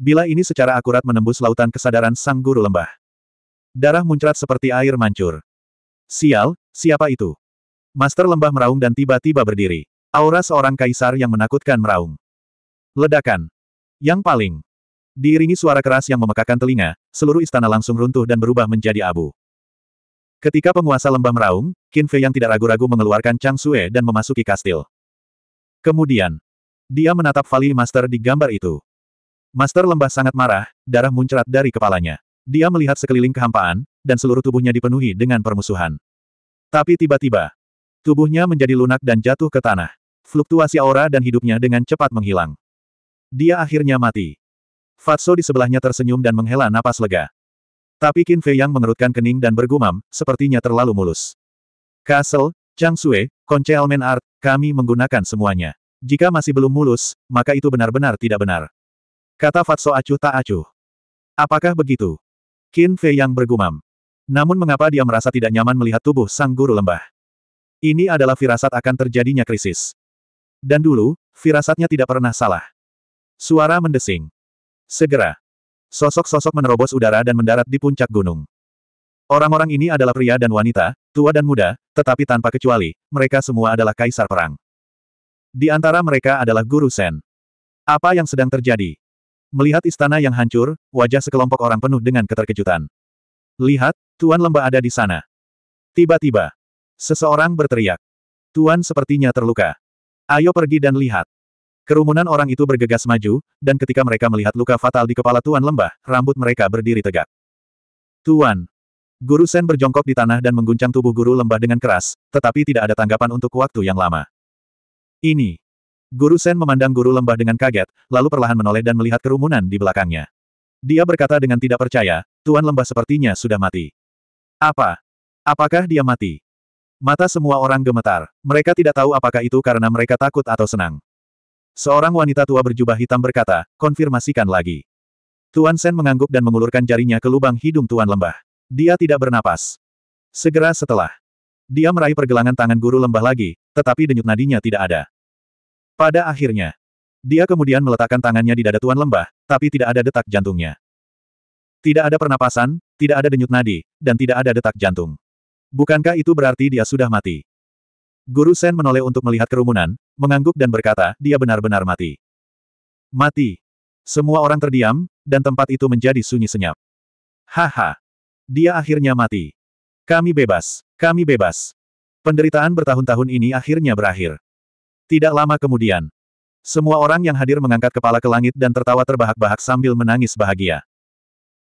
Bila ini secara akurat menembus lautan kesadaran sang guru lembah. Darah muncrat seperti air mancur. Sial, siapa itu? Master lembah meraung dan tiba-tiba berdiri. Aura seorang kaisar yang menakutkan meraung. Ledakan. Yang paling. Diiringi suara keras yang memekakan telinga, seluruh istana langsung runtuh dan berubah menjadi abu. Ketika penguasa lembah meraung, Qin Fei yang tidak ragu-ragu mengeluarkan Chang Sue dan memasuki kastil. Kemudian, dia menatap vali Master di gambar itu. Master lembah sangat marah, darah muncrat dari kepalanya. Dia melihat sekeliling kehampaan, dan seluruh tubuhnya dipenuhi dengan permusuhan. Tapi tiba-tiba, tubuhnya menjadi lunak dan jatuh ke tanah. Fluktuasi aura dan hidupnya dengan cepat menghilang. Dia akhirnya mati. Fatso di sebelahnya tersenyum dan menghela napas lega. Tapi Qin Fei yang mengerutkan kening dan bergumam, sepertinya terlalu mulus. Castle, Chang Sue, Conce Almen Art, kami menggunakan semuanya. Jika masih belum mulus, maka itu benar-benar tidak benar. Kata Fatso acuh tak acuh. Apakah begitu? Qin Fei yang bergumam. Namun mengapa dia merasa tidak nyaman melihat tubuh sang guru lembah? Ini adalah firasat akan terjadinya krisis. Dan dulu, firasatnya tidak pernah salah. Suara mendesing. Segera. Sosok-sosok menerobos udara dan mendarat di puncak gunung. Orang-orang ini adalah pria dan wanita, tua dan muda, tetapi tanpa kecuali, mereka semua adalah kaisar perang. Di antara mereka adalah Guru Sen. Apa yang sedang terjadi? Melihat istana yang hancur, wajah sekelompok orang penuh dengan keterkejutan. Lihat, Tuan Lembah ada di sana. Tiba-tiba, seseorang berteriak. Tuan sepertinya terluka. Ayo pergi dan lihat. Kerumunan orang itu bergegas maju, dan ketika mereka melihat luka fatal di kepala Tuan Lembah, rambut mereka berdiri tegak. Tuan. Guru Sen berjongkok di tanah dan mengguncang tubuh Guru Lembah dengan keras, tetapi tidak ada tanggapan untuk waktu yang lama. Ini. Guru Sen memandang guru lembah dengan kaget, lalu perlahan menoleh dan melihat kerumunan di belakangnya. Dia berkata dengan tidak percaya, Tuan lembah sepertinya sudah mati. Apa? Apakah dia mati? Mata semua orang gemetar. Mereka tidak tahu apakah itu karena mereka takut atau senang. Seorang wanita tua berjubah hitam berkata, konfirmasikan lagi. Tuan Sen mengangguk dan mengulurkan jarinya ke lubang hidung Tuan Lembah. Dia tidak bernapas. Segera setelah. Dia meraih pergelangan tangan guru lembah lagi, tetapi denyut nadinya tidak ada. Pada akhirnya, dia kemudian meletakkan tangannya di dada Tuan Lembah, tapi tidak ada detak jantungnya. Tidak ada pernapasan, tidak ada denyut nadi, dan tidak ada detak jantung. Bukankah itu berarti dia sudah mati? Guru Sen menoleh untuk melihat kerumunan, mengangguk dan berkata, dia benar-benar mati. Mati. Semua orang terdiam, dan tempat itu menjadi sunyi senyap. Haha. Dia akhirnya mati. Kami bebas. Kami bebas. Penderitaan bertahun-tahun ini akhirnya berakhir. Tidak lama kemudian, semua orang yang hadir mengangkat kepala ke langit dan tertawa terbahak-bahak sambil menangis bahagia.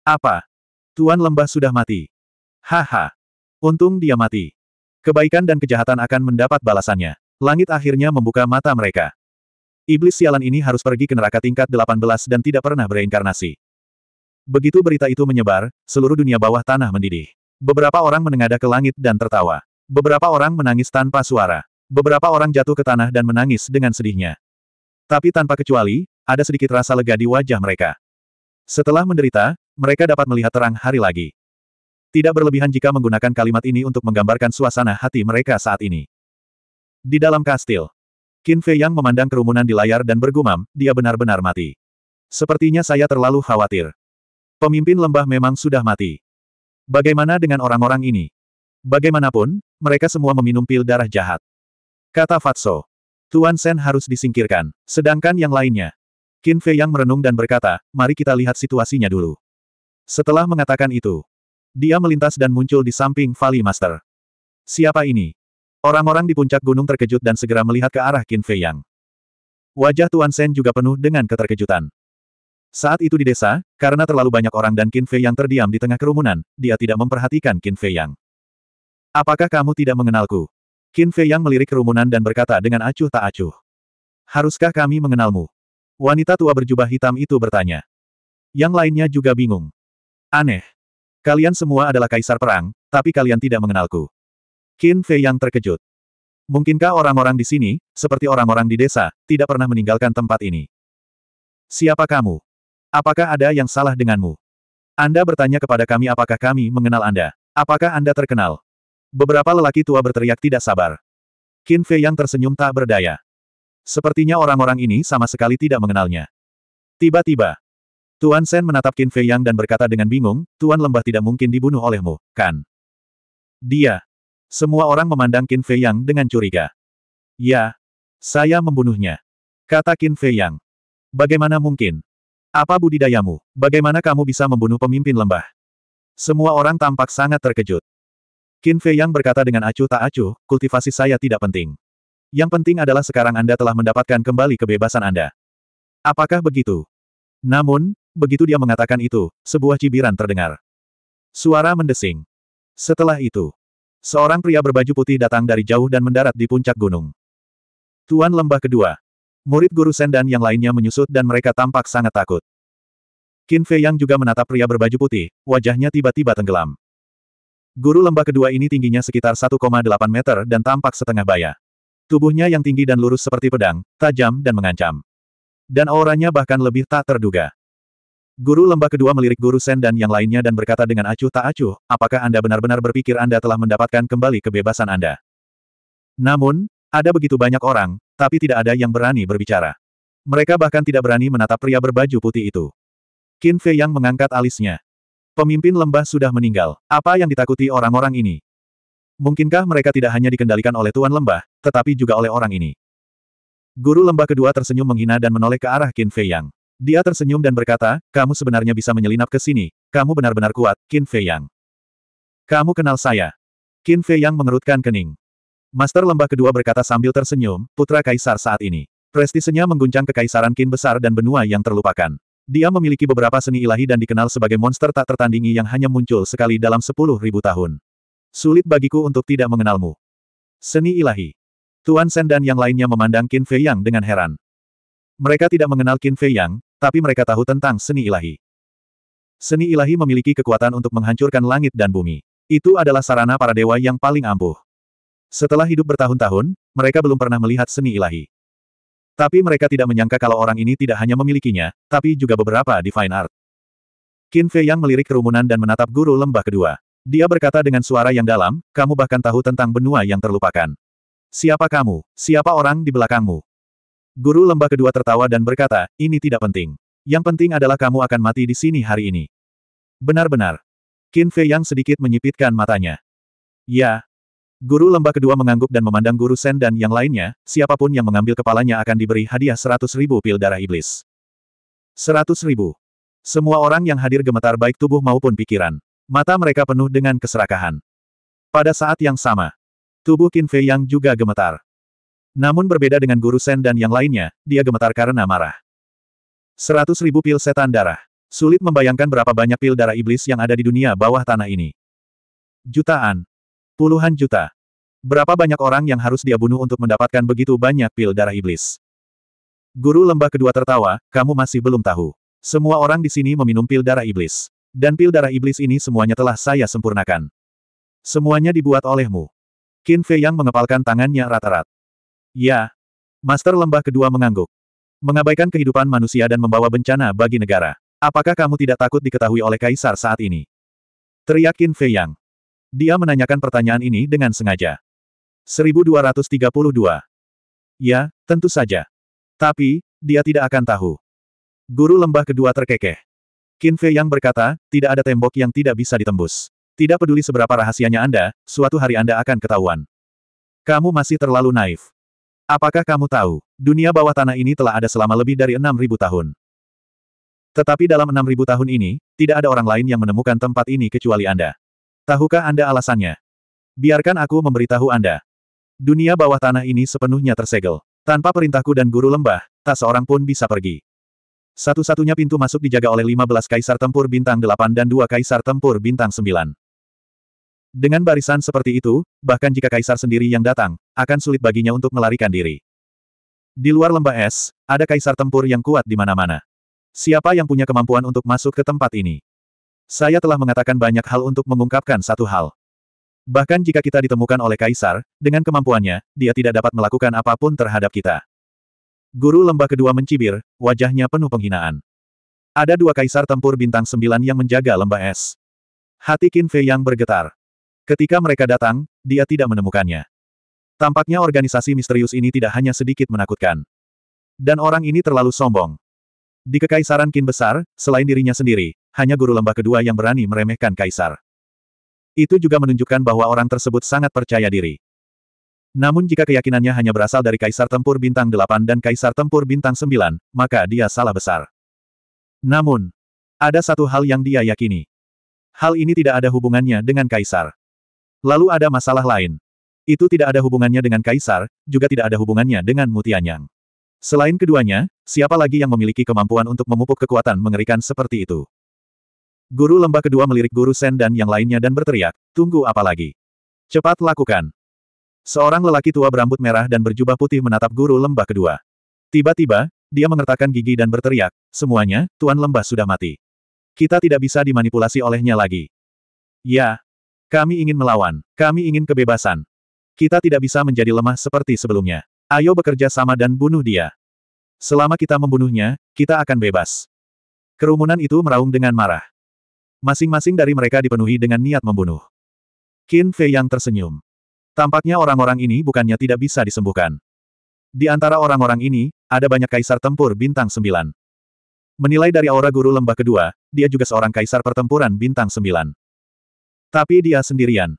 Apa? Tuan lembah sudah mati. Haha. Untung dia mati. Kebaikan dan kejahatan akan mendapat balasannya. Langit akhirnya membuka mata mereka. Iblis sialan ini harus pergi ke neraka tingkat 18 dan tidak pernah bereinkarnasi. Begitu berita itu menyebar, seluruh dunia bawah tanah mendidih. Beberapa orang menengadah ke langit dan tertawa. Beberapa orang menangis tanpa suara. Beberapa orang jatuh ke tanah dan menangis dengan sedihnya. Tapi tanpa kecuali, ada sedikit rasa lega di wajah mereka. Setelah menderita, mereka dapat melihat terang hari lagi. Tidak berlebihan jika menggunakan kalimat ini untuk menggambarkan suasana hati mereka saat ini. Di dalam kastil, Qin Fei Yang memandang kerumunan di layar dan bergumam, dia benar-benar mati. Sepertinya saya terlalu khawatir. Pemimpin lembah memang sudah mati. Bagaimana dengan orang-orang ini? Bagaimanapun, mereka semua meminum pil darah jahat. Kata Fatso. Tuan Sen harus disingkirkan, sedangkan yang lainnya. Qin Fei yang merenung dan berkata, mari kita lihat situasinya dulu. Setelah mengatakan itu, dia melintas dan muncul di samping Valley Master. Siapa ini? Orang-orang di puncak gunung terkejut dan segera melihat ke arah Qin Fei Yang. Wajah Tuan Sen juga penuh dengan keterkejutan. Saat itu di desa, karena terlalu banyak orang dan Qin Fei Yang terdiam di tengah kerumunan, dia tidak memperhatikan Qin Fei Yang. Apakah kamu tidak mengenalku? Qin Fei Yang melirik kerumunan dan berkata dengan acuh tak acuh. Haruskah kami mengenalmu? Wanita tua berjubah hitam itu bertanya. Yang lainnya juga bingung. Aneh. Kalian semua adalah kaisar perang, tapi kalian tidak mengenalku. Qin Fei Yang terkejut. Mungkinkah orang-orang di sini, seperti orang-orang di desa, tidak pernah meninggalkan tempat ini? Siapa kamu? Apakah ada yang salah denganmu? Anda bertanya kepada kami apakah kami mengenal Anda? Apakah Anda terkenal? Beberapa lelaki tua berteriak tidak sabar. Qin Fei yang tersenyum tak berdaya. Sepertinya orang-orang ini sama sekali tidak mengenalnya. Tiba-tiba, Tuan Shen menatap Qin Fei Yang dan berkata dengan bingung, Tuan Lembah tidak mungkin dibunuh olehmu, kan? Dia. Semua orang memandang Qin Fei Yang dengan curiga. Ya, saya membunuhnya. Kata Qin Fei Yang. Bagaimana mungkin? Apa budidayamu? Bagaimana kamu bisa membunuh pemimpin lembah? Semua orang tampak sangat terkejut. Qin Fei Yang berkata dengan acuh tak acuh, kultivasi saya tidak penting. Yang penting adalah sekarang Anda telah mendapatkan kembali kebebasan Anda. Apakah begitu? Namun, begitu dia mengatakan itu, sebuah cibiran terdengar. Suara mendesing. Setelah itu, seorang pria berbaju putih datang dari jauh dan mendarat di puncak gunung. Tuan lembah kedua. Murid guru sendan yang lainnya menyusut dan mereka tampak sangat takut. Qin Fei Yang juga menatap pria berbaju putih, wajahnya tiba-tiba tenggelam. Guru lembah kedua ini tingginya sekitar 1,8 meter dan tampak setengah baya. Tubuhnya yang tinggi dan lurus seperti pedang, tajam dan mengancam. Dan auranya bahkan lebih tak terduga. Guru lembah kedua melirik Guru Sen dan yang lainnya dan berkata dengan acuh tak acuh, apakah Anda benar-benar berpikir Anda telah mendapatkan kembali kebebasan Anda? Namun, ada begitu banyak orang, tapi tidak ada yang berani berbicara. Mereka bahkan tidak berani menatap pria berbaju putih itu. Qin Fei yang mengangkat alisnya. Pemimpin lembah sudah meninggal. Apa yang ditakuti orang-orang ini? Mungkinkah mereka tidak hanya dikendalikan oleh Tuan Lembah, tetapi juga oleh orang ini? Guru lembah kedua tersenyum menghina dan menoleh ke arah Qin Fei Yang. Dia tersenyum dan berkata, kamu sebenarnya bisa menyelinap ke sini, kamu benar-benar kuat, Qin Fei Yang. Kamu kenal saya. Qin Fei Yang mengerutkan kening. Master lembah kedua berkata sambil tersenyum, putra kaisar saat ini. Prestisenya mengguncang kekaisaran Qin besar dan benua yang terlupakan. Dia memiliki beberapa seni ilahi dan dikenal sebagai monster tak tertandingi yang hanya muncul sekali dalam sepuluh ribu tahun. Sulit bagiku untuk tidak mengenalmu. Seni ilahi. Tuan Sen dan yang lainnya memandang Qin Fei Yang dengan heran. Mereka tidak mengenal Qin Fei Yang, tapi mereka tahu tentang seni ilahi. Seni ilahi memiliki kekuatan untuk menghancurkan langit dan bumi. Itu adalah sarana para dewa yang paling ampuh. Setelah hidup bertahun-tahun, mereka belum pernah melihat seni ilahi. Tapi mereka tidak menyangka kalau orang ini tidak hanya memilikinya, tapi juga beberapa Divine Art. Qin Fei Yang melirik kerumunan dan menatap guru lembah kedua. Dia berkata dengan suara yang dalam, kamu bahkan tahu tentang benua yang terlupakan. Siapa kamu? Siapa orang di belakangmu? Guru lembah kedua tertawa dan berkata, ini tidak penting. Yang penting adalah kamu akan mati di sini hari ini. Benar-benar. Qin Fei Yang sedikit menyipitkan matanya. Ya, Guru lembah kedua mengangguk dan memandang guru Sen dan yang lainnya, siapapun yang mengambil kepalanya akan diberi hadiah seratus ribu pil darah iblis. Seratus ribu. Semua orang yang hadir gemetar baik tubuh maupun pikiran. Mata mereka penuh dengan keserakahan. Pada saat yang sama, tubuh Qin Fei Yang juga gemetar. Namun berbeda dengan guru Sen dan yang lainnya, dia gemetar karena marah. Seratus ribu pil setan darah. Sulit membayangkan berapa banyak pil darah iblis yang ada di dunia bawah tanah ini. Jutaan. Puluhan juta. Berapa banyak orang yang harus dia bunuh untuk mendapatkan begitu banyak pil darah iblis? Guru lembah kedua tertawa, kamu masih belum tahu. Semua orang di sini meminum pil darah iblis. Dan pil darah iblis ini semuanya telah saya sempurnakan. Semuanya dibuat olehmu. Qin Fei yang mengepalkan tangannya rata-rat. Ya. Master lembah kedua mengangguk. Mengabaikan kehidupan manusia dan membawa bencana bagi negara. Apakah kamu tidak takut diketahui oleh kaisar saat ini? Teriak Qin Fei Yang. Dia menanyakan pertanyaan ini dengan sengaja. 1232. Ya, tentu saja. Tapi, dia tidak akan tahu. Guru lembah kedua terkekeh. Qin Fei yang berkata, tidak ada tembok yang tidak bisa ditembus. Tidak peduli seberapa rahasianya Anda, suatu hari Anda akan ketahuan. Kamu masih terlalu naif. Apakah kamu tahu, dunia bawah tanah ini telah ada selama lebih dari 6.000 tahun. Tetapi dalam 6.000 tahun ini, tidak ada orang lain yang menemukan tempat ini kecuali Anda. Tahukah Anda alasannya? Biarkan aku memberitahu Anda. Dunia bawah tanah ini sepenuhnya tersegel. Tanpa perintahku dan guru lembah, tak seorang pun bisa pergi. Satu-satunya pintu masuk dijaga oleh 15 kaisar tempur bintang 8 dan dua kaisar tempur bintang 9. Dengan barisan seperti itu, bahkan jika kaisar sendiri yang datang, akan sulit baginya untuk melarikan diri. Di luar lembah es, ada kaisar tempur yang kuat di mana-mana. Siapa yang punya kemampuan untuk masuk ke tempat ini? Saya telah mengatakan banyak hal untuk mengungkapkan satu hal. Bahkan jika kita ditemukan oleh Kaisar, dengan kemampuannya, dia tidak dapat melakukan apapun terhadap kita. Guru lembah kedua mencibir, wajahnya penuh penghinaan. Ada dua Kaisar tempur bintang sembilan yang menjaga lembah es. Hati Qin Fei yang bergetar. Ketika mereka datang, dia tidak menemukannya. Tampaknya organisasi misterius ini tidak hanya sedikit menakutkan. Dan orang ini terlalu sombong. Di kekaisaran Qin besar, selain dirinya sendiri, hanya guru lembah kedua yang berani meremehkan kaisar. Itu juga menunjukkan bahwa orang tersebut sangat percaya diri. Namun jika keyakinannya hanya berasal dari kaisar tempur bintang 8 dan kaisar tempur bintang 9, maka dia salah besar. Namun, ada satu hal yang dia yakini. Hal ini tidak ada hubungannya dengan kaisar. Lalu ada masalah lain. Itu tidak ada hubungannya dengan kaisar, juga tidak ada hubungannya dengan Mutianyang. Selain keduanya, siapa lagi yang memiliki kemampuan untuk memupuk kekuatan mengerikan seperti itu? Guru lembah kedua melirik guru Sen dan yang lainnya dan berteriak, tunggu apa lagi? Cepat lakukan. Seorang lelaki tua berambut merah dan berjubah putih menatap guru lembah kedua. Tiba-tiba, dia mengertakkan gigi dan berteriak, semuanya, Tuan Lembah sudah mati. Kita tidak bisa dimanipulasi olehnya lagi. Ya. Kami ingin melawan, kami ingin kebebasan. Kita tidak bisa menjadi lemah seperti sebelumnya. Ayo bekerja sama dan bunuh dia. Selama kita membunuhnya, kita akan bebas. Kerumunan itu meraung dengan marah. Masing-masing dari mereka dipenuhi dengan niat membunuh. Qin Fei yang tersenyum. Tampaknya orang-orang ini bukannya tidak bisa disembuhkan. Di antara orang-orang ini, ada banyak kaisar tempur bintang sembilan. Menilai dari aura guru lembah kedua, dia juga seorang kaisar pertempuran bintang sembilan. Tapi dia sendirian.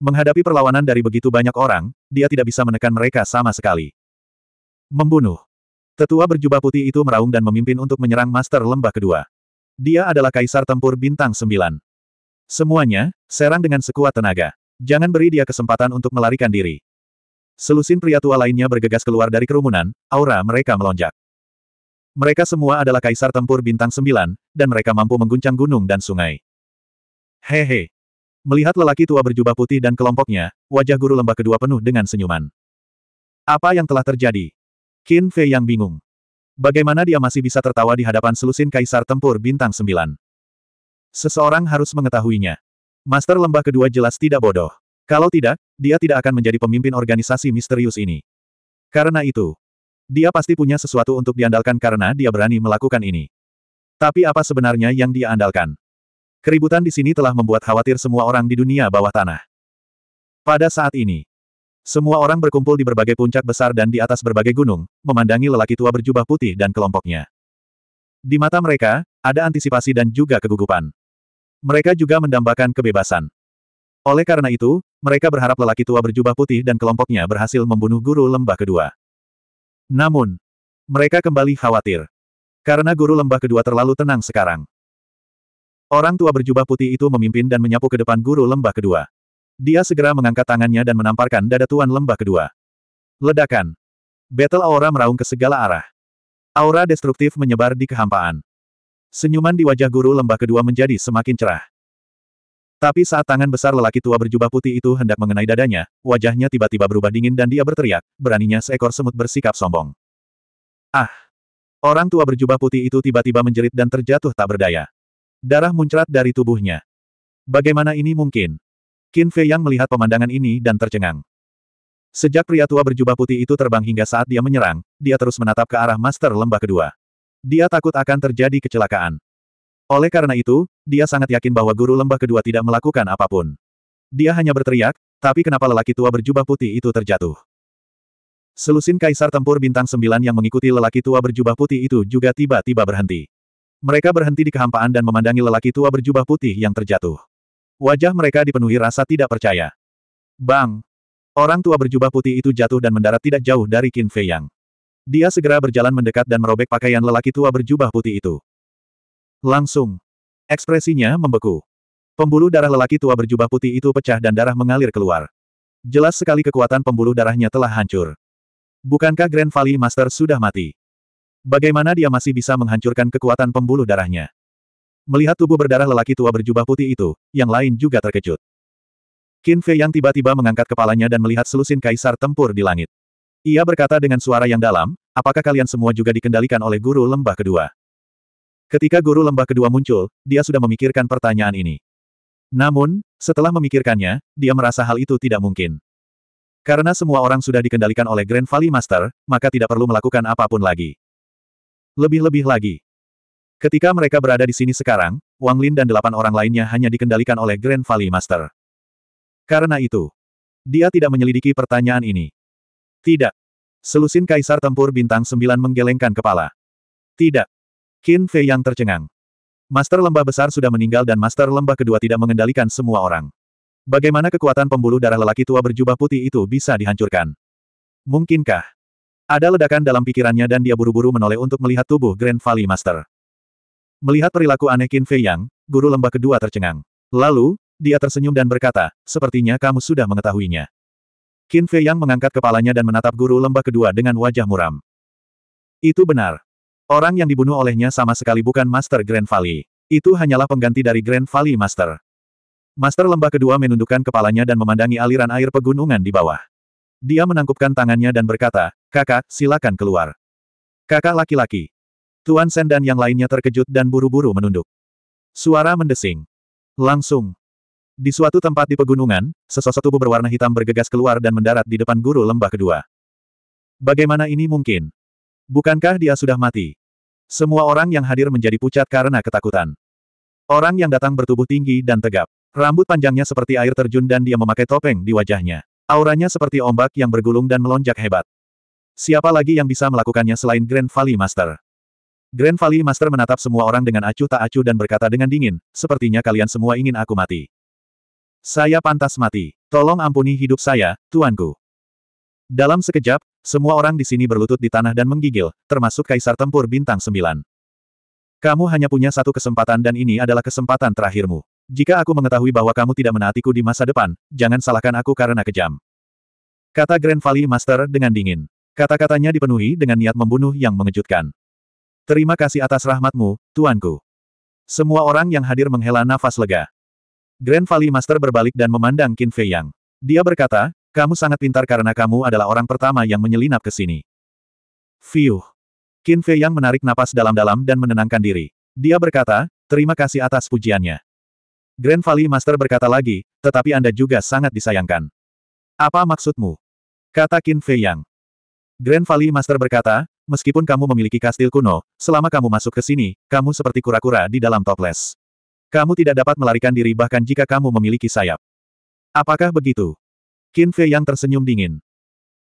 Menghadapi perlawanan dari begitu banyak orang, dia tidak bisa menekan mereka sama sekali. Membunuh. Tetua berjubah putih itu meraung dan memimpin untuk menyerang master lembah kedua. Dia adalah kaisar tempur bintang sembilan. Semuanya, serang dengan sekuat tenaga. Jangan beri dia kesempatan untuk melarikan diri. Selusin pria tua lainnya bergegas keluar dari kerumunan, aura mereka melonjak. Mereka semua adalah kaisar tempur bintang sembilan, dan mereka mampu mengguncang gunung dan sungai. Hehe. Melihat lelaki tua berjubah putih dan kelompoknya, wajah guru lembah kedua penuh dengan senyuman. Apa yang telah terjadi? Qin Fei yang bingung. Bagaimana dia masih bisa tertawa di hadapan selusin kaisar tempur bintang sembilan? Seseorang harus mengetahuinya. Master lembah kedua jelas tidak bodoh. Kalau tidak, dia tidak akan menjadi pemimpin organisasi misterius ini. Karena itu, dia pasti punya sesuatu untuk diandalkan karena dia berani melakukan ini. Tapi apa sebenarnya yang dia andalkan? Keributan di sini telah membuat khawatir semua orang di dunia bawah tanah. Pada saat ini, semua orang berkumpul di berbagai puncak besar dan di atas berbagai gunung, memandangi lelaki tua berjubah putih dan kelompoknya. Di mata mereka, ada antisipasi dan juga kegugupan. Mereka juga mendambakan kebebasan. Oleh karena itu, mereka berharap lelaki tua berjubah putih dan kelompoknya berhasil membunuh guru lembah kedua. Namun, mereka kembali khawatir. Karena guru lembah kedua terlalu tenang sekarang. Orang tua berjubah putih itu memimpin dan menyapu ke depan guru lembah kedua. Dia segera mengangkat tangannya dan menamparkan dada Tuan Lembah kedua. Ledakan. Battle aura meraung ke segala arah. Aura destruktif menyebar di kehampaan. Senyuman di wajah guru lembah kedua menjadi semakin cerah. Tapi saat tangan besar lelaki tua berjubah putih itu hendak mengenai dadanya, wajahnya tiba-tiba berubah dingin dan dia berteriak, beraninya seekor semut bersikap sombong. Ah! Orang tua berjubah putih itu tiba-tiba menjerit dan terjatuh tak berdaya. Darah muncrat dari tubuhnya. Bagaimana ini mungkin? Qin Fei Yang melihat pemandangan ini dan tercengang. Sejak pria tua berjubah putih itu terbang hingga saat dia menyerang, dia terus menatap ke arah Master Lembah Kedua. Dia takut akan terjadi kecelakaan. Oleh karena itu, dia sangat yakin bahwa Guru Lembah Kedua tidak melakukan apapun. Dia hanya berteriak, tapi kenapa lelaki tua berjubah putih itu terjatuh? Selusin kaisar tempur bintang sembilan yang mengikuti lelaki tua berjubah putih itu juga tiba-tiba berhenti. Mereka berhenti di kehampaan dan memandangi lelaki tua berjubah putih yang terjatuh. Wajah mereka dipenuhi rasa tidak percaya. Bang! Orang tua berjubah putih itu jatuh dan mendarat tidak jauh dari Qin Fei Yang. Dia segera berjalan mendekat dan merobek pakaian lelaki tua berjubah putih itu. Langsung. Ekspresinya membeku. Pembuluh darah lelaki tua berjubah putih itu pecah dan darah mengalir keluar. Jelas sekali kekuatan pembuluh darahnya telah hancur. Bukankah Grand Valley Master sudah mati? Bagaimana dia masih bisa menghancurkan kekuatan pembuluh darahnya? Melihat tubuh berdarah lelaki tua berjubah putih itu, yang lain juga terkejut. Qin Fei yang tiba-tiba mengangkat kepalanya dan melihat selusin kaisar tempur di langit. Ia berkata dengan suara yang dalam, apakah kalian semua juga dikendalikan oleh guru lembah kedua? Ketika guru lembah kedua muncul, dia sudah memikirkan pertanyaan ini. Namun, setelah memikirkannya, dia merasa hal itu tidak mungkin. Karena semua orang sudah dikendalikan oleh Grand Valley Master, maka tidak perlu melakukan apapun lagi. Lebih-lebih lagi, Ketika mereka berada di sini sekarang, Wang Lin dan delapan orang lainnya hanya dikendalikan oleh Grand Valley Master. Karena itu, dia tidak menyelidiki pertanyaan ini. Tidak. Selusin Kaisar Tempur Bintang Sembilan menggelengkan kepala. Tidak. Qin Fei yang tercengang. Master Lembah Besar sudah meninggal dan Master Lembah Kedua tidak mengendalikan semua orang. Bagaimana kekuatan pembuluh darah lelaki tua berjubah putih itu bisa dihancurkan? Mungkinkah? Ada ledakan dalam pikirannya dan dia buru-buru menoleh untuk melihat tubuh Grand Valley Master. Melihat perilaku aneh Qin Fei Yang, guru lembah kedua tercengang. Lalu, dia tersenyum dan berkata, sepertinya kamu sudah mengetahuinya. Qin Fei Yang mengangkat kepalanya dan menatap guru lembah kedua dengan wajah muram. Itu benar. Orang yang dibunuh olehnya sama sekali bukan Master Grand Valley. Itu hanyalah pengganti dari Grand Valley Master. Master lembah kedua menundukkan kepalanya dan memandangi aliran air pegunungan di bawah. Dia menangkupkan tangannya dan berkata, kakak, silakan keluar. Kakak laki-laki, Tuan Sen dan yang lainnya terkejut dan buru-buru menunduk. Suara mendesing. Langsung. Di suatu tempat di pegunungan, sesosok tubuh berwarna hitam bergegas keluar dan mendarat di depan guru lembah kedua. Bagaimana ini mungkin? Bukankah dia sudah mati? Semua orang yang hadir menjadi pucat karena ketakutan. Orang yang datang bertubuh tinggi dan tegap. Rambut panjangnya seperti air terjun dan dia memakai topeng di wajahnya. Auranya seperti ombak yang bergulung dan melonjak hebat. Siapa lagi yang bisa melakukannya selain Grand Valley Master? Grand Valley Master menatap semua orang dengan acuh tak acuh dan berkata dengan dingin, sepertinya kalian semua ingin aku mati. Saya pantas mati. Tolong ampuni hidup saya, tuanku. Dalam sekejap, semua orang di sini berlutut di tanah dan menggigil, termasuk Kaisar Tempur Bintang Sembilan. Kamu hanya punya satu kesempatan dan ini adalah kesempatan terakhirmu. Jika aku mengetahui bahwa kamu tidak menaatiku di masa depan, jangan salahkan aku karena kejam. Kata Grand Valley Master dengan dingin. Kata-katanya dipenuhi dengan niat membunuh yang mengejutkan. Terima kasih atas rahmatmu, tuanku. Semua orang yang hadir menghela nafas lega. Grand Valley Master berbalik dan memandang Qin Fei Yang. Dia berkata, kamu sangat pintar karena kamu adalah orang pertama yang menyelinap ke sini. Fiuh. Qin Fei Yang menarik napas dalam-dalam dan menenangkan diri. Dia berkata, terima kasih atas pujiannya. Grand Valley Master berkata lagi, tetapi Anda juga sangat disayangkan. Apa maksudmu? Kata Qin Fei Yang. Grand Valley Master berkata, meskipun kamu memiliki kastil kuno, selama kamu masuk ke sini, kamu seperti kura-kura di dalam toples. Kamu tidak dapat melarikan diri bahkan jika kamu memiliki sayap. Apakah begitu? Qin Fei yang tersenyum dingin.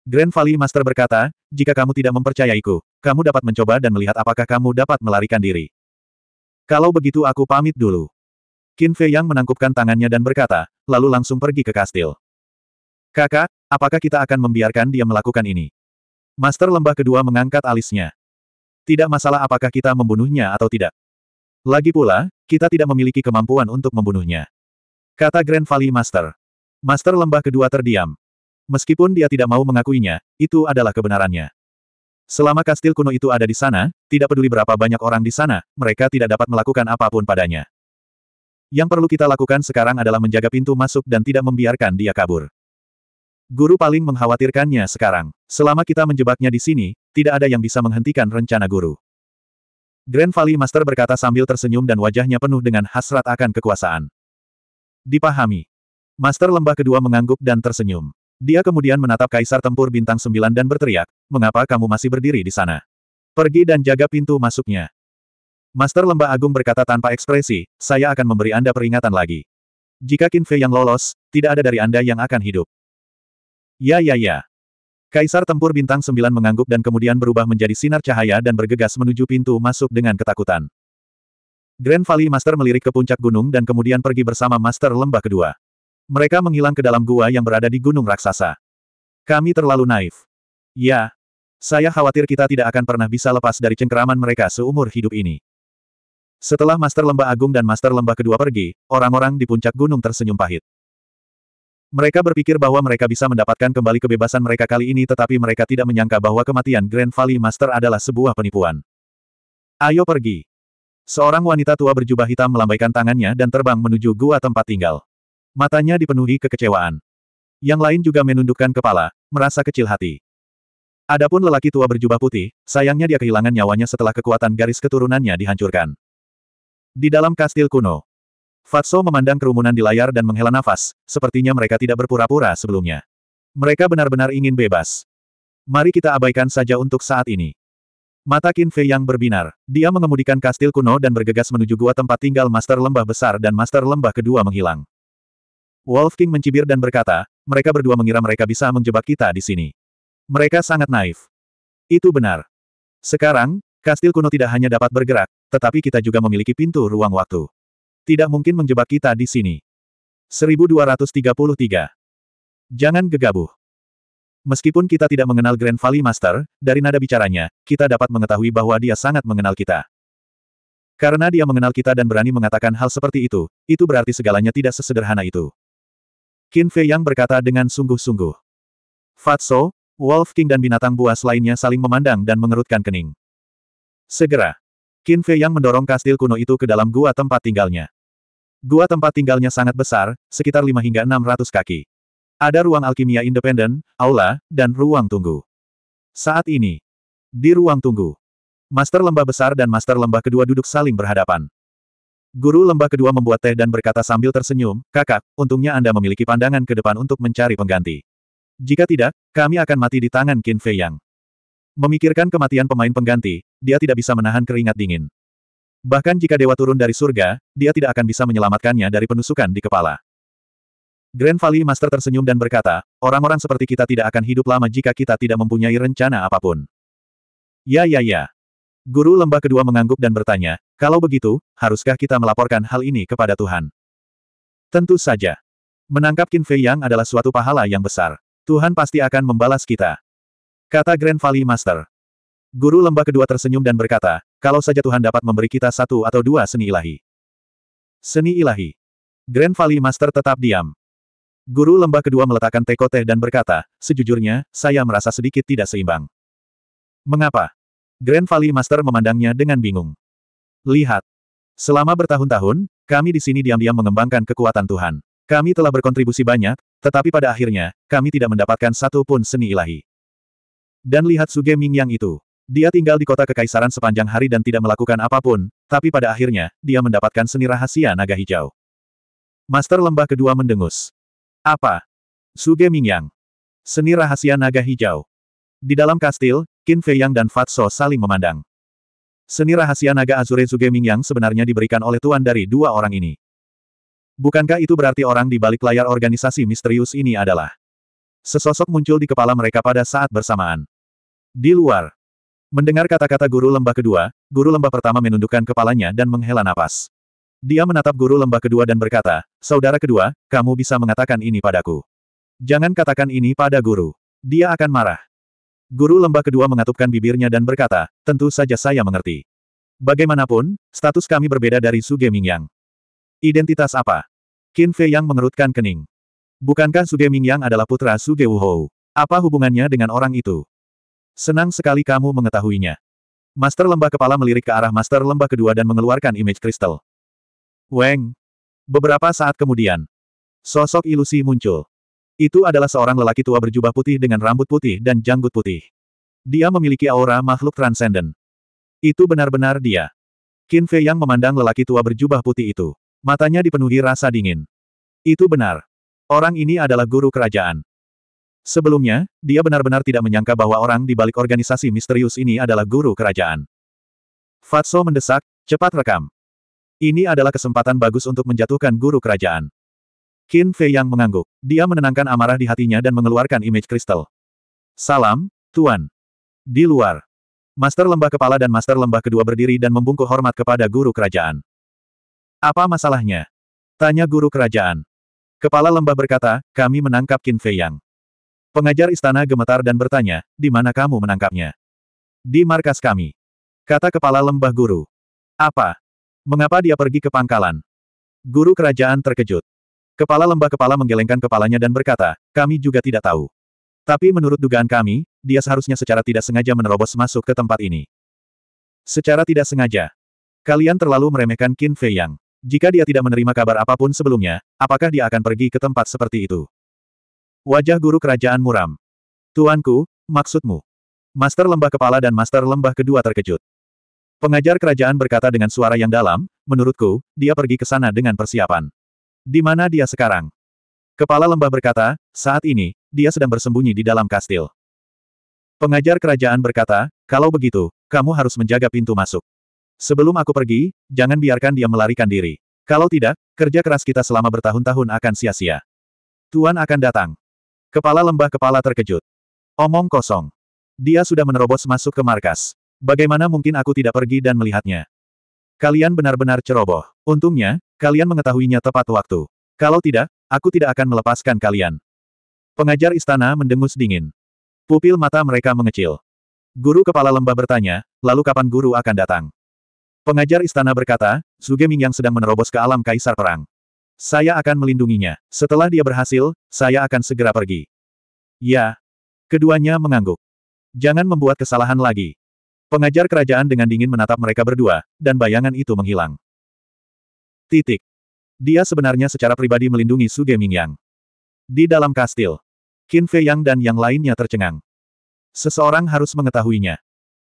Grand Valley Master berkata, jika kamu tidak mempercayaiku, kamu dapat mencoba dan melihat apakah kamu dapat melarikan diri. Kalau begitu aku pamit dulu. Qin Fei Yang menangkupkan tangannya dan berkata, lalu langsung pergi ke kastil. Kakak, apakah kita akan membiarkan dia melakukan ini? Master lembah kedua mengangkat alisnya. Tidak masalah apakah kita membunuhnya atau tidak. Lagi pula, kita tidak memiliki kemampuan untuk membunuhnya. Kata Grand Valley Master. Master lembah kedua terdiam. Meskipun dia tidak mau mengakuinya, itu adalah kebenarannya. Selama kastil kuno itu ada di sana, tidak peduli berapa banyak orang di sana, mereka tidak dapat melakukan apapun padanya. Yang perlu kita lakukan sekarang adalah menjaga pintu masuk dan tidak membiarkan dia kabur. Guru paling mengkhawatirkannya sekarang. Selama kita menjebaknya di sini, tidak ada yang bisa menghentikan rencana guru. Grand Valley Master berkata sambil tersenyum dan wajahnya penuh dengan hasrat akan kekuasaan. Dipahami. Master lembah kedua mengangguk dan tersenyum. Dia kemudian menatap Kaisar Tempur Bintang Sembilan dan berteriak, mengapa kamu masih berdiri di sana? Pergi dan jaga pintu masuknya. Master Lembah Agung berkata tanpa ekspresi, saya akan memberi Anda peringatan lagi. Jika Kinfe yang lolos, tidak ada dari Anda yang akan hidup. Ya ya ya. Kaisar tempur bintang sembilan mengangguk dan kemudian berubah menjadi sinar cahaya dan bergegas menuju pintu masuk dengan ketakutan. Grand Valley Master melirik ke puncak gunung dan kemudian pergi bersama Master Lembah kedua. Mereka menghilang ke dalam gua yang berada di gunung raksasa. Kami terlalu naif. Ya. Saya khawatir kita tidak akan pernah bisa lepas dari cengkeraman mereka seumur hidup ini. Setelah Master Lembah Agung dan Master Lembah Kedua pergi, orang-orang di puncak gunung tersenyum pahit. Mereka berpikir bahwa mereka bisa mendapatkan kembali kebebasan mereka kali ini tetapi mereka tidak menyangka bahwa kematian Grand Valley Master adalah sebuah penipuan. Ayo pergi. Seorang wanita tua berjubah hitam melambaikan tangannya dan terbang menuju gua tempat tinggal. Matanya dipenuhi kekecewaan. Yang lain juga menundukkan kepala, merasa kecil hati. Adapun lelaki tua berjubah putih, sayangnya dia kehilangan nyawanya setelah kekuatan garis keturunannya dihancurkan. Di dalam kastil kuno, Fatso memandang kerumunan di layar dan menghela nafas, sepertinya mereka tidak berpura-pura sebelumnya. Mereka benar-benar ingin bebas. Mari kita abaikan saja untuk saat ini. Mata Qin Fei yang berbinar. Dia mengemudikan kastil kuno dan bergegas menuju gua tempat tinggal Master Lembah Besar dan Master Lembah Kedua menghilang. Wolf King mencibir dan berkata, mereka berdua mengira mereka bisa menjebak kita di sini. Mereka sangat naif. Itu benar. Sekarang, kastil kuno tidak hanya dapat bergerak, tetapi kita juga memiliki pintu ruang waktu. Tidak mungkin menjebak kita di sini. 1233. Jangan gegabah. Meskipun kita tidak mengenal Grand Valley Master, dari nada bicaranya, kita dapat mengetahui bahwa dia sangat mengenal kita. Karena dia mengenal kita dan berani mengatakan hal seperti itu, itu berarti segalanya tidak sesederhana itu. Qin Fei Yang berkata dengan sungguh-sungguh. Fatso, Wolf King dan binatang buas lainnya saling memandang dan mengerutkan kening. Segera, Qin Fei yang mendorong kastil kuno itu ke dalam gua tempat tinggalnya. Gua tempat tinggalnya sangat besar, sekitar 5 hingga 600 kaki. Ada ruang alkimia independen, aula, dan ruang tunggu. Saat ini, di ruang tunggu, Master Lembah Besar dan Master Lembah Kedua duduk saling berhadapan. Guru Lembah Kedua membuat teh dan berkata sambil tersenyum, Kakak, untungnya Anda memiliki pandangan ke depan untuk mencari pengganti. Jika tidak, kami akan mati di tangan Qin Fei Yang. Memikirkan kematian pemain pengganti, dia tidak bisa menahan keringat dingin. Bahkan jika dewa turun dari surga, dia tidak akan bisa menyelamatkannya dari penusukan di kepala. Grand Valley Master tersenyum dan berkata, orang-orang seperti kita tidak akan hidup lama jika kita tidak mempunyai rencana apapun. Ya ya ya. Guru lembah kedua mengangguk dan bertanya, kalau begitu, haruskah kita melaporkan hal ini kepada Tuhan? Tentu saja. Menangkap Qin Fei Yang adalah suatu pahala yang besar. Tuhan pasti akan membalas kita. Kata Grand Valley Master. Guru lembah kedua tersenyum dan berkata, kalau saja Tuhan dapat memberi kita satu atau dua seni ilahi. Seni ilahi. Grand Valley Master tetap diam. Guru lembah kedua meletakkan teko teh dan berkata, sejujurnya, saya merasa sedikit tidak seimbang. Mengapa? Grand Valley Master memandangnya dengan bingung. Lihat. Selama bertahun-tahun, kami di sini diam-diam mengembangkan kekuatan Tuhan. Kami telah berkontribusi banyak, tetapi pada akhirnya, kami tidak mendapatkan satu pun seni ilahi. Dan lihat Suge Ming yang itu. Dia tinggal di kota kekaisaran sepanjang hari dan tidak melakukan apapun, tapi pada akhirnya, dia mendapatkan seni rahasia naga hijau. Master lembah kedua mendengus. Apa? Suge Mingyang. Seni rahasia naga hijau. Di dalam kastil, Qin Fei Yang dan Fatso saling memandang. Seni rahasia naga Azure Suge Mingyang sebenarnya diberikan oleh tuan dari dua orang ini. Bukankah itu berarti orang di balik layar organisasi misterius ini adalah sesosok muncul di kepala mereka pada saat bersamaan. Di luar, Mendengar kata-kata guru lembah kedua, guru lembah pertama menundukkan kepalanya dan menghela napas. Dia menatap guru lembah kedua dan berkata, Saudara kedua, kamu bisa mengatakan ini padaku. Jangan katakan ini pada guru. Dia akan marah. Guru lembah kedua mengatupkan bibirnya dan berkata, tentu saja saya mengerti. Bagaimanapun, status kami berbeda dari Suge Mingyang. Identitas apa? Qin Fei Yang mengerutkan kening. Bukankah Suge Mingyang adalah putra Suge Wuhou? Apa hubungannya dengan orang itu? Senang sekali kamu mengetahuinya. Master lembah kepala melirik ke arah master lembah kedua dan mengeluarkan image kristal. Weng. Beberapa saat kemudian. Sosok ilusi muncul. Itu adalah seorang lelaki tua berjubah putih dengan rambut putih dan janggut putih. Dia memiliki aura makhluk transenden. Itu benar-benar dia. Qin Fei yang memandang lelaki tua berjubah putih itu. Matanya dipenuhi rasa dingin. Itu benar. Orang ini adalah guru kerajaan. Sebelumnya, dia benar-benar tidak menyangka bahwa orang di balik organisasi misterius ini adalah guru kerajaan. Fatso mendesak, cepat rekam. Ini adalah kesempatan bagus untuk menjatuhkan guru kerajaan. Qin Fei yang mengangguk. Dia menenangkan amarah di hatinya dan mengeluarkan image kristal. Salam, Tuan. Di luar. Master Lembah Kepala dan Master Lembah Kedua berdiri dan membungkuk hormat kepada guru kerajaan. Apa masalahnya? Tanya guru kerajaan. Kepala lembah berkata, kami menangkap Qin Fei Yang. Pengajar istana gemetar dan bertanya, di mana kamu menangkapnya? Di markas kami. Kata kepala lembah guru. Apa? Mengapa dia pergi ke pangkalan? Guru kerajaan terkejut. Kepala lembah kepala menggelengkan kepalanya dan berkata, kami juga tidak tahu. Tapi menurut dugaan kami, dia seharusnya secara tidak sengaja menerobos masuk ke tempat ini. Secara tidak sengaja. Kalian terlalu meremehkan Qin Fei Yang. Jika dia tidak menerima kabar apapun sebelumnya, apakah dia akan pergi ke tempat seperti itu? Wajah guru kerajaan muram. Tuanku, maksudmu? Master lembah kepala dan master lembah kedua terkejut. Pengajar kerajaan berkata dengan suara yang dalam, menurutku, dia pergi ke sana dengan persiapan. Di mana dia sekarang? Kepala lembah berkata, saat ini, dia sedang bersembunyi di dalam kastil. Pengajar kerajaan berkata, kalau begitu, kamu harus menjaga pintu masuk. Sebelum aku pergi, jangan biarkan dia melarikan diri. Kalau tidak, kerja keras kita selama bertahun-tahun akan sia-sia. Tuan akan datang. Kepala lembah kepala terkejut. Omong kosong. Dia sudah menerobos masuk ke markas. Bagaimana mungkin aku tidak pergi dan melihatnya? Kalian benar-benar ceroboh. Untungnya, kalian mengetahuinya tepat waktu. Kalau tidak, aku tidak akan melepaskan kalian. Pengajar istana mendengus dingin. Pupil mata mereka mengecil. Guru kepala lembah bertanya, lalu kapan guru akan datang? Pengajar istana berkata, Zuge yang sedang menerobos ke alam kaisar perang. Saya akan melindunginya. Setelah dia berhasil, saya akan segera pergi. Ya. Keduanya mengangguk. Jangan membuat kesalahan lagi. Pengajar kerajaan dengan dingin menatap mereka berdua, dan bayangan itu menghilang. Titik. Dia sebenarnya secara pribadi melindungi Suge Mingyang. Di dalam kastil, Qin Fei Yang dan yang lainnya tercengang. Seseorang harus mengetahuinya.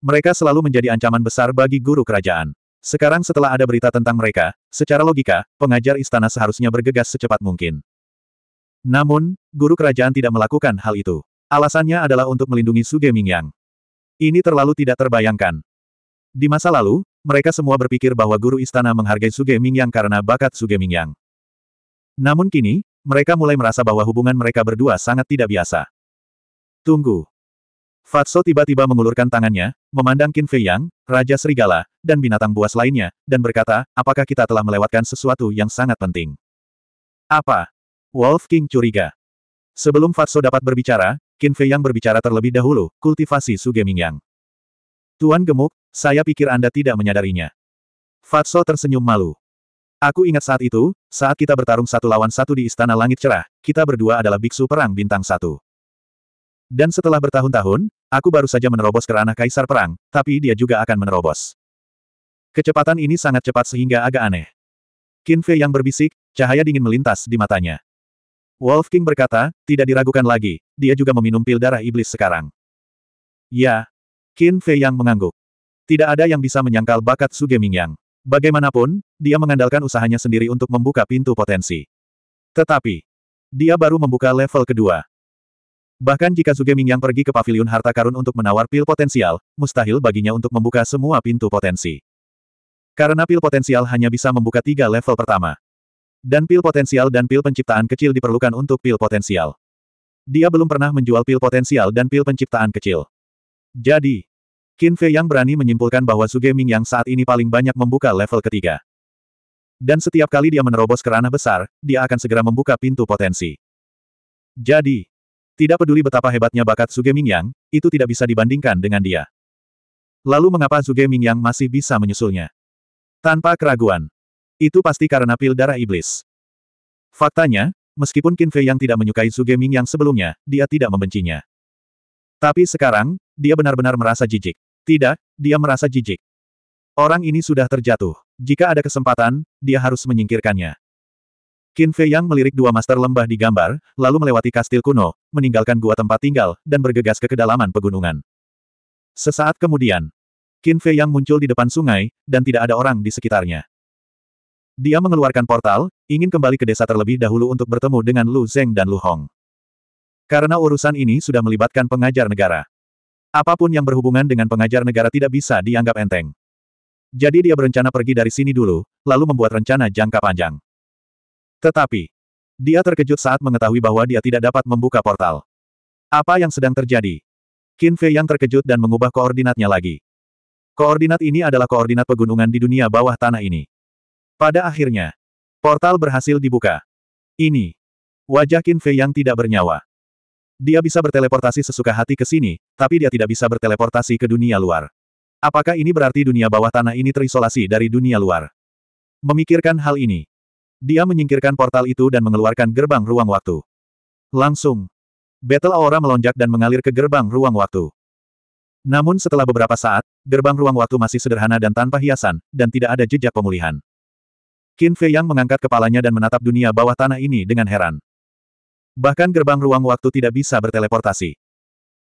Mereka selalu menjadi ancaman besar bagi guru kerajaan. Sekarang setelah ada berita tentang mereka, Secara logika, pengajar istana seharusnya bergegas secepat mungkin. Namun, guru kerajaan tidak melakukan hal itu. Alasannya adalah untuk melindungi Suge Mingyang. Ini terlalu tidak terbayangkan. Di masa lalu, mereka semua berpikir bahwa guru istana menghargai Suge Mingyang karena bakat Suge Mingyang. Namun kini, mereka mulai merasa bahwa hubungan mereka berdua sangat tidak biasa. Tunggu. Fatso tiba-tiba mengulurkan tangannya, memandang Qin Fei Yang, Raja Serigala, dan binatang buas lainnya, dan berkata, apakah kita telah melewatkan sesuatu yang sangat penting? Apa? Wolf King curiga. Sebelum Fatso dapat berbicara, Qin Fei Yang berbicara terlebih dahulu, kultivasi Su Yang. Tuan Gemuk, saya pikir Anda tidak menyadarinya. Fatso tersenyum malu. Aku ingat saat itu, saat kita bertarung satu lawan satu di Istana Langit Cerah, kita berdua adalah biksu perang bintang satu. Dan setelah bertahun-tahun, Aku baru saja menerobos ke ranah kaisar perang, tapi dia juga akan menerobos. Kecepatan ini sangat cepat sehingga agak aneh. Qin Fei yang berbisik, cahaya dingin melintas di matanya. Wolf King berkata, tidak diragukan lagi, dia juga meminum pil darah iblis sekarang. Ya. Qin Fei yang mengangguk. Tidak ada yang bisa menyangkal bakat Su Yang. Bagaimanapun, dia mengandalkan usahanya sendiri untuk membuka pintu potensi. Tetapi, dia baru membuka level kedua. Bahkan jika Ming yang pergi ke paviliun harta karun untuk menawar pil potensial, mustahil baginya untuk membuka semua pintu potensi. Karena pil potensial hanya bisa membuka tiga level pertama. Dan pil potensial dan pil penciptaan kecil diperlukan untuk pil potensial. Dia belum pernah menjual pil potensial dan pil penciptaan kecil. Jadi, Qin Fei yang berani menyimpulkan bahwa Suge Ming yang saat ini paling banyak membuka level ketiga. Dan setiap kali dia menerobos ke ranah besar, dia akan segera membuka pintu potensi. Jadi, tidak peduli betapa hebatnya bakat Suge Mingyang, itu tidak bisa dibandingkan dengan dia. Lalu mengapa Suge Mingyang masih bisa menyusulnya? Tanpa keraguan. Itu pasti karena pil darah iblis. Faktanya, meskipun Qin Fei yang tidak menyukai Suge Mingyang sebelumnya, dia tidak membencinya. Tapi sekarang, dia benar-benar merasa jijik. Tidak, dia merasa jijik. Orang ini sudah terjatuh. Jika ada kesempatan, dia harus menyingkirkannya. Qin Fei Yang melirik dua master lembah di gambar, lalu melewati kastil kuno, meninggalkan gua tempat tinggal, dan bergegas ke kedalaman pegunungan. Sesaat kemudian, Qin Fei Yang muncul di depan sungai, dan tidak ada orang di sekitarnya. Dia mengeluarkan portal, ingin kembali ke desa terlebih dahulu untuk bertemu dengan Lu Zeng dan Lu Hong. Karena urusan ini sudah melibatkan pengajar negara. Apapun yang berhubungan dengan pengajar negara tidak bisa dianggap enteng. Jadi dia berencana pergi dari sini dulu, lalu membuat rencana jangka panjang. Tetapi, dia terkejut saat mengetahui bahwa dia tidak dapat membuka portal. Apa yang sedang terjadi? Qin Fei yang terkejut dan mengubah koordinatnya lagi. Koordinat ini adalah koordinat pegunungan di dunia bawah tanah ini. Pada akhirnya, portal berhasil dibuka. Ini, wajah Qin Fei yang tidak bernyawa. Dia bisa berteleportasi sesuka hati ke sini, tapi dia tidak bisa berteleportasi ke dunia luar. Apakah ini berarti dunia bawah tanah ini terisolasi dari dunia luar? Memikirkan hal ini, dia menyingkirkan portal itu dan mengeluarkan gerbang ruang waktu. Langsung. Battle aura melonjak dan mengalir ke gerbang ruang waktu. Namun setelah beberapa saat, gerbang ruang waktu masih sederhana dan tanpa hiasan, dan tidak ada jejak pemulihan. Qin Fei Yang mengangkat kepalanya dan menatap dunia bawah tanah ini dengan heran. Bahkan gerbang ruang waktu tidak bisa berteleportasi.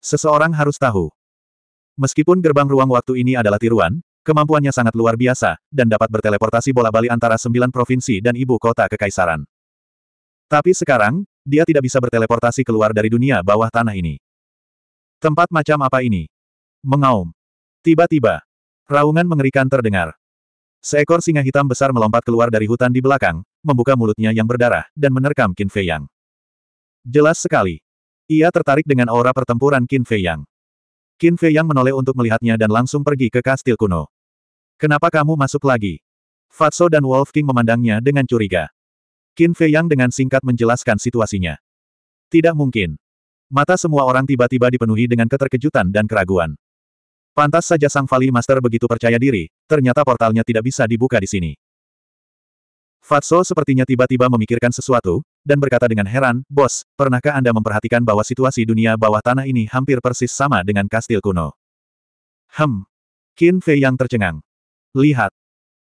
Seseorang harus tahu. Meskipun gerbang ruang waktu ini adalah tiruan, Kemampuannya sangat luar biasa, dan dapat berteleportasi bola bali antara sembilan provinsi dan ibu kota kekaisaran. Tapi sekarang, dia tidak bisa berteleportasi keluar dari dunia bawah tanah ini. Tempat macam apa ini? Mengaum. Tiba-tiba, raungan mengerikan terdengar. Seekor singa hitam besar melompat keluar dari hutan di belakang, membuka mulutnya yang berdarah, dan menerkam Qin Fei Yang. Jelas sekali. Ia tertarik dengan aura pertempuran Qin Fei Yang. Qin Fei Yang menoleh untuk melihatnya dan langsung pergi ke kastil kuno. Kenapa kamu masuk lagi? Fatso dan Wolf King memandangnya dengan curiga. Qin Fei Yang dengan singkat menjelaskan situasinya. Tidak mungkin. Mata semua orang tiba-tiba dipenuhi dengan keterkejutan dan keraguan. Pantas saja Sang Fali Master begitu percaya diri, ternyata portalnya tidak bisa dibuka di sini. Fatso sepertinya tiba-tiba memikirkan sesuatu, dan berkata dengan heran, Bos, pernahkah Anda memperhatikan bahwa situasi dunia bawah tanah ini hampir persis sama dengan kastil kuno? Hem. Qin Fei Yang tercengang. Lihat.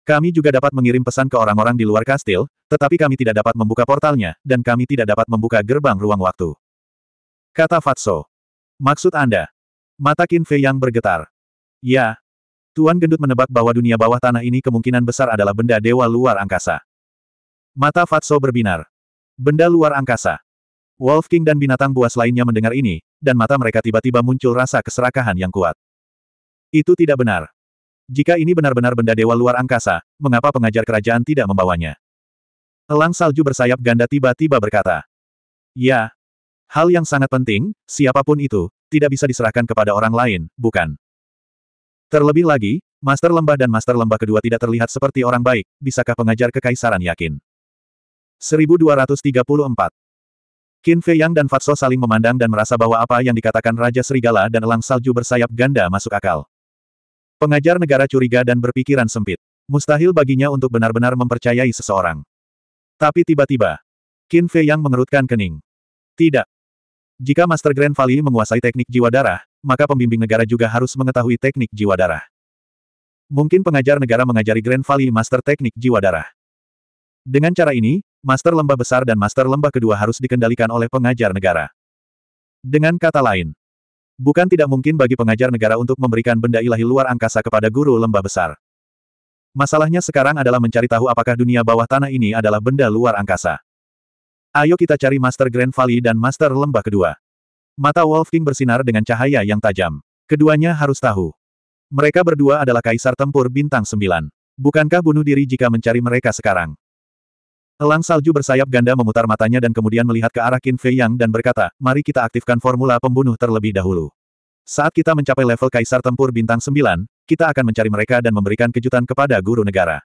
Kami juga dapat mengirim pesan ke orang-orang di luar kastil, tetapi kami tidak dapat membuka portalnya, dan kami tidak dapat membuka gerbang ruang waktu. Kata Fatso. Maksud Anda? Mata Qin Fei yang bergetar. Ya. Tuan Gendut menebak bahwa dunia bawah tanah ini kemungkinan besar adalah benda dewa luar angkasa. Mata Fatso berbinar. Benda luar angkasa. Wolf King dan binatang buas lainnya mendengar ini, dan mata mereka tiba-tiba muncul rasa keserakahan yang kuat. Itu tidak benar. Jika ini benar-benar benda dewa luar angkasa, mengapa pengajar kerajaan tidak membawanya? Elang salju bersayap ganda tiba-tiba berkata. Ya. Hal yang sangat penting, siapapun itu, tidak bisa diserahkan kepada orang lain, bukan? Terlebih lagi, Master Lembah dan Master Lembah kedua tidak terlihat seperti orang baik, bisakah pengajar kekaisaran yakin? 1234 Qin Fei Yang dan Fatso saling memandang dan merasa bahwa apa yang dikatakan Raja Serigala dan Elang Salju bersayap ganda masuk akal. Pengajar negara curiga dan berpikiran sempit. Mustahil baginya untuk benar-benar mempercayai seseorang. Tapi tiba-tiba, Qin Fei yang mengerutkan kening. Tidak. Jika Master Grand Valley menguasai teknik jiwa darah, maka pembimbing negara juga harus mengetahui teknik jiwa darah. Mungkin pengajar negara mengajari Grand Valley Master teknik jiwa darah. Dengan cara ini, Master Lembah Besar dan Master Lembah Kedua harus dikendalikan oleh pengajar negara. Dengan kata lain, Bukan tidak mungkin bagi pengajar negara untuk memberikan benda ilahi luar angkasa kepada guru lembah besar. Masalahnya sekarang adalah mencari tahu apakah dunia bawah tanah ini adalah benda luar angkasa. Ayo kita cari Master Grand Valley dan Master Lembah kedua. Mata Wolf King bersinar dengan cahaya yang tajam. Keduanya harus tahu. Mereka berdua adalah kaisar tempur bintang sembilan. Bukankah bunuh diri jika mencari mereka sekarang? Elang salju bersayap ganda memutar matanya dan kemudian melihat ke arah Qin Fei Yang dan berkata, mari kita aktifkan formula pembunuh terlebih dahulu. Saat kita mencapai level Kaisar Tempur Bintang 9, kita akan mencari mereka dan memberikan kejutan kepada guru negara.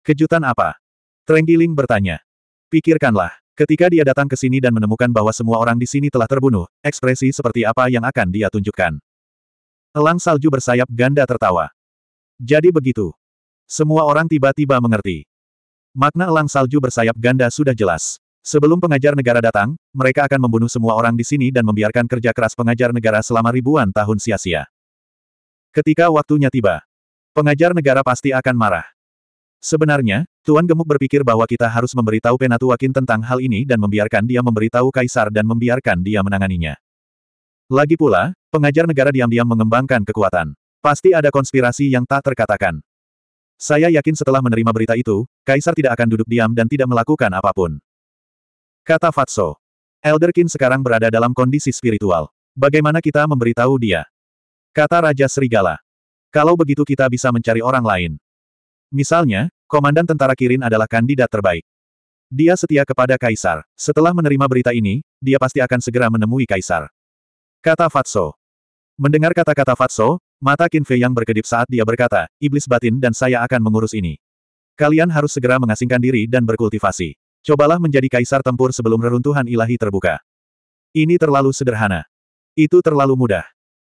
Kejutan apa? Trenggiling bertanya. Pikirkanlah, ketika dia datang ke sini dan menemukan bahwa semua orang di sini telah terbunuh, ekspresi seperti apa yang akan dia tunjukkan. Elang salju bersayap ganda tertawa. Jadi begitu. Semua orang tiba-tiba mengerti. Makna elang salju bersayap ganda sudah jelas. Sebelum pengajar negara datang, mereka akan membunuh semua orang di sini dan membiarkan kerja keras pengajar negara selama ribuan tahun sia-sia. Ketika waktunya tiba, pengajar negara pasti akan marah. Sebenarnya, Tuan Gemuk berpikir bahwa kita harus memberitahu wakin tentang hal ini dan membiarkan dia memberitahu Kaisar dan membiarkan dia menanganinya. Lagi pula, pengajar negara diam-diam mengembangkan kekuatan. Pasti ada konspirasi yang tak terkatakan. Saya yakin setelah menerima berita itu, Kaisar tidak akan duduk diam dan tidak melakukan apapun. Kata Fatso. Elderkin sekarang berada dalam kondisi spiritual. Bagaimana kita memberitahu dia? Kata Raja Serigala. Kalau begitu kita bisa mencari orang lain. Misalnya, Komandan Tentara Kirin adalah kandidat terbaik. Dia setia kepada Kaisar. Setelah menerima berita ini, dia pasti akan segera menemui Kaisar. Kata Fatso. Mendengar kata-kata Fatso, mata Qin Fei yang berkedip saat dia berkata, Iblis batin dan saya akan mengurus ini. Kalian harus segera mengasingkan diri dan berkultivasi. Cobalah menjadi kaisar tempur sebelum reruntuhan ilahi terbuka. Ini terlalu sederhana. Itu terlalu mudah.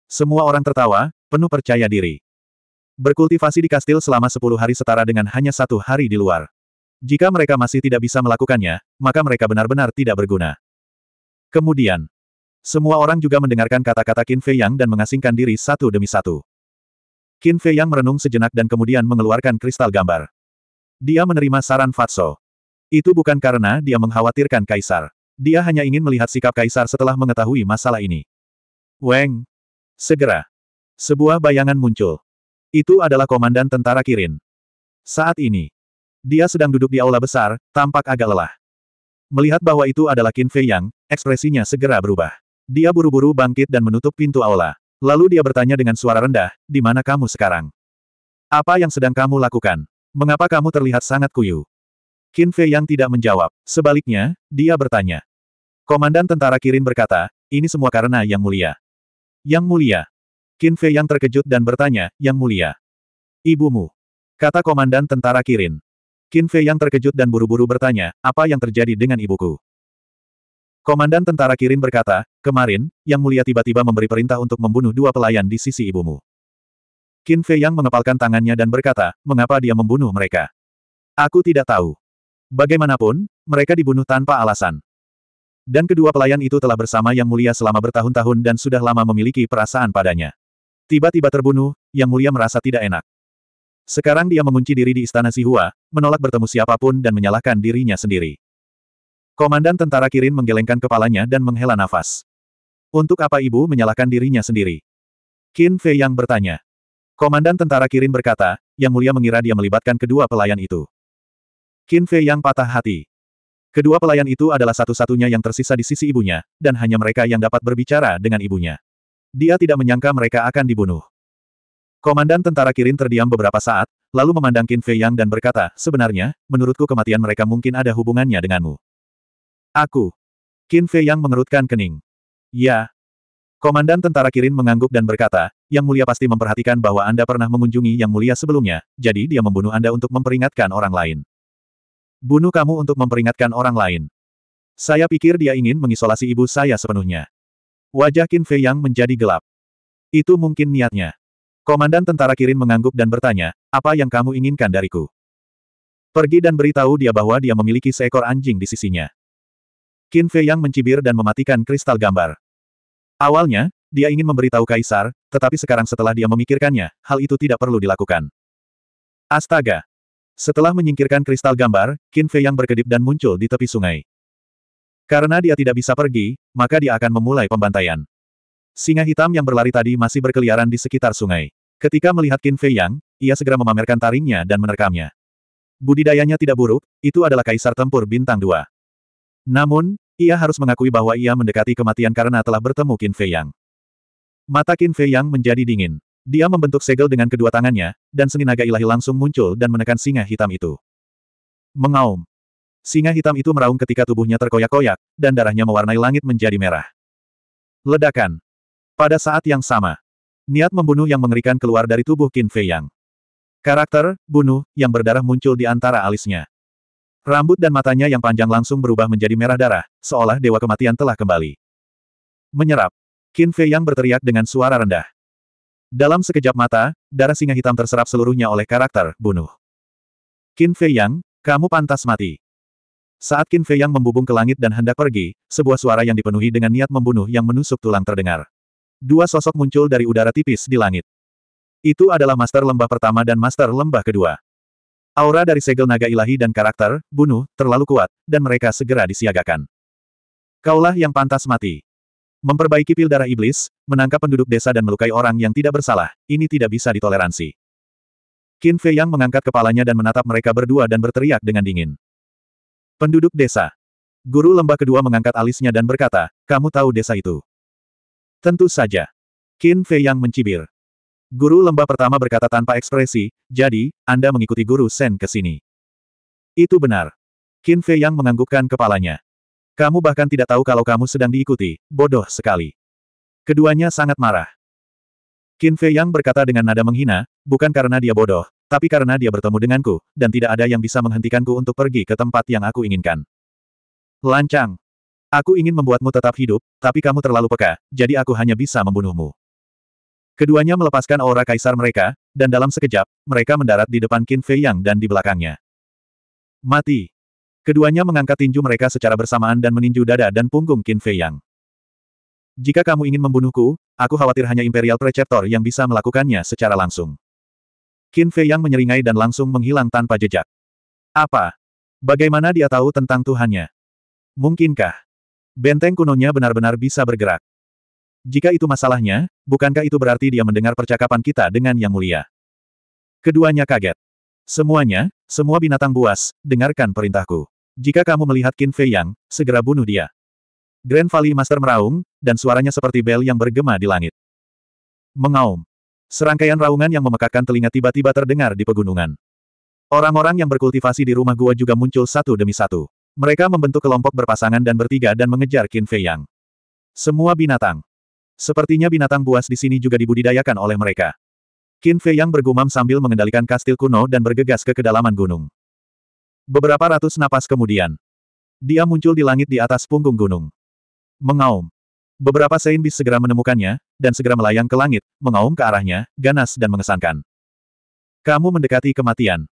Semua orang tertawa, penuh percaya diri. Berkultivasi di kastil selama sepuluh hari setara dengan hanya satu hari di luar. Jika mereka masih tidak bisa melakukannya, maka mereka benar-benar tidak berguna. Kemudian, semua orang juga mendengarkan kata-kata Qin Fei Yang dan mengasingkan diri satu demi satu. Qin Fei Yang merenung sejenak dan kemudian mengeluarkan kristal gambar. Dia menerima saran Fatso. Itu bukan karena dia mengkhawatirkan Kaisar. Dia hanya ingin melihat sikap Kaisar setelah mengetahui masalah ini. Weng! Segera! Sebuah bayangan muncul. Itu adalah Komandan Tentara Kirin. Saat ini, dia sedang duduk di aula besar, tampak agak lelah. Melihat bahwa itu adalah Qin Fei Yang, ekspresinya segera berubah. Dia buru-buru bangkit dan menutup pintu aula. Lalu dia bertanya dengan suara rendah, di mana kamu sekarang? Apa yang sedang kamu lakukan? Mengapa kamu terlihat sangat kuyu? Qin Fei yang tidak menjawab. Sebaliknya, dia bertanya. Komandan tentara Kirin berkata, ini semua karena Yang Mulia. Yang Mulia. Qin Fei yang terkejut dan bertanya, Yang Mulia. Ibumu. Kata komandan tentara Kirin. Qin Fei yang terkejut dan buru-buru bertanya, apa yang terjadi dengan ibuku? Komandan tentara Kirin berkata, kemarin, Yang Mulia tiba-tiba memberi perintah untuk membunuh dua pelayan di sisi ibumu. Qin Fei Yang mengepalkan tangannya dan berkata, mengapa dia membunuh mereka? Aku tidak tahu. Bagaimanapun, mereka dibunuh tanpa alasan. Dan kedua pelayan itu telah bersama Yang Mulia selama bertahun-tahun dan sudah lama memiliki perasaan padanya. Tiba-tiba terbunuh, Yang Mulia merasa tidak enak. Sekarang dia mengunci diri di istana Sihua, menolak bertemu siapapun dan menyalahkan dirinya sendiri. Komandan tentara Kirin menggelengkan kepalanya dan menghela nafas. Untuk apa ibu menyalahkan dirinya sendiri? Qin Fei yang bertanya. Komandan tentara Kirin berkata, Yang Mulia mengira dia melibatkan kedua pelayan itu. Qin Fei yang patah hati. Kedua pelayan itu adalah satu-satunya yang tersisa di sisi ibunya, dan hanya mereka yang dapat berbicara dengan ibunya. Dia tidak menyangka mereka akan dibunuh. Komandan tentara Kirin terdiam beberapa saat, lalu memandang Qin Fei Yang dan berkata, Sebenarnya, menurutku kematian mereka mungkin ada hubungannya denganmu. Aku. Qin Fei yang mengerutkan kening. Ya. Komandan tentara Kirin mengangguk dan berkata, Yang Mulia pasti memperhatikan bahwa Anda pernah mengunjungi Yang Mulia sebelumnya, jadi dia membunuh Anda untuk memperingatkan orang lain. Bunuh kamu untuk memperingatkan orang lain. Saya pikir dia ingin mengisolasi ibu saya sepenuhnya. Wajah Qin Fei yang menjadi gelap. Itu mungkin niatnya. Komandan tentara Kirin mengangguk dan bertanya, apa yang kamu inginkan dariku? Pergi dan beritahu dia bahwa dia memiliki seekor anjing di sisinya. Qin Fei Yang mencibir dan mematikan kristal gambar. Awalnya, dia ingin memberitahu Kaisar, tetapi sekarang setelah dia memikirkannya, hal itu tidak perlu dilakukan. Astaga! Setelah menyingkirkan kristal gambar, Qin Fei Yang berkedip dan muncul di tepi sungai. Karena dia tidak bisa pergi, maka dia akan memulai pembantaian. Singa hitam yang berlari tadi masih berkeliaran di sekitar sungai. Ketika melihat Qin Fei Yang, ia segera memamerkan taringnya dan menerkamnya. Budidayanya tidak buruk, itu adalah kaisar tempur bintang Dua. Namun, ia harus mengakui bahwa ia mendekati kematian karena telah bertemu Qin Fei Yang. Mata Qin Fei Yang menjadi dingin. Dia membentuk segel dengan kedua tangannya, dan seni naga ilahi langsung muncul dan menekan singa hitam itu. Mengaum. Singa hitam itu meraung ketika tubuhnya terkoyak-koyak, dan darahnya mewarnai langit menjadi merah. Ledakan. Pada saat yang sama, niat membunuh yang mengerikan keluar dari tubuh Qin Fei Yang. Karakter, bunuh, yang berdarah muncul di antara alisnya. Rambut dan matanya yang panjang langsung berubah menjadi merah darah, seolah dewa kematian telah kembali. Menyerap. Qin Fei yang berteriak dengan suara rendah. Dalam sekejap mata, darah singa hitam terserap seluruhnya oleh karakter, bunuh. Qin Fei Yang, kamu pantas mati. Saat Qin Fei Yang membubung ke langit dan hendak pergi, sebuah suara yang dipenuhi dengan niat membunuh yang menusuk tulang terdengar. Dua sosok muncul dari udara tipis di langit. Itu adalah Master Lembah pertama dan Master Lembah kedua. Aura dari segel naga ilahi dan karakter, bunuh, terlalu kuat, dan mereka segera disiagakan. Kaulah yang pantas mati. Memperbaiki pil darah iblis, menangkap penduduk desa dan melukai orang yang tidak bersalah, ini tidak bisa ditoleransi. Qin Fei Yang mengangkat kepalanya dan menatap mereka berdua dan berteriak dengan dingin. Penduduk desa. Guru lembah kedua mengangkat alisnya dan berkata, kamu tahu desa itu. Tentu saja. Qin Fei Yang mencibir. Guru lembah pertama berkata tanpa ekspresi, jadi, Anda mengikuti guru Sen ke sini. Itu benar. Qin Fei Yang menganggukkan kepalanya. Kamu bahkan tidak tahu kalau kamu sedang diikuti, bodoh sekali. Keduanya sangat marah. Qin Fei Yang berkata dengan nada menghina, bukan karena dia bodoh, tapi karena dia bertemu denganku, dan tidak ada yang bisa menghentikanku untuk pergi ke tempat yang aku inginkan. Lancang. Aku ingin membuatmu tetap hidup, tapi kamu terlalu peka, jadi aku hanya bisa membunuhmu. Keduanya melepaskan aura kaisar mereka, dan dalam sekejap, mereka mendarat di depan Qin Fei Yang dan di belakangnya. Mati! Keduanya mengangkat tinju mereka secara bersamaan dan meninju dada dan punggung Qin Fei Yang. Jika kamu ingin membunuhku, aku khawatir hanya Imperial Preceptor yang bisa melakukannya secara langsung. Qin Fei Yang menyeringai dan langsung menghilang tanpa jejak. Apa? Bagaimana dia tahu tentang Tuhannya? Mungkinkah? Benteng kunonya benar-benar bisa bergerak. Jika itu masalahnya, bukankah itu berarti dia mendengar percakapan kita dengan Yang Mulia? Keduanya kaget. Semuanya, semua binatang buas, dengarkan perintahku. Jika kamu melihat Qin Fei Yang, segera bunuh dia. Grand Valley Master meraung, dan suaranya seperti bel yang bergema di langit. Mengaum. Serangkaian raungan yang memekakkan telinga tiba-tiba terdengar di pegunungan. Orang-orang yang berkultivasi di rumah gua juga muncul satu demi satu. Mereka membentuk kelompok berpasangan dan bertiga dan mengejar Qin Fei Yang. Semua binatang. Sepertinya binatang buas di sini juga dibudidayakan oleh mereka. Qin Fei yang bergumam sambil mengendalikan kastil kuno dan bergegas ke kedalaman gunung. Beberapa ratus napas kemudian, dia muncul di langit di atas punggung gunung. Mengaum. Beberapa Saint bis segera menemukannya, dan segera melayang ke langit, mengaum ke arahnya, ganas dan mengesankan. Kamu mendekati kematian.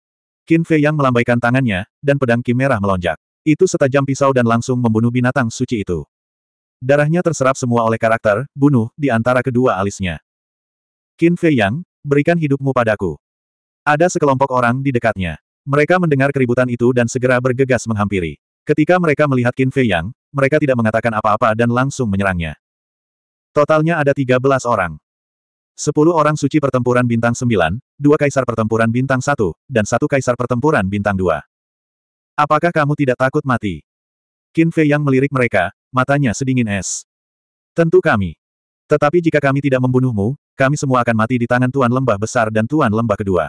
Qin Fei yang melambaikan tangannya, dan pedang Kim merah melonjak. Itu setajam pisau dan langsung membunuh binatang suci itu. Darahnya terserap semua oleh karakter, bunuh, di antara kedua alisnya. Qin Fei Yang, berikan hidupmu padaku. Ada sekelompok orang di dekatnya. Mereka mendengar keributan itu dan segera bergegas menghampiri. Ketika mereka melihat Qin Fei Yang, mereka tidak mengatakan apa-apa dan langsung menyerangnya. Totalnya ada 13 orang. 10 orang suci pertempuran bintang 9, dua kaisar pertempuran bintang 1, dan satu kaisar pertempuran bintang 2. Apakah kamu tidak takut mati? Qin Fei Yang melirik mereka, matanya sedingin es. Tentu kami. Tetapi jika kami tidak membunuhmu, kami semua akan mati di tangan Tuan Lembah Besar dan Tuan Lembah Kedua.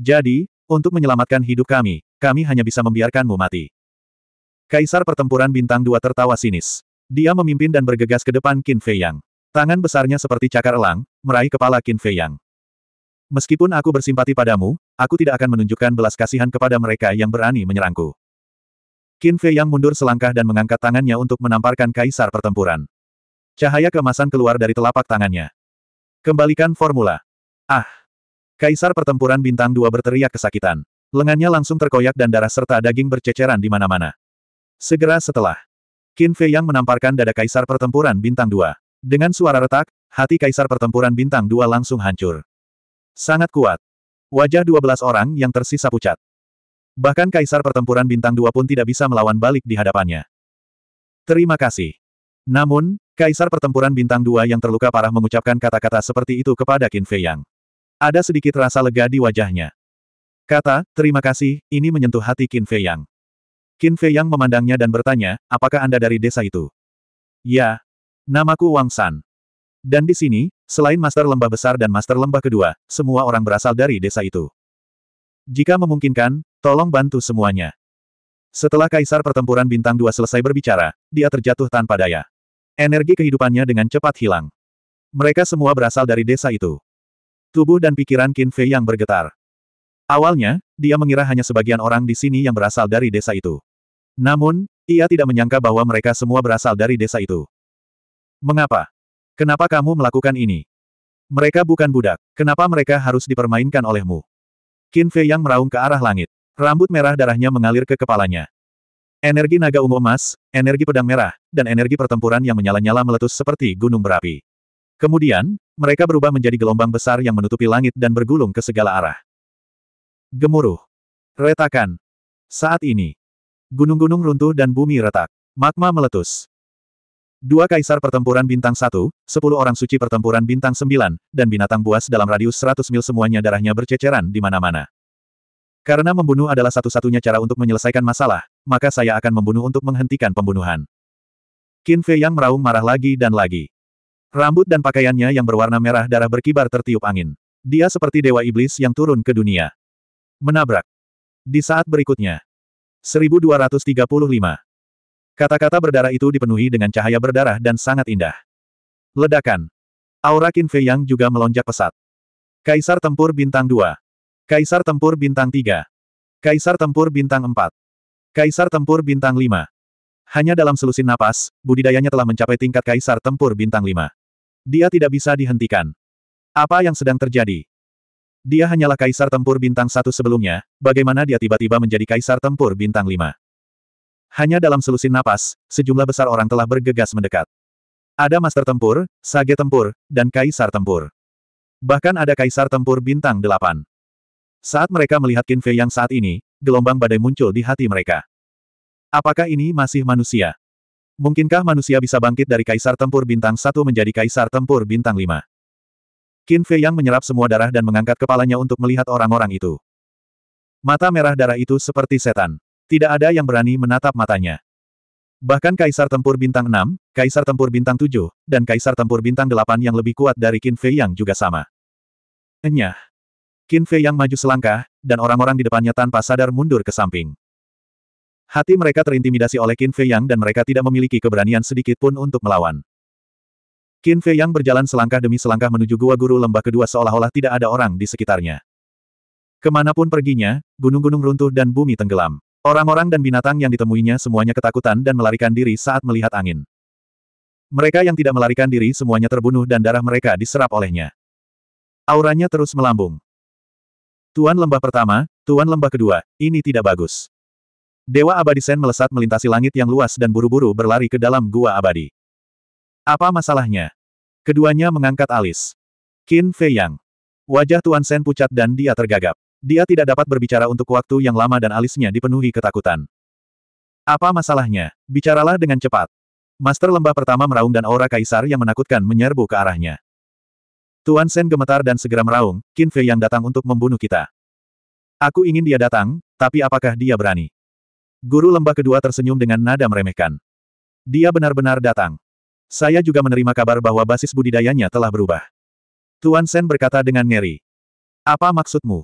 Jadi, untuk menyelamatkan hidup kami, kami hanya bisa membiarkanmu mati. Kaisar pertempuran bintang dua tertawa sinis. Dia memimpin dan bergegas ke depan Qin Fei Yang. Tangan besarnya seperti cakar elang, meraih kepala Qin Fei Yang. Meskipun aku bersimpati padamu, aku tidak akan menunjukkan belas kasihan kepada mereka yang berani menyerangku. Qin Fei yang mundur selangkah dan mengangkat tangannya untuk menamparkan kaisar pertempuran. Cahaya kemasan keluar dari telapak tangannya. Kembalikan formula. Ah! Kaisar pertempuran bintang dua berteriak kesakitan. Lengannya langsung terkoyak dan darah serta daging berceceran di mana-mana. Segera setelah, Qin Fei yang menamparkan dada kaisar pertempuran bintang dua. Dengan suara retak, hati kaisar pertempuran bintang dua langsung hancur. Sangat kuat. Wajah dua belas orang yang tersisa pucat. Bahkan kaisar pertempuran bintang dua pun tidak bisa melawan balik di hadapannya. Terima kasih. Namun, kaisar pertempuran bintang dua yang terluka parah mengucapkan kata-kata seperti itu kepada Qin Fei Yang. Ada sedikit rasa lega di wajahnya. Kata, terima kasih, ini menyentuh hati Qin Fei Yang. Qin Fei Yang memandangnya dan bertanya, apakah Anda dari desa itu? Ya. Namaku Wang San. Dan di sini, selain Master Lembah Besar dan Master Lembah Kedua, semua orang berasal dari desa itu. Jika memungkinkan, tolong bantu semuanya. Setelah Kaisar Pertempuran Bintang Dua selesai berbicara, dia terjatuh tanpa daya. Energi kehidupannya dengan cepat hilang. Mereka semua berasal dari desa itu. Tubuh dan pikiran Qin Fei yang bergetar. Awalnya, dia mengira hanya sebagian orang di sini yang berasal dari desa itu. Namun, ia tidak menyangka bahwa mereka semua berasal dari desa itu. Mengapa? Kenapa kamu melakukan ini? Mereka bukan budak. Kenapa mereka harus dipermainkan olehmu? Qin Fei yang meraung ke arah langit. Rambut merah darahnya mengalir ke kepalanya. Energi naga ungu emas, energi pedang merah, dan energi pertempuran yang menyala-nyala meletus seperti gunung berapi. Kemudian, mereka berubah menjadi gelombang besar yang menutupi langit dan bergulung ke segala arah. Gemuruh. Retakan. Saat ini. Gunung-gunung runtuh dan bumi retak. Magma meletus. Dua kaisar pertempuran bintang satu, sepuluh orang suci pertempuran bintang sembilan, dan binatang buas dalam radius seratus mil semuanya darahnya berceceran di mana-mana. Karena membunuh adalah satu-satunya cara untuk menyelesaikan masalah, maka saya akan membunuh untuk menghentikan pembunuhan. Qin Fei Yang meraung marah lagi dan lagi. Rambut dan pakaiannya yang berwarna merah darah berkibar tertiup angin. Dia seperti dewa iblis yang turun ke dunia. Menabrak. Di saat berikutnya. 1235. Kata-kata berdarah itu dipenuhi dengan cahaya berdarah dan sangat indah. Ledakan. Aura Qin Fei Yang juga melonjak pesat. Kaisar Tempur Bintang 2. Kaisar Tempur Bintang 3. Kaisar Tempur Bintang 4. Kaisar Tempur Bintang 5. Hanya dalam selusin napas, budidayanya telah mencapai tingkat Kaisar Tempur Bintang 5. Dia tidak bisa dihentikan. Apa yang sedang terjadi? Dia hanyalah Kaisar Tempur Bintang Satu sebelumnya, bagaimana dia tiba-tiba menjadi Kaisar Tempur Bintang 5? Hanya dalam selusin napas, sejumlah besar orang telah bergegas mendekat. Ada master tempur, sage tempur, dan kaisar tempur. Bahkan ada kaisar tempur bintang delapan. Saat mereka melihat Kinfe yang saat ini, gelombang badai muncul di hati mereka. Apakah ini masih manusia? Mungkinkah manusia bisa bangkit dari kaisar tempur bintang satu menjadi kaisar tempur bintang lima? Qin Fei yang menyerap semua darah dan mengangkat kepalanya untuk melihat orang-orang itu. Mata merah darah itu seperti setan. Tidak ada yang berani menatap matanya. Bahkan Kaisar Tempur Bintang 6, Kaisar Tempur Bintang 7, dan Kaisar Tempur Bintang 8 yang lebih kuat dari Qin Fei yang juga sama. Enyah. Qin Fei yang maju selangkah, dan orang-orang di depannya tanpa sadar mundur ke samping. Hati mereka terintimidasi oleh Qin Fei Yang dan mereka tidak memiliki keberanian sedikit pun untuk melawan. Qin Fei Yang berjalan selangkah demi selangkah menuju gua guru lembah kedua seolah-olah tidak ada orang di sekitarnya. Kemanapun perginya, gunung-gunung runtuh dan bumi tenggelam. Orang-orang dan binatang yang ditemuinya semuanya ketakutan dan melarikan diri saat melihat angin. Mereka yang tidak melarikan diri semuanya terbunuh dan darah mereka diserap olehnya. Auranya terus melambung. Tuan lembah pertama, tuan lembah kedua, ini tidak bagus. Dewa abadi Sen melesat melintasi langit yang luas dan buru-buru berlari ke dalam gua abadi. Apa masalahnya? Keduanya mengangkat alis. Qin Fei Yang. Wajah Tuan Sen pucat dan dia tergagap. Dia tidak dapat berbicara untuk waktu yang lama dan alisnya dipenuhi ketakutan. Apa masalahnya? Bicaralah dengan cepat. Master lembah pertama meraung dan aura kaisar yang menakutkan menyerbu ke arahnya. Tuan Sen gemetar dan segera meraung, Qin Fei yang datang untuk membunuh kita. Aku ingin dia datang, tapi apakah dia berani? Guru lembah kedua tersenyum dengan nada meremehkan. Dia benar-benar datang. Saya juga menerima kabar bahwa basis budidayanya telah berubah. Tuan Sen berkata dengan ngeri. Apa maksudmu?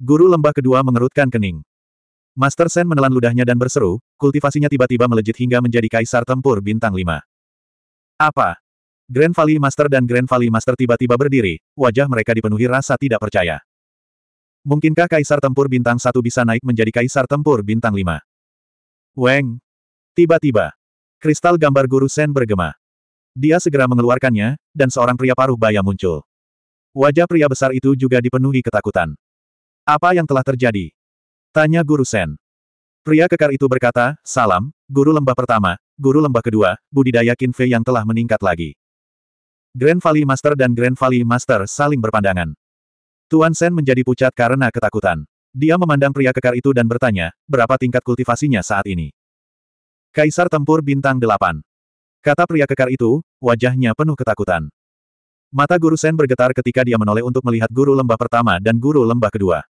Guru lembah kedua mengerutkan kening. Master Sen menelan ludahnya dan berseru, kultivasinya tiba-tiba melejit hingga menjadi kaisar tempur bintang Lima. Apa? Grand Valley Master dan Grand Valley Master tiba-tiba berdiri, wajah mereka dipenuhi rasa tidak percaya. Mungkinkah kaisar tempur bintang satu bisa naik menjadi kaisar tempur bintang Lima? Weng! Tiba-tiba, kristal gambar guru Sen bergema. Dia segera mengeluarkannya, dan seorang pria paruh baya muncul. Wajah pria besar itu juga dipenuhi ketakutan. Apa yang telah terjadi? Tanya Guru Sen. Pria kekar itu berkata, Salam, Guru Lembah pertama, Guru Lembah kedua, budidaya Kinfe yang telah meningkat lagi. Grand Valley Master dan Grand Valley Master saling berpandangan. Tuan Sen menjadi pucat karena ketakutan. Dia memandang pria kekar itu dan bertanya, berapa tingkat kultivasinya saat ini? Kaisar Tempur Bintang 8. Kata pria kekar itu, wajahnya penuh ketakutan. Mata Guru Sen bergetar ketika dia menoleh untuk melihat Guru Lembah pertama dan Guru Lembah kedua.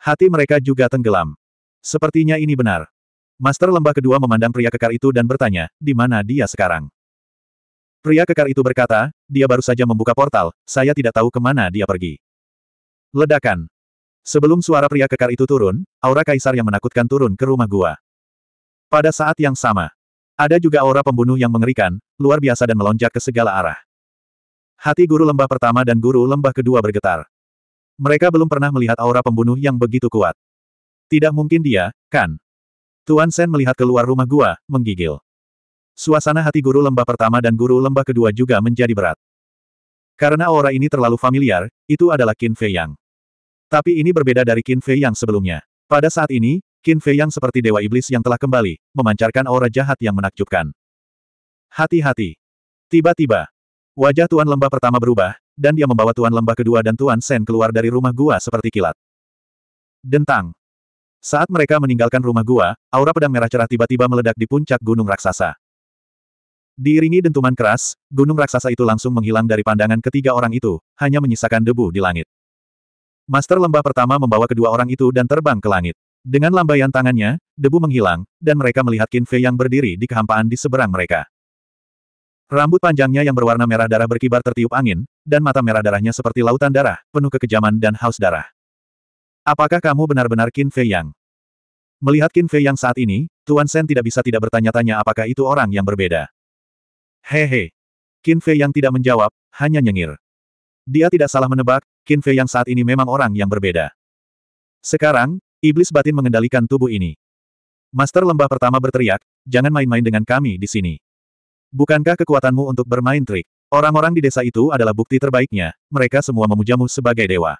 Hati mereka juga tenggelam. Sepertinya ini benar. Master lembah kedua memandang pria kekar itu dan bertanya, di mana dia sekarang? Pria kekar itu berkata, dia baru saja membuka portal, saya tidak tahu kemana dia pergi. Ledakan. Sebelum suara pria kekar itu turun, aura kaisar yang menakutkan turun ke rumah gua. Pada saat yang sama, ada juga aura pembunuh yang mengerikan, luar biasa dan melonjak ke segala arah. Hati guru lembah pertama dan guru lembah kedua bergetar. Mereka belum pernah melihat aura pembunuh yang begitu kuat. Tidak mungkin dia, kan? Tuan Sen melihat keluar rumah gua, menggigil. Suasana hati guru lembah pertama dan guru lembah kedua juga menjadi berat. Karena aura ini terlalu familiar, itu adalah Qin Fei Yang. Tapi ini berbeda dari Qin Fei Yang sebelumnya. Pada saat ini, Qin Fei Yang seperti dewa iblis yang telah kembali, memancarkan aura jahat yang menakjubkan. Hati-hati. Tiba-tiba, Wajah Tuan Lembah pertama berubah, dan dia membawa Tuan Lembah kedua dan Tuan Sen keluar dari rumah gua seperti kilat. Dentang. Saat mereka meninggalkan rumah gua, aura pedang merah cerah tiba-tiba meledak di puncak gunung raksasa. Diiringi dentuman keras, gunung raksasa itu langsung menghilang dari pandangan ketiga orang itu, hanya menyisakan debu di langit. Master lembah pertama membawa kedua orang itu dan terbang ke langit. Dengan lambaian tangannya, debu menghilang, dan mereka melihat Qin Fei yang berdiri di kehampaan di seberang mereka. Rambut panjangnya yang berwarna merah darah berkibar tertiup angin, dan mata merah darahnya seperti lautan darah, penuh kekejaman dan haus darah. Apakah kamu benar-benar Qin Fei Yang? Melihat Qin Fei Yang saat ini, Tuan Shen tidak bisa tidak bertanya-tanya apakah itu orang yang berbeda. Hehe. Qin Fei Yang tidak menjawab, hanya nyengir. Dia tidak salah menebak, Qin Fei Yang saat ini memang orang yang berbeda. Sekarang, iblis batin mengendalikan tubuh ini. Master lembah pertama berteriak, jangan main-main dengan kami di sini. Bukankah kekuatanmu untuk bermain trik? Orang-orang di desa itu adalah bukti terbaiknya, mereka semua memujamu sebagai dewa.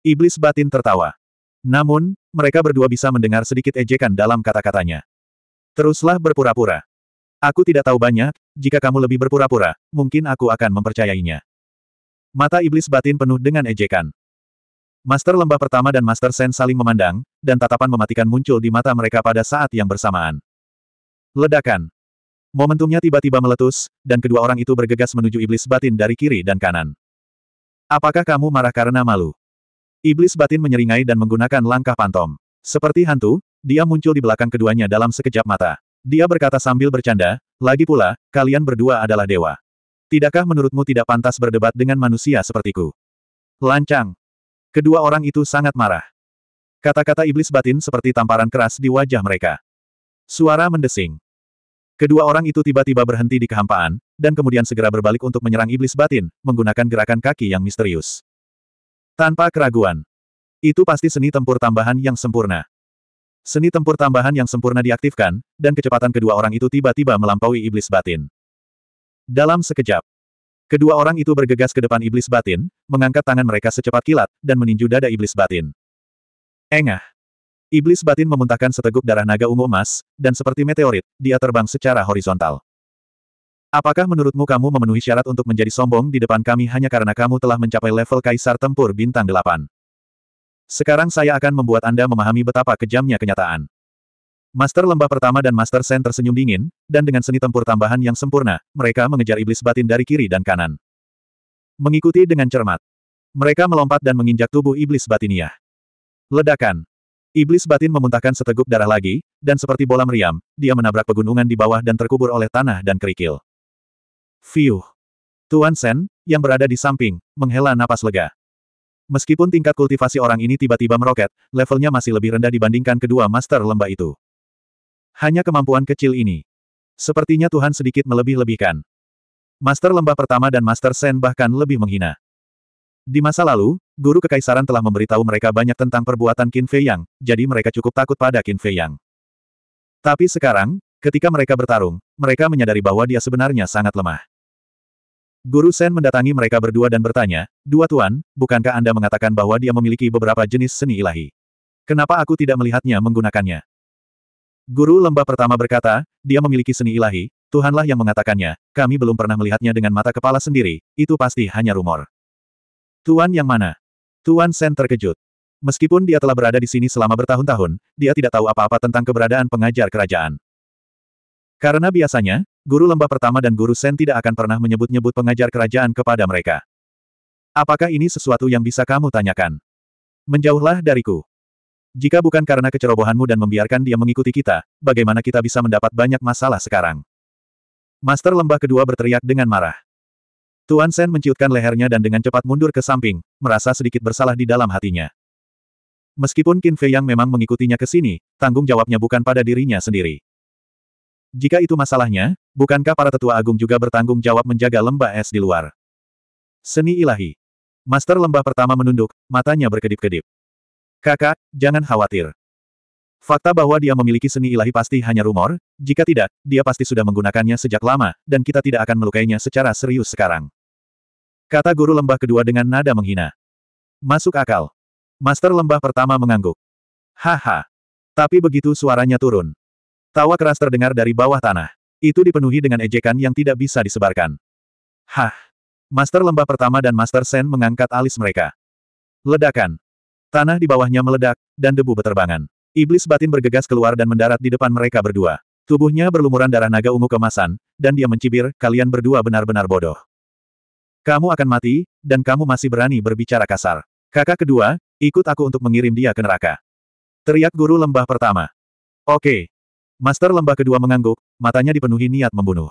Iblis batin tertawa. Namun, mereka berdua bisa mendengar sedikit ejekan dalam kata-katanya. Teruslah berpura-pura. Aku tidak tahu banyak, jika kamu lebih berpura-pura, mungkin aku akan mempercayainya. Mata iblis batin penuh dengan ejekan. Master lembah pertama dan Master Sen saling memandang, dan tatapan mematikan muncul di mata mereka pada saat yang bersamaan. Ledakan. Momentumnya tiba-tiba meletus, dan kedua orang itu bergegas menuju iblis batin dari kiri dan kanan. Apakah kamu marah karena malu? Iblis batin menyeringai dan menggunakan langkah pantom. Seperti hantu, dia muncul di belakang keduanya dalam sekejap mata. Dia berkata sambil bercanda, lagi pula, kalian berdua adalah dewa. Tidakkah menurutmu tidak pantas berdebat dengan manusia sepertiku? Lancang. Kedua orang itu sangat marah. Kata-kata iblis batin seperti tamparan keras di wajah mereka. Suara mendesing. Kedua orang itu tiba-tiba berhenti di kehampaan, dan kemudian segera berbalik untuk menyerang iblis batin, menggunakan gerakan kaki yang misterius. Tanpa keraguan. Itu pasti seni tempur tambahan yang sempurna. Seni tempur tambahan yang sempurna diaktifkan, dan kecepatan kedua orang itu tiba-tiba melampaui iblis batin. Dalam sekejap, kedua orang itu bergegas ke depan iblis batin, mengangkat tangan mereka secepat kilat, dan meninju dada iblis batin. Engah. Iblis batin memuntahkan seteguk darah naga ungu emas, dan seperti meteorit, dia terbang secara horizontal. Apakah menurutmu kamu memenuhi syarat untuk menjadi sombong di depan kami hanya karena kamu telah mencapai level kaisar tempur bintang delapan? Sekarang saya akan membuat Anda memahami betapa kejamnya kenyataan. Master lembah pertama dan Master Sen tersenyum dingin, dan dengan seni tempur tambahan yang sempurna, mereka mengejar iblis batin dari kiri dan kanan. Mengikuti dengan cermat. Mereka melompat dan menginjak tubuh iblis batiniah. Ledakan. Iblis batin memuntahkan seteguk darah lagi, dan seperti bola meriam, dia menabrak pegunungan di bawah dan terkubur oleh tanah dan kerikil. Fiuh! Tuan Sen, yang berada di samping, menghela napas lega. Meskipun tingkat kultivasi orang ini tiba-tiba meroket, levelnya masih lebih rendah dibandingkan kedua master lembah itu. Hanya kemampuan kecil ini. Sepertinya Tuhan sedikit melebih-lebihkan. Master lembah pertama dan Master Sen bahkan lebih menghina. Di masa lalu, Guru Kekaisaran telah memberitahu mereka banyak tentang perbuatan Qin Fei Yang, jadi mereka cukup takut pada Qin Fei Yang. Tapi sekarang, ketika mereka bertarung, mereka menyadari bahwa dia sebenarnya sangat lemah. Guru Sen mendatangi mereka berdua dan bertanya, Dua Tuan, bukankah Anda mengatakan bahwa dia memiliki beberapa jenis seni ilahi? Kenapa aku tidak melihatnya menggunakannya? Guru lembah pertama berkata, dia memiliki seni ilahi, Tuhanlah yang mengatakannya, kami belum pernah melihatnya dengan mata kepala sendiri, itu pasti hanya rumor. Tuan yang mana? Tuan Sen terkejut. Meskipun dia telah berada di sini selama bertahun-tahun, dia tidak tahu apa-apa tentang keberadaan pengajar kerajaan. Karena biasanya, guru lembah pertama dan guru Sen tidak akan pernah menyebut-nyebut pengajar kerajaan kepada mereka. Apakah ini sesuatu yang bisa kamu tanyakan? Menjauhlah dariku. Jika bukan karena kecerobohanmu dan membiarkan dia mengikuti kita, bagaimana kita bisa mendapat banyak masalah sekarang? Master lembah kedua berteriak dengan marah. Tuan Sen menciutkan lehernya dan dengan cepat mundur ke samping, merasa sedikit bersalah di dalam hatinya. Meskipun Qin Fei Yang memang mengikutinya ke sini, tanggung jawabnya bukan pada dirinya sendiri. Jika itu masalahnya, bukankah para tetua agung juga bertanggung jawab menjaga lembah es di luar? Seni ilahi. Master lembah pertama menunduk, matanya berkedip-kedip. Kakak, jangan khawatir. Fakta bahwa dia memiliki seni ilahi pasti hanya rumor, jika tidak, dia pasti sudah menggunakannya sejak lama, dan kita tidak akan melukainya secara serius sekarang. Kata guru lembah kedua dengan nada menghina. Masuk akal. Master lembah pertama mengangguk. Haha. Tapi begitu suaranya turun. Tawa keras terdengar dari bawah tanah. Itu dipenuhi dengan ejekan yang tidak bisa disebarkan. Hah. Master lembah pertama dan Master Sen mengangkat alis mereka. Ledakan. Tanah di bawahnya meledak, dan debu beterbangan. Iblis batin bergegas keluar dan mendarat di depan mereka berdua. Tubuhnya berlumuran darah naga ungu kemasan, dan dia mencibir, kalian berdua benar-benar bodoh. Kamu akan mati, dan kamu masih berani berbicara kasar. Kakak kedua, ikut aku untuk mengirim dia ke neraka. Teriak guru lembah pertama. Oke. Master lembah kedua mengangguk, matanya dipenuhi niat membunuh.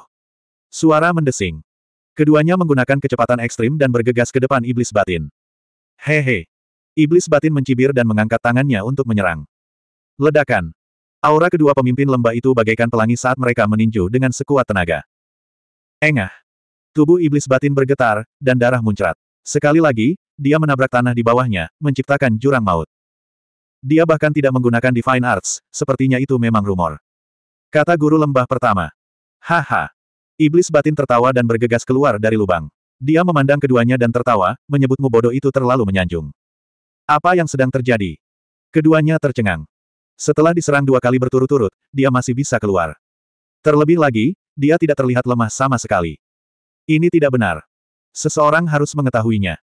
Suara mendesing. Keduanya menggunakan kecepatan ekstrim dan bergegas ke depan iblis batin. Hehe. Iblis batin mencibir dan mengangkat tangannya untuk menyerang. Ledakan. Aura kedua pemimpin lembah itu bagaikan pelangi saat mereka meninju dengan sekuat tenaga. Engah. Tubuh iblis batin bergetar, dan darah muncrat. Sekali lagi, dia menabrak tanah di bawahnya, menciptakan jurang maut. Dia bahkan tidak menggunakan Divine Arts, sepertinya itu memang rumor. Kata guru lembah pertama. Haha. Iblis batin tertawa dan bergegas keluar dari lubang. Dia memandang keduanya dan tertawa, menyebutmu bodoh itu terlalu menyanjung. Apa yang sedang terjadi? Keduanya tercengang. Setelah diserang dua kali berturut-turut, dia masih bisa keluar. Terlebih lagi, dia tidak terlihat lemah sama sekali. Ini tidak benar. Seseorang harus mengetahuinya.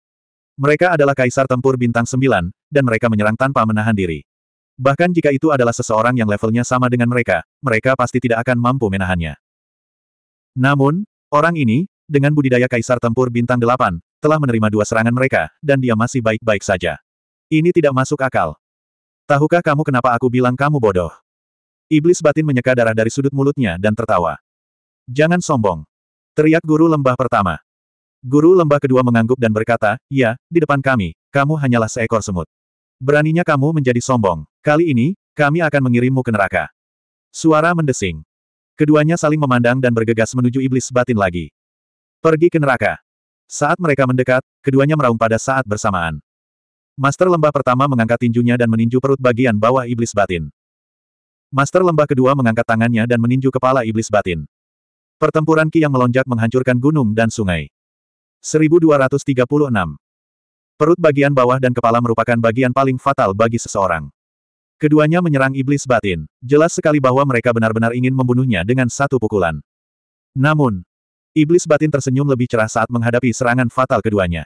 Mereka adalah kaisar tempur bintang Sembilan, dan mereka menyerang tanpa menahan diri. Bahkan jika itu adalah seseorang yang levelnya sama dengan mereka, mereka pasti tidak akan mampu menahannya. Namun, orang ini, dengan budidaya kaisar tempur bintang Delapan, telah menerima dua serangan mereka, dan dia masih baik-baik saja. Ini tidak masuk akal. Tahukah kamu kenapa aku bilang kamu bodoh? Iblis batin menyeka darah dari sudut mulutnya dan tertawa. Jangan sombong. Teriak guru lembah pertama. Guru lembah kedua mengangguk dan berkata, Ya, di depan kami, kamu hanyalah seekor semut. Beraninya kamu menjadi sombong. Kali ini, kami akan mengirimmu ke neraka. Suara mendesing. Keduanya saling memandang dan bergegas menuju iblis batin lagi. Pergi ke neraka. Saat mereka mendekat, keduanya meraung pada saat bersamaan. Master lembah pertama mengangkat tinjunya dan meninju perut bagian bawah iblis batin. Master lembah kedua mengangkat tangannya dan meninju kepala iblis batin. Pertempuran Ki yang melonjak menghancurkan gunung dan sungai. 1236. Perut bagian bawah dan kepala merupakan bagian paling fatal bagi seseorang. Keduanya menyerang iblis batin. Jelas sekali bahwa mereka benar-benar ingin membunuhnya dengan satu pukulan. Namun, iblis batin tersenyum lebih cerah saat menghadapi serangan fatal keduanya.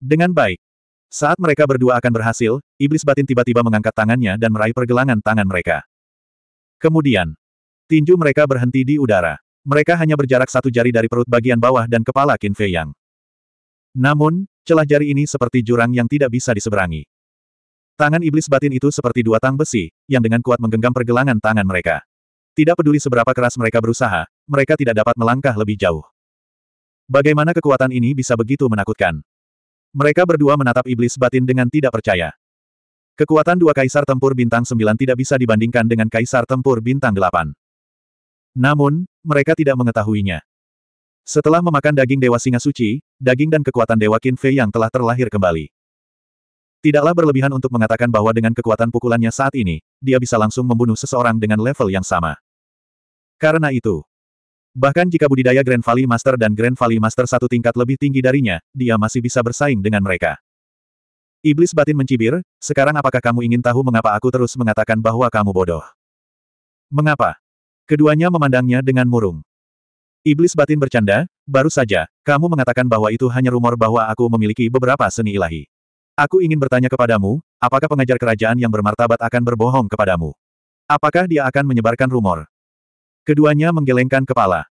Dengan baik, saat mereka berdua akan berhasil, iblis batin tiba-tiba mengangkat tangannya dan meraih pergelangan tangan mereka. Kemudian, tinju mereka berhenti di udara mereka hanya berjarak satu jari dari perut bagian bawah dan kepala Qin Fei Yang. Namun, celah jari ini seperti jurang yang tidak bisa diseberangi. Tangan iblis batin itu seperti dua tang besi, yang dengan kuat menggenggam pergelangan tangan mereka. Tidak peduli seberapa keras mereka berusaha, mereka tidak dapat melangkah lebih jauh. Bagaimana kekuatan ini bisa begitu menakutkan? Mereka berdua menatap iblis batin dengan tidak percaya. Kekuatan dua kaisar tempur bintang sembilan tidak bisa dibandingkan dengan kaisar tempur bintang delapan. Namun, mereka tidak mengetahuinya. Setelah memakan daging Dewa Singa Suci, daging dan kekuatan Dewa Qin Fei yang telah terlahir kembali. Tidaklah berlebihan untuk mengatakan bahwa dengan kekuatan pukulannya saat ini, dia bisa langsung membunuh seseorang dengan level yang sama. Karena itu, bahkan jika budidaya Grand Valley Master dan Grand Valley Master satu tingkat lebih tinggi darinya, dia masih bisa bersaing dengan mereka. Iblis batin mencibir, sekarang apakah kamu ingin tahu mengapa aku terus mengatakan bahwa kamu bodoh? Mengapa? Keduanya memandangnya dengan murung. Iblis batin bercanda, baru saja, kamu mengatakan bahwa itu hanya rumor bahwa aku memiliki beberapa seni ilahi. Aku ingin bertanya kepadamu, apakah pengajar kerajaan yang bermartabat akan berbohong kepadamu? Apakah dia akan menyebarkan rumor? Keduanya menggelengkan kepala.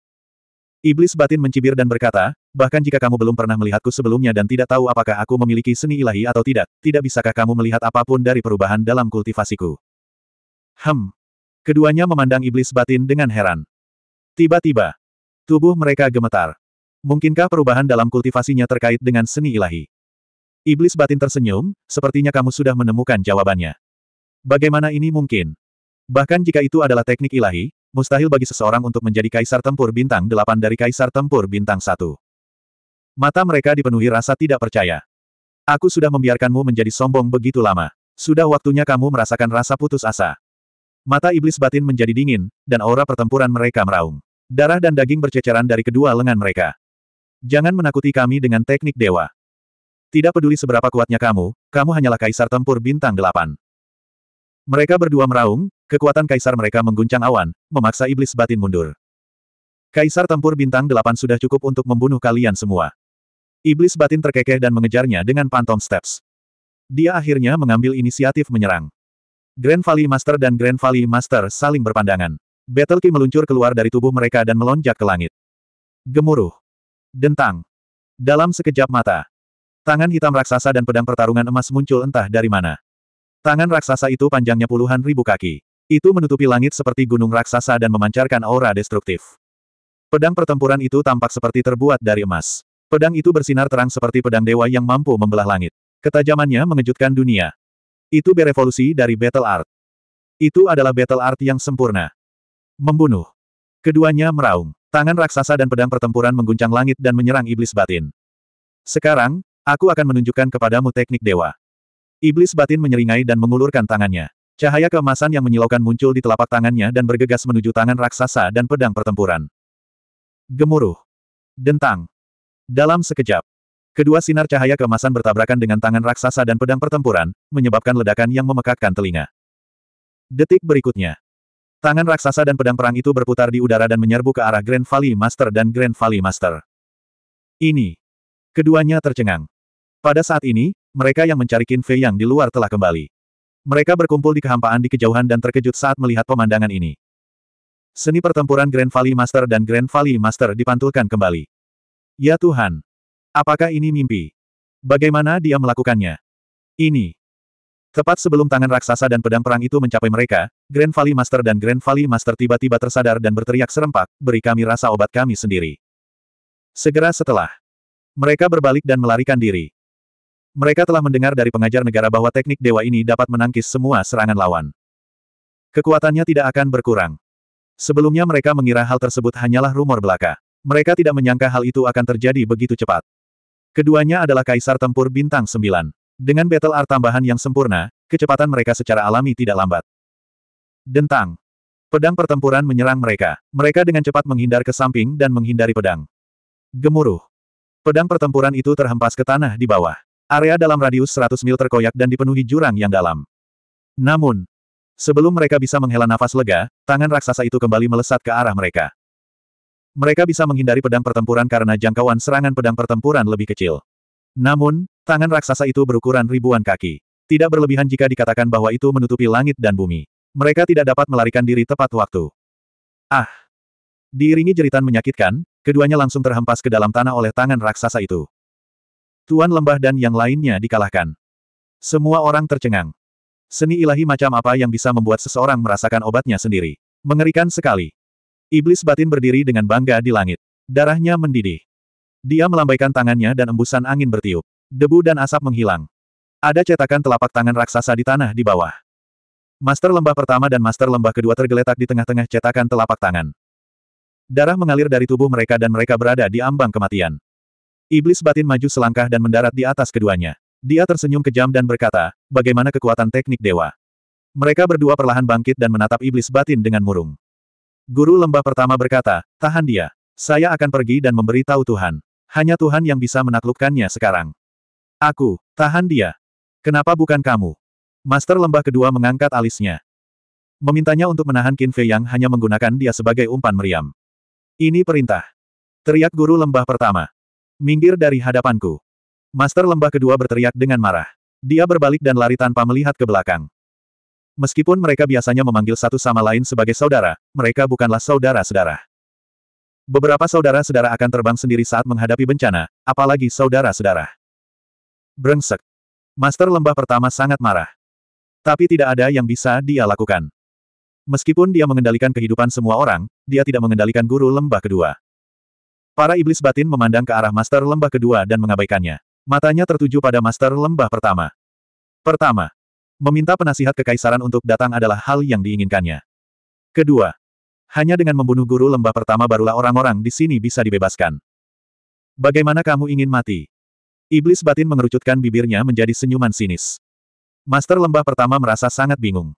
Iblis batin mencibir dan berkata, bahkan jika kamu belum pernah melihatku sebelumnya dan tidak tahu apakah aku memiliki seni ilahi atau tidak, tidak bisakah kamu melihat apapun dari perubahan dalam kultivasiku? Hem, Keduanya memandang iblis batin dengan heran. Tiba-tiba, tubuh mereka gemetar. Mungkinkah perubahan dalam kultivasinya terkait dengan seni ilahi? Iblis batin tersenyum, sepertinya kamu sudah menemukan jawabannya. Bagaimana ini mungkin? Bahkan jika itu adalah teknik ilahi, mustahil bagi seseorang untuk menjadi kaisar tempur bintang delapan dari kaisar tempur bintang satu. Mata mereka dipenuhi rasa tidak percaya. Aku sudah membiarkanmu menjadi sombong begitu lama. Sudah waktunya kamu merasakan rasa putus asa. Mata iblis batin menjadi dingin, dan aura pertempuran mereka meraung. Darah dan daging berceceran dari kedua lengan mereka. Jangan menakuti kami dengan teknik dewa. Tidak peduli seberapa kuatnya kamu, kamu hanyalah kaisar tempur bintang delapan. Mereka berdua meraung, kekuatan kaisar mereka mengguncang awan, memaksa iblis batin mundur. Kaisar tempur bintang delapan sudah cukup untuk membunuh kalian semua. Iblis batin terkekeh dan mengejarnya dengan pantom steps. Dia akhirnya mengambil inisiatif menyerang. Grand Valley Master dan Grand Valley Master saling berpandangan. Battle Key meluncur keluar dari tubuh mereka dan melonjak ke langit. Gemuruh. Dentang. Dalam sekejap mata. Tangan hitam raksasa dan pedang pertarungan emas muncul entah dari mana. Tangan raksasa itu panjangnya puluhan ribu kaki. Itu menutupi langit seperti gunung raksasa dan memancarkan aura destruktif. Pedang pertempuran itu tampak seperti terbuat dari emas. Pedang itu bersinar terang seperti pedang dewa yang mampu membelah langit. Ketajamannya mengejutkan dunia. Itu berevolusi dari battle art. Itu adalah battle art yang sempurna. Membunuh. Keduanya meraung. Tangan raksasa dan pedang pertempuran mengguncang langit dan menyerang iblis batin. Sekarang, aku akan menunjukkan kepadamu teknik dewa. Iblis batin menyeringai dan mengulurkan tangannya. Cahaya keemasan yang menyilaukan muncul di telapak tangannya dan bergegas menuju tangan raksasa dan pedang pertempuran. Gemuruh. Dentang. Dalam sekejap, Kedua sinar cahaya kemasan bertabrakan dengan tangan raksasa dan pedang pertempuran, menyebabkan ledakan yang memekakkan telinga. Detik berikutnya. Tangan raksasa dan pedang perang itu berputar di udara dan menyerbu ke arah Grand Valley Master dan Grand Valley Master. Ini. Keduanya tercengang. Pada saat ini, mereka yang mencari Qin Fei yang di luar telah kembali. Mereka berkumpul di kehampaan di kejauhan dan terkejut saat melihat pemandangan ini. Seni pertempuran Grand Valley Master dan Grand Valley Master dipantulkan kembali. Ya Tuhan, Apakah ini mimpi? Bagaimana dia melakukannya? Ini. Tepat sebelum tangan raksasa dan pedang perang itu mencapai mereka, Grand Valley Master dan Grand Valley Master tiba-tiba tersadar dan berteriak serempak, beri kami rasa obat kami sendiri. Segera setelah, mereka berbalik dan melarikan diri. Mereka telah mendengar dari pengajar negara bahwa teknik dewa ini dapat menangkis semua serangan lawan. Kekuatannya tidak akan berkurang. Sebelumnya mereka mengira hal tersebut hanyalah rumor belaka. Mereka tidak menyangka hal itu akan terjadi begitu cepat. Keduanya adalah kaisar tempur bintang 9. Dengan battle art tambahan yang sempurna, kecepatan mereka secara alami tidak lambat. Dentang. Pedang pertempuran menyerang mereka. Mereka dengan cepat menghindar ke samping dan menghindari pedang. Gemuruh. Pedang pertempuran itu terhempas ke tanah di bawah. Area dalam radius 100 mil terkoyak dan dipenuhi jurang yang dalam. Namun, sebelum mereka bisa menghela nafas lega, tangan raksasa itu kembali melesat ke arah mereka. Mereka bisa menghindari pedang pertempuran karena jangkauan serangan pedang pertempuran lebih kecil. Namun, tangan raksasa itu berukuran ribuan kaki. Tidak berlebihan jika dikatakan bahwa itu menutupi langit dan bumi. Mereka tidak dapat melarikan diri tepat waktu. Ah! Diiringi jeritan menyakitkan, keduanya langsung terhempas ke dalam tanah oleh tangan raksasa itu. Tuan lembah dan yang lainnya dikalahkan. Semua orang tercengang. Seni ilahi macam apa yang bisa membuat seseorang merasakan obatnya sendiri. Mengerikan sekali. Iblis batin berdiri dengan bangga di langit. Darahnya mendidih. Dia melambaikan tangannya dan embusan angin bertiup. Debu dan asap menghilang. Ada cetakan telapak tangan raksasa di tanah di bawah. Master lembah pertama dan master lembah kedua tergeletak di tengah-tengah cetakan telapak tangan. Darah mengalir dari tubuh mereka dan mereka berada di ambang kematian. Iblis batin maju selangkah dan mendarat di atas keduanya. Dia tersenyum kejam dan berkata, bagaimana kekuatan teknik dewa. Mereka berdua perlahan bangkit dan menatap iblis batin dengan murung. Guru lembah pertama berkata, tahan dia. Saya akan pergi dan memberitahu Tuhan. Hanya Tuhan yang bisa menaklukkannya sekarang. Aku, tahan dia. Kenapa bukan kamu? Master lembah kedua mengangkat alisnya. Memintanya untuk menahan Qin Fei yang hanya menggunakan dia sebagai umpan meriam. Ini perintah. Teriak guru lembah pertama. Minggir dari hadapanku. Master lembah kedua berteriak dengan marah. Dia berbalik dan lari tanpa melihat ke belakang. Meskipun mereka biasanya memanggil satu sama lain sebagai saudara, mereka bukanlah saudara-saudara. Beberapa saudara-saudara akan terbang sendiri saat menghadapi bencana, apalagi saudara-saudara. Brengsek. Master lembah pertama sangat marah. Tapi tidak ada yang bisa dia lakukan. Meskipun dia mengendalikan kehidupan semua orang, dia tidak mengendalikan guru lembah kedua. Para iblis batin memandang ke arah master lembah kedua dan mengabaikannya. Matanya tertuju pada master lembah pertama. Pertama, Meminta penasihat kekaisaran untuk datang adalah hal yang diinginkannya. Kedua, hanya dengan membunuh guru lembah pertama barulah orang-orang di sini bisa dibebaskan. Bagaimana kamu ingin mati? Iblis batin mengerucutkan bibirnya menjadi senyuman sinis. Master lembah pertama merasa sangat bingung.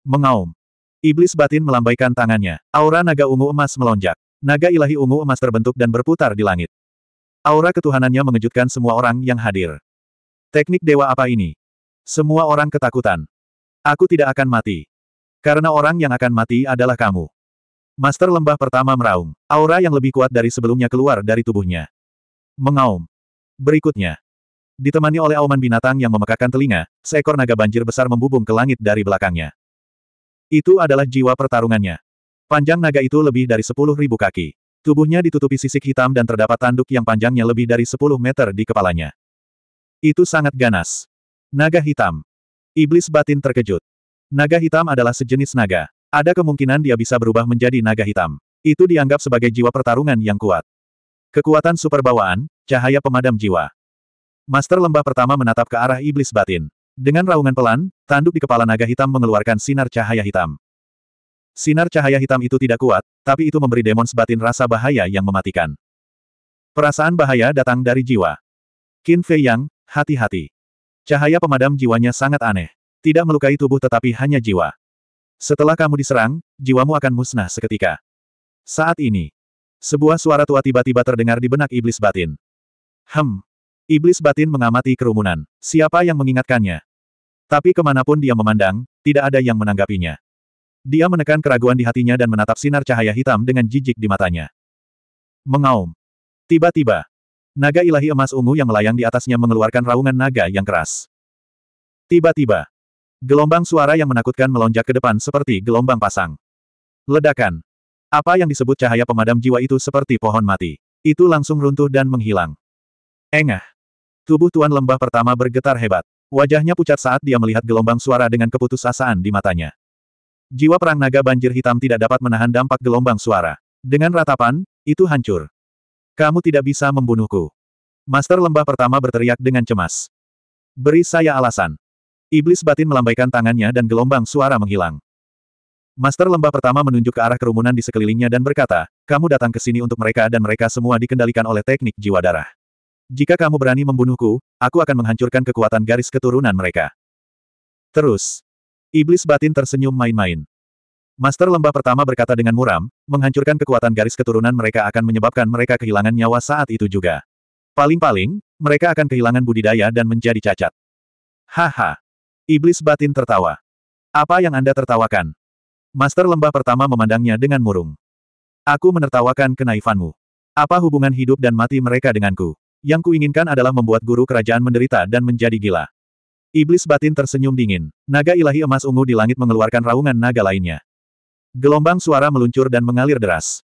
Mengaum. Iblis batin melambaikan tangannya. Aura naga ungu emas melonjak. Naga ilahi ungu emas terbentuk dan berputar di langit. Aura ketuhanannya mengejutkan semua orang yang hadir. Teknik dewa apa ini? Semua orang ketakutan. Aku tidak akan mati. Karena orang yang akan mati adalah kamu. Master lembah pertama meraung. Aura yang lebih kuat dari sebelumnya keluar dari tubuhnya. Mengaum. Berikutnya. Ditemani oleh auman binatang yang memekakan telinga, seekor naga banjir besar membubung ke langit dari belakangnya. Itu adalah jiwa pertarungannya. Panjang naga itu lebih dari sepuluh ribu kaki. Tubuhnya ditutupi sisik hitam dan terdapat tanduk yang panjangnya lebih dari sepuluh meter di kepalanya. Itu sangat ganas. Naga hitam. Iblis batin terkejut. Naga hitam adalah sejenis naga. Ada kemungkinan dia bisa berubah menjadi naga hitam. Itu dianggap sebagai jiwa pertarungan yang kuat. Kekuatan super bawaan, cahaya pemadam jiwa. Master lembah pertama menatap ke arah iblis batin. Dengan raungan pelan, tanduk di kepala naga hitam mengeluarkan sinar cahaya hitam. Sinar cahaya hitam itu tidak kuat, tapi itu memberi demon sebatin rasa bahaya yang mematikan. Perasaan bahaya datang dari jiwa. Qin Fei Yang, hati-hati. Cahaya pemadam jiwanya sangat aneh. Tidak melukai tubuh tetapi hanya jiwa. Setelah kamu diserang, jiwamu akan musnah seketika. Saat ini, sebuah suara tua tiba-tiba terdengar di benak iblis batin. Hem. Iblis batin mengamati kerumunan. Siapa yang mengingatkannya? Tapi kemanapun dia memandang, tidak ada yang menanggapinya. Dia menekan keraguan di hatinya dan menatap sinar cahaya hitam dengan jijik di matanya. Mengaum. Tiba-tiba, Naga ilahi emas ungu yang melayang di atasnya mengeluarkan raungan naga yang keras. Tiba-tiba, gelombang suara yang menakutkan melonjak ke depan seperti gelombang pasang. Ledakan. Apa yang disebut cahaya pemadam jiwa itu seperti pohon mati. Itu langsung runtuh dan menghilang. Engah. Tubuh Tuan Lembah pertama bergetar hebat. Wajahnya pucat saat dia melihat gelombang suara dengan keputusasaan di matanya. Jiwa perang naga banjir hitam tidak dapat menahan dampak gelombang suara. Dengan ratapan, itu hancur. Kamu tidak bisa membunuhku. Master lembah pertama berteriak dengan cemas. Beri saya alasan. Iblis batin melambaikan tangannya dan gelombang suara menghilang. Master lembah pertama menunjuk ke arah kerumunan di sekelilingnya dan berkata, kamu datang ke sini untuk mereka dan mereka semua dikendalikan oleh teknik jiwa darah. Jika kamu berani membunuhku, aku akan menghancurkan kekuatan garis keturunan mereka. Terus. Iblis batin tersenyum main-main. Master lembah pertama berkata dengan muram, menghancurkan kekuatan garis keturunan mereka akan menyebabkan mereka kehilangan nyawa saat itu juga. Paling-paling, mereka akan kehilangan budidaya dan menjadi cacat. Haha. Iblis batin tertawa. Apa yang Anda tertawakan? Master lembah pertama memandangnya dengan murung. Aku menertawakan kenaifanmu. Apa hubungan hidup dan mati mereka denganku? Yang kuinginkan adalah membuat guru kerajaan menderita dan menjadi gila. Iblis batin tersenyum dingin. Naga ilahi emas ungu di langit mengeluarkan raungan naga lainnya. Gelombang suara meluncur dan mengalir deras.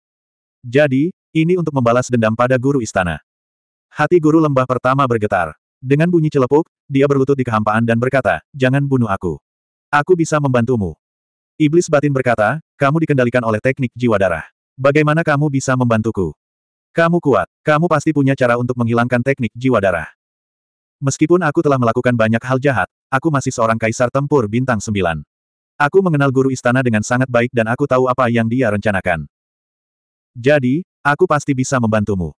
Jadi, ini untuk membalas dendam pada guru istana. Hati guru lembah pertama bergetar. Dengan bunyi celepuk, dia berlutut di kehampaan dan berkata, jangan bunuh aku. Aku bisa membantumu. Iblis batin berkata, kamu dikendalikan oleh teknik jiwa darah. Bagaimana kamu bisa membantuku? Kamu kuat, kamu pasti punya cara untuk menghilangkan teknik jiwa darah. Meskipun aku telah melakukan banyak hal jahat, aku masih seorang kaisar tempur bintang sembilan." Aku mengenal guru istana dengan sangat baik dan aku tahu apa yang dia rencanakan. Jadi, aku pasti bisa membantumu.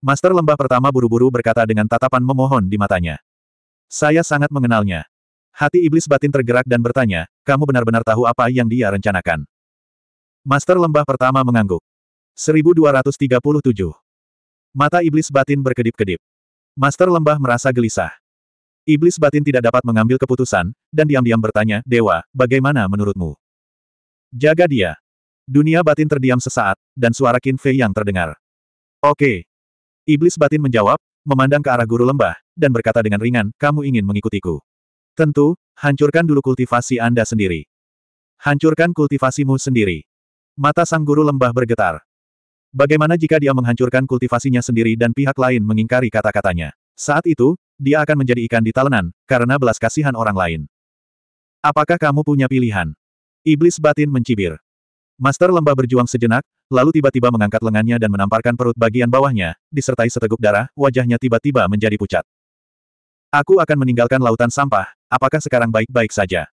Master lembah pertama buru-buru berkata dengan tatapan memohon di matanya. Saya sangat mengenalnya. Hati iblis batin tergerak dan bertanya, kamu benar-benar tahu apa yang dia rencanakan. Master lembah pertama mengangguk. 1237. Mata iblis batin berkedip-kedip. Master lembah merasa gelisah. Iblis batin tidak dapat mengambil keputusan, dan diam-diam bertanya, Dewa, bagaimana menurutmu? Jaga dia. Dunia batin terdiam sesaat, dan suara Qin Fei yang terdengar. Oke. Iblis batin menjawab, memandang ke arah guru lembah, dan berkata dengan ringan, kamu ingin mengikutiku. Tentu, hancurkan dulu kultivasi Anda sendiri. Hancurkan kultivasimu sendiri. Mata sang guru lembah bergetar. Bagaimana jika dia menghancurkan kultivasinya sendiri dan pihak lain mengingkari kata-katanya? Saat itu, dia akan menjadi ikan di talenan, karena belas kasihan orang lain. Apakah kamu punya pilihan? Iblis batin mencibir. Master lembah berjuang sejenak, lalu tiba-tiba mengangkat lengannya dan menamparkan perut bagian bawahnya, disertai seteguk darah, wajahnya tiba-tiba menjadi pucat. Aku akan meninggalkan lautan sampah, apakah sekarang baik-baik saja?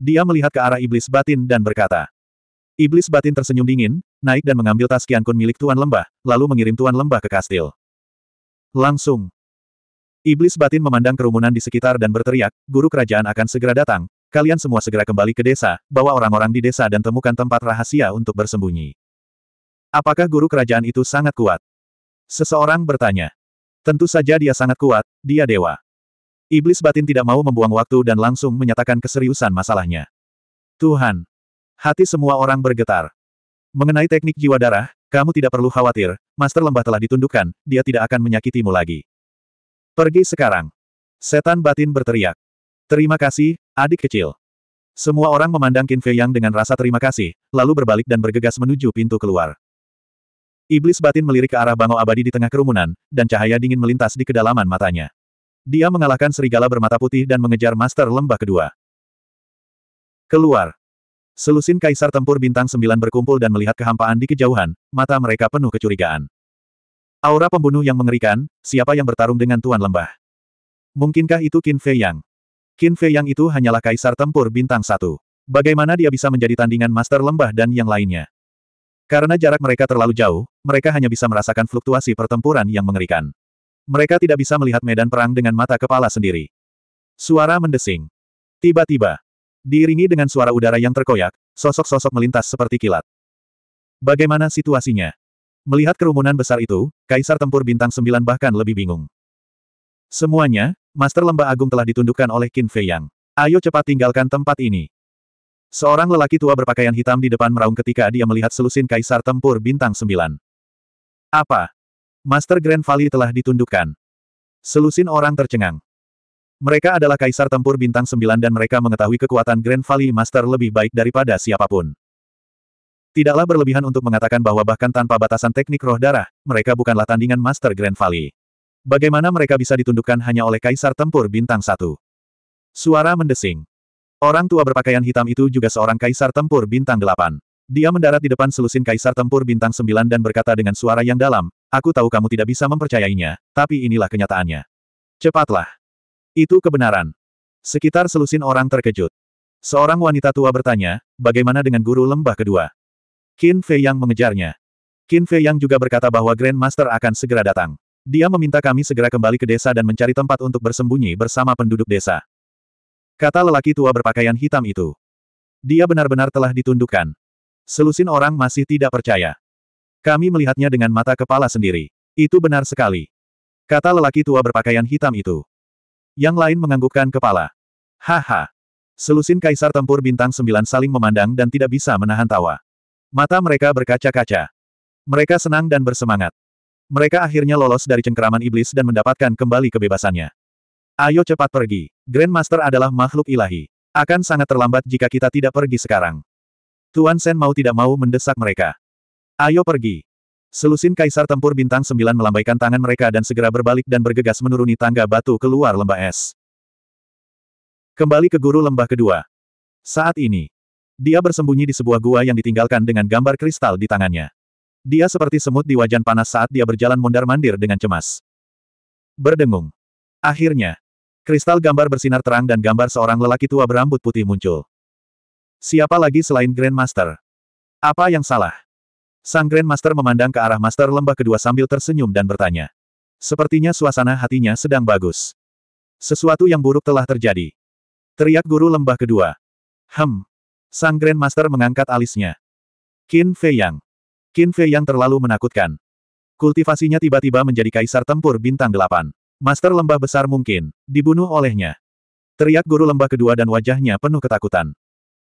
Dia melihat ke arah iblis batin dan berkata. Iblis batin tersenyum dingin, naik dan mengambil tas Kian Kun milik Tuan Lembah, lalu mengirim Tuan Lembah ke kastil. Langsung, Iblis batin memandang kerumunan di sekitar dan berteriak, guru kerajaan akan segera datang, kalian semua segera kembali ke desa, bawa orang-orang di desa dan temukan tempat rahasia untuk bersembunyi. Apakah guru kerajaan itu sangat kuat? Seseorang bertanya. Tentu saja dia sangat kuat, dia dewa. Iblis batin tidak mau membuang waktu dan langsung menyatakan keseriusan masalahnya. Tuhan. Hati semua orang bergetar. Mengenai teknik jiwa darah, kamu tidak perlu khawatir, Master Lembah telah ditundukkan, dia tidak akan menyakitimu lagi. Pergi sekarang. Setan batin berteriak. Terima kasih, adik kecil. Semua orang memandang Qin Fei Yang dengan rasa terima kasih, lalu berbalik dan bergegas menuju pintu keluar. Iblis batin melirik ke arah bangau Abadi di tengah kerumunan, dan cahaya dingin melintas di kedalaman matanya. Dia mengalahkan serigala bermata putih dan mengejar master lembah kedua. Keluar. Selusin kaisar tempur bintang sembilan berkumpul dan melihat kehampaan di kejauhan, mata mereka penuh kecurigaan. Aura pembunuh yang mengerikan, siapa yang bertarung dengan Tuan Lembah? Mungkinkah itu Qin Fei Yang? Qin Fei Yang itu hanyalah kaisar tempur bintang satu. Bagaimana dia bisa menjadi tandingan Master Lembah dan yang lainnya? Karena jarak mereka terlalu jauh, mereka hanya bisa merasakan fluktuasi pertempuran yang mengerikan. Mereka tidak bisa melihat medan perang dengan mata kepala sendiri. Suara mendesing. Tiba-tiba, diiringi dengan suara udara yang terkoyak, sosok-sosok melintas seperti kilat. Bagaimana situasinya? Melihat kerumunan besar itu, Kaisar Tempur Bintang Sembilan bahkan lebih bingung. Semuanya, Master Lembah Agung telah ditundukkan oleh Qin Fei Yang. Ayo cepat tinggalkan tempat ini. Seorang lelaki tua berpakaian hitam di depan meraung ketika dia melihat selusin Kaisar Tempur Bintang Sembilan. Apa? Master Grand Valley telah ditundukkan. Selusin orang tercengang. Mereka adalah Kaisar Tempur Bintang Sembilan dan mereka mengetahui kekuatan Grand Valley Master lebih baik daripada siapapun. Tidaklah berlebihan untuk mengatakan bahwa bahkan tanpa batasan teknik roh darah, mereka bukanlah tandingan Master Grand Valley. Bagaimana mereka bisa ditundukkan hanya oleh Kaisar Tempur Bintang Satu? Suara mendesing. Orang tua berpakaian hitam itu juga seorang Kaisar Tempur Bintang Delapan. Dia mendarat di depan selusin Kaisar Tempur Bintang Sembilan dan berkata dengan suara yang dalam, Aku tahu kamu tidak bisa mempercayainya, tapi inilah kenyataannya. Cepatlah. Itu kebenaran. Sekitar selusin orang terkejut. Seorang wanita tua bertanya, bagaimana dengan guru lembah kedua? Qin Fei Yang mengejarnya. Qin Fei Yang juga berkata bahwa Grandmaster akan segera datang. Dia meminta kami segera kembali ke desa dan mencari tempat untuk bersembunyi bersama penduduk desa. Kata lelaki tua berpakaian hitam itu. Dia benar-benar telah ditundukkan. Selusin orang masih tidak percaya. Kami melihatnya dengan mata kepala sendiri. Itu benar sekali. Kata lelaki tua berpakaian hitam itu. Yang lain menganggukkan kepala. Haha. Selusin kaisar tempur bintang sembilan saling memandang dan tidak bisa menahan tawa. Mata mereka berkaca-kaca. Mereka senang dan bersemangat. Mereka akhirnya lolos dari cengkeraman iblis dan mendapatkan kembali kebebasannya. Ayo cepat pergi. Grandmaster adalah makhluk ilahi. Akan sangat terlambat jika kita tidak pergi sekarang. Tuan Sen mau tidak mau mendesak mereka. Ayo pergi. Selusin Kaisar Tempur Bintang Sembilan melambaikan tangan mereka dan segera berbalik dan bergegas menuruni tangga batu keluar lembah es. Kembali ke guru lembah kedua. Saat ini, dia bersembunyi di sebuah gua yang ditinggalkan dengan gambar kristal di tangannya. Dia seperti semut di wajan panas saat dia berjalan mondar-mandir dengan cemas. Berdengung. Akhirnya, kristal gambar bersinar terang dan gambar seorang lelaki tua berambut putih muncul. Siapa lagi selain Grandmaster? Apa yang salah? Sang Grandmaster memandang ke arah Master Lembah kedua sambil tersenyum dan bertanya. Sepertinya suasana hatinya sedang bagus. Sesuatu yang buruk telah terjadi. Teriak guru lembah kedua. Hem, Sang Grandmaster mengangkat alisnya. Qin Fei Yang. Qin Fei Yang terlalu menakutkan. Kultivasinya tiba-tiba menjadi kaisar tempur bintang delapan. Master lembah besar mungkin, dibunuh olehnya. Teriak guru lembah kedua dan wajahnya penuh ketakutan.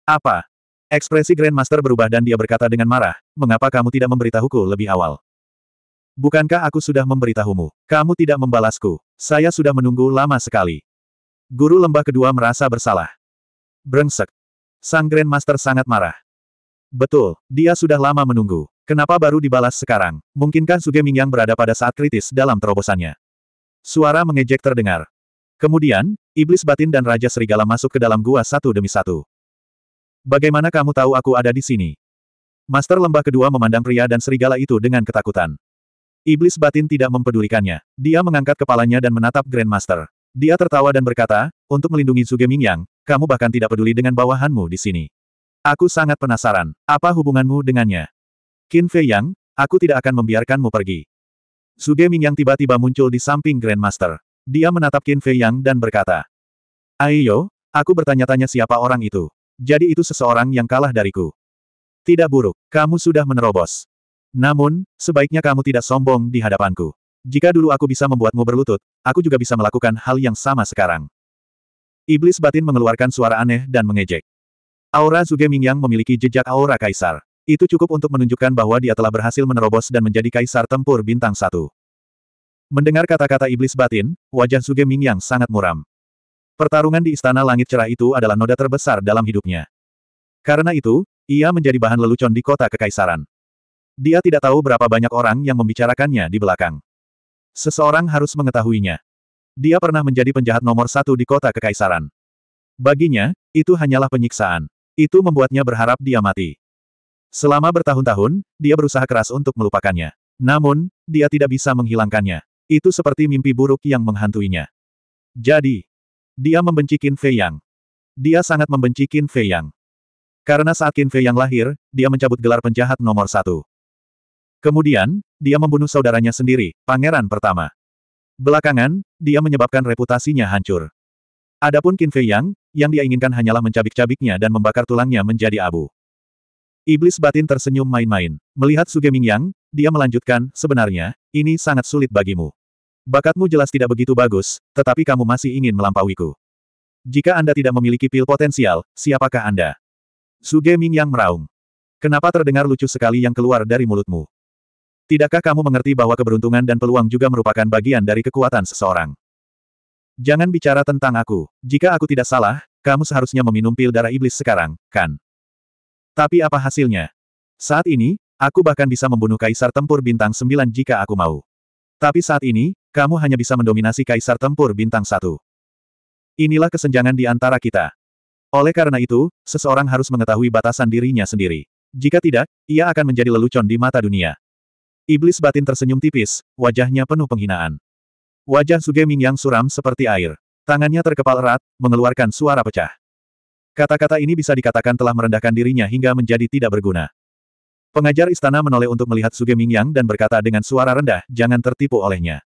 Apa? Ekspresi Grandmaster berubah dan dia berkata dengan marah, mengapa kamu tidak memberitahuku lebih awal? Bukankah aku sudah memberitahumu? Kamu tidak membalasku. Saya sudah menunggu lama sekali. Guru lembah kedua merasa bersalah. Brengsek. Sang Grandmaster sangat marah. Betul, dia sudah lama menunggu. Kenapa baru dibalas sekarang? Mungkinkah Suge Mingyang berada pada saat kritis dalam terobosannya? Suara mengejek terdengar. Kemudian, iblis batin dan Raja Serigala masuk ke dalam gua satu demi satu. Bagaimana kamu tahu aku ada di sini? Master lembah kedua memandang pria dan serigala itu dengan ketakutan. Iblis batin tidak mempedulikannya. Dia mengangkat kepalanya dan menatap Grandmaster. Dia tertawa dan berkata, untuk melindungi Zuge Mingyang, kamu bahkan tidak peduli dengan bawahanmu di sini. Aku sangat penasaran, apa hubunganmu dengannya? Qin Fei Yang, aku tidak akan membiarkanmu pergi. Zuge Mingyang tiba-tiba muncul di samping Grandmaster. Dia menatap Qin Fei Yang dan berkata, Ayo, aku bertanya-tanya siapa orang itu. Jadi itu seseorang yang kalah dariku. Tidak buruk, kamu sudah menerobos. Namun, sebaiknya kamu tidak sombong di hadapanku. Jika dulu aku bisa membuatmu berlutut, aku juga bisa melakukan hal yang sama sekarang. Iblis batin mengeluarkan suara aneh dan mengejek. Aura Zuge Mingyang memiliki jejak aura kaisar. Itu cukup untuk menunjukkan bahwa dia telah berhasil menerobos dan menjadi kaisar tempur bintang satu. Mendengar kata-kata iblis batin, wajah Suge Mingyang sangat muram. Pertarungan di Istana Langit Cerah itu adalah noda terbesar dalam hidupnya. Karena itu, ia menjadi bahan lelucon di kota kekaisaran. Dia tidak tahu berapa banyak orang yang membicarakannya di belakang. Seseorang harus mengetahuinya. Dia pernah menjadi penjahat nomor satu di kota kekaisaran. Baginya, itu hanyalah penyiksaan. Itu membuatnya berharap dia mati. Selama bertahun-tahun, dia berusaha keras untuk melupakannya. Namun, dia tidak bisa menghilangkannya. Itu seperti mimpi buruk yang menghantuinya. Jadi, dia membenci Qin Fei Yang. Dia sangat membenci Qin Fei Yang. Karena saat Qin Fei Yang lahir, dia mencabut gelar penjahat nomor satu. Kemudian, dia membunuh saudaranya sendiri, pangeran pertama. Belakangan, dia menyebabkan reputasinya hancur. Adapun Qin Fei Yang, yang dia inginkan hanyalah mencabik-cabiknya dan membakar tulangnya menjadi abu. Iblis batin tersenyum main-main. Melihat Suge Ming Yang, dia melanjutkan, sebenarnya, ini sangat sulit bagimu. Bakatmu jelas tidak begitu bagus, tetapi kamu masih ingin melampauiku. Jika Anda tidak memiliki pil potensial, siapakah Anda? Suge Ming Yang meraung. Kenapa terdengar lucu sekali yang keluar dari mulutmu? Tidakkah kamu mengerti bahwa keberuntungan dan peluang juga merupakan bagian dari kekuatan seseorang? Jangan bicara tentang aku. Jika aku tidak salah, kamu seharusnya meminum pil darah iblis sekarang, kan? Tapi apa hasilnya? Saat ini, aku bahkan bisa membunuh kaisar tempur bintang 9 jika aku mau. Tapi saat ini, kamu hanya bisa mendominasi kaisar tempur bintang 1. Inilah kesenjangan di antara kita. Oleh karena itu, seseorang harus mengetahui batasan dirinya sendiri. Jika tidak, ia akan menjadi lelucon di mata dunia. Iblis batin tersenyum tipis, wajahnya penuh penghinaan. Wajah Sugeming yang suram seperti air. Tangannya terkepal erat, mengeluarkan suara pecah. Kata-kata ini bisa dikatakan telah merendahkan dirinya hingga menjadi tidak berguna. Pengajar istana menoleh untuk melihat Sugeming Yang dan berkata dengan suara rendah, jangan tertipu olehnya.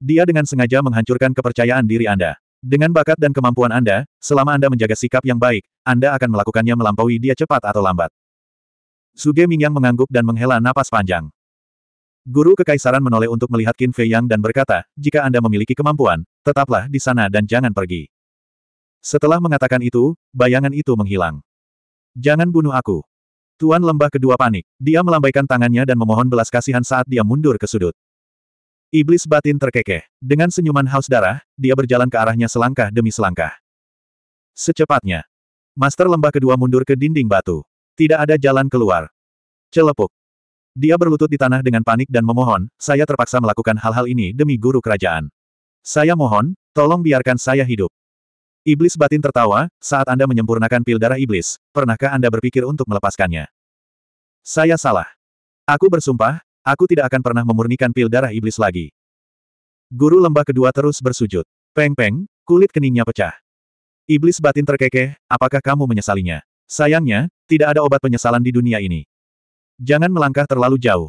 Dia dengan sengaja menghancurkan kepercayaan diri Anda. Dengan bakat dan kemampuan Anda, selama Anda menjaga sikap yang baik, Anda akan melakukannya melampaui dia cepat atau lambat. Suge Yang mengangguk dan menghela napas panjang. Guru Kekaisaran menoleh untuk melihat Qin Fei Yang dan berkata, jika Anda memiliki kemampuan, tetaplah di sana dan jangan pergi. Setelah mengatakan itu, bayangan itu menghilang. Jangan bunuh aku. Tuan lembah kedua panik. Dia melambaikan tangannya dan memohon belas kasihan saat dia mundur ke sudut. Iblis batin terkekeh. Dengan senyuman haus darah, dia berjalan ke arahnya selangkah demi selangkah. Secepatnya. Master lembah kedua mundur ke dinding batu. Tidak ada jalan keluar. Celepuk. Dia berlutut di tanah dengan panik dan memohon, saya terpaksa melakukan hal-hal ini demi guru kerajaan. Saya mohon, tolong biarkan saya hidup. Iblis batin tertawa, saat Anda menyempurnakan pil darah iblis, pernahkah Anda berpikir untuk melepaskannya? Saya salah. Aku bersumpah, aku tidak akan pernah memurnikan pil darah iblis lagi. Guru lembah kedua terus bersujud. Peng-peng, kulit keningnya pecah. Iblis batin terkekeh, apakah kamu menyesalinya? Sayangnya, tidak ada obat penyesalan di dunia ini. Jangan melangkah terlalu jauh.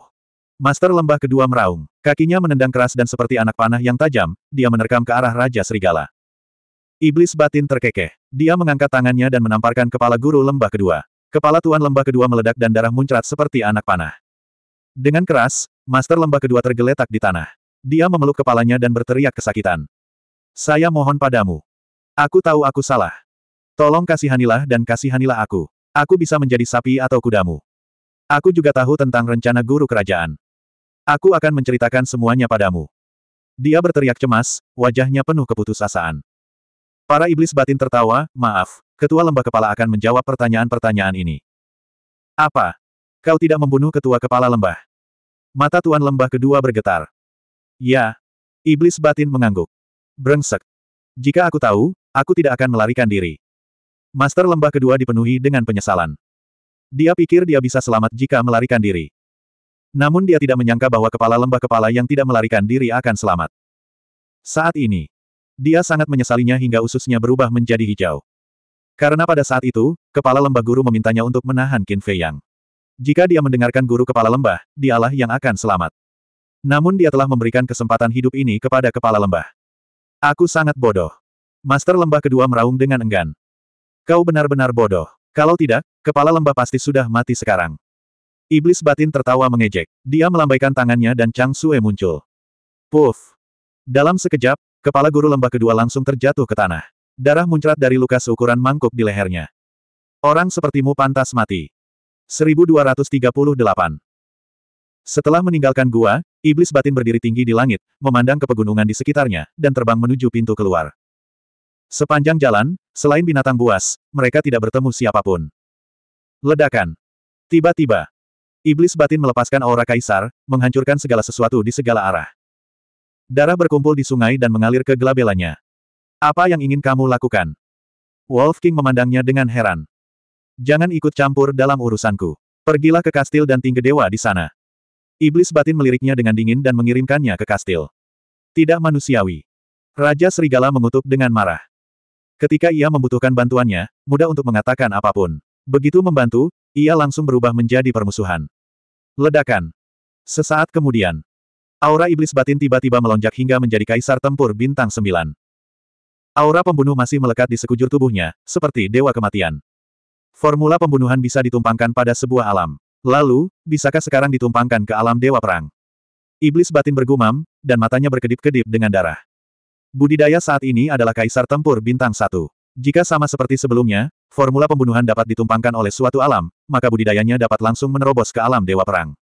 Master lembah kedua meraung, kakinya menendang keras dan seperti anak panah yang tajam, dia menerkam ke arah Raja Serigala. Iblis batin terkekeh. Dia mengangkat tangannya dan menamparkan kepala guru lembah kedua. Kepala tuan lembah kedua meledak dan darah muncrat seperti anak panah. Dengan keras, master lembah kedua tergeletak di tanah. Dia memeluk kepalanya dan berteriak kesakitan. Saya mohon padamu. Aku tahu aku salah. Tolong kasihanilah dan kasihanilah aku. Aku bisa menjadi sapi atau kudamu. Aku juga tahu tentang rencana guru kerajaan. Aku akan menceritakan semuanya padamu. Dia berteriak cemas, wajahnya penuh keputusasaan. Para iblis batin tertawa, maaf, ketua lembah kepala akan menjawab pertanyaan-pertanyaan ini. Apa? Kau tidak membunuh ketua kepala lembah? Mata tuan lembah kedua bergetar. Ya. Iblis batin mengangguk. Brengsek. Jika aku tahu, aku tidak akan melarikan diri. Master lembah kedua dipenuhi dengan penyesalan. Dia pikir dia bisa selamat jika melarikan diri. Namun dia tidak menyangka bahwa kepala lembah kepala yang tidak melarikan diri akan selamat. Saat ini, dia sangat menyesalinya hingga ususnya berubah menjadi hijau. Karena pada saat itu, kepala lembah guru memintanya untuk menahan Qin Fei Yang. Jika dia mendengarkan guru kepala lembah, dialah yang akan selamat. Namun dia telah memberikan kesempatan hidup ini kepada kepala lembah. Aku sangat bodoh. Master lembah kedua meraung dengan enggan. Kau benar-benar bodoh. Kalau tidak, kepala lembah pasti sudah mati sekarang. Iblis batin tertawa mengejek. Dia melambaikan tangannya dan Chang Sue muncul. Puff! Dalam sekejap, kepala guru lembah kedua langsung terjatuh ke tanah. Darah muncrat dari luka seukuran mangkuk di lehernya. Orang sepertimu pantas mati. 1238 Setelah meninggalkan gua, iblis batin berdiri tinggi di langit, memandang ke pegunungan di sekitarnya, dan terbang menuju pintu keluar. Sepanjang jalan, selain binatang buas, mereka tidak bertemu siapapun. Ledakan. Tiba-tiba. Iblis batin melepaskan aura kaisar, menghancurkan segala sesuatu di segala arah. Darah berkumpul di sungai dan mengalir ke gelabelanya. Apa yang ingin kamu lakukan? Wolf King memandangnya dengan heran. Jangan ikut campur dalam urusanku. Pergilah ke kastil dan tinggi dewa di sana. Iblis batin meliriknya dengan dingin dan mengirimkannya ke kastil. Tidak manusiawi. Raja Serigala mengutuk dengan marah. Ketika ia membutuhkan bantuannya, mudah untuk mengatakan apapun. Begitu membantu, ia langsung berubah menjadi permusuhan. Ledakan. Sesaat kemudian, aura iblis batin tiba-tiba melonjak hingga menjadi kaisar tempur bintang sembilan. Aura pembunuh masih melekat di sekujur tubuhnya, seperti dewa kematian. Formula pembunuhan bisa ditumpangkan pada sebuah alam. Lalu, bisakah sekarang ditumpangkan ke alam dewa perang? Iblis batin bergumam, dan matanya berkedip-kedip dengan darah. Budidaya saat ini adalah kaisar tempur bintang satu. Jika sama seperti sebelumnya, formula pembunuhan dapat ditumpangkan oleh suatu alam, maka budidayanya dapat langsung menerobos ke alam dewa perang.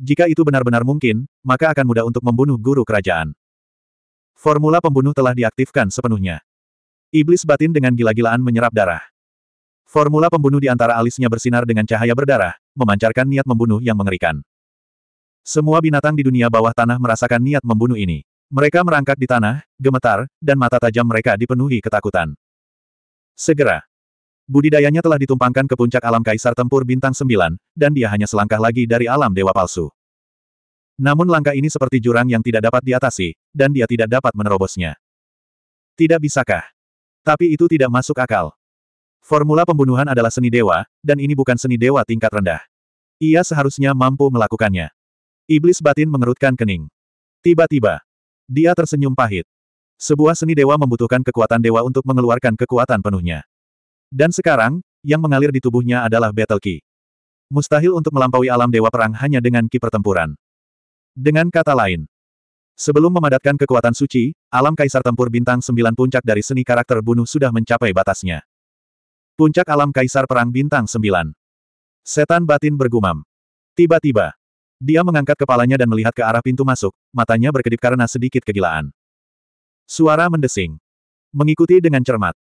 Jika itu benar-benar mungkin, maka akan mudah untuk membunuh guru kerajaan. Formula pembunuh telah diaktifkan sepenuhnya. Iblis batin dengan gila-gilaan menyerap darah. Formula pembunuh di antara alisnya bersinar dengan cahaya berdarah, memancarkan niat membunuh yang mengerikan. Semua binatang di dunia bawah tanah merasakan niat membunuh ini. Mereka merangkak di tanah, gemetar, dan mata tajam mereka dipenuhi ketakutan. Segera. Budidayanya telah ditumpangkan ke puncak alam kaisar tempur bintang 9, dan dia hanya selangkah lagi dari alam dewa palsu. Namun langkah ini seperti jurang yang tidak dapat diatasi, dan dia tidak dapat menerobosnya. Tidak bisakah? Tapi itu tidak masuk akal. Formula pembunuhan adalah seni dewa, dan ini bukan seni dewa tingkat rendah. Ia seharusnya mampu melakukannya. Iblis batin mengerutkan kening. Tiba-tiba, dia tersenyum pahit. Sebuah seni dewa membutuhkan kekuatan dewa untuk mengeluarkan kekuatan penuhnya. Dan sekarang, yang mengalir di tubuhnya adalah Battle Ki. Mustahil untuk melampaui alam dewa perang hanya dengan ki pertempuran. Dengan kata lain, sebelum memadatkan kekuatan suci, alam kaisar tempur bintang sembilan puncak dari seni karakter bunuh sudah mencapai batasnya. Puncak alam kaisar perang bintang sembilan. Setan batin bergumam. Tiba-tiba, dia mengangkat kepalanya dan melihat ke arah pintu masuk, matanya berkedip karena sedikit kegilaan. Suara mendesing. Mengikuti dengan cermat.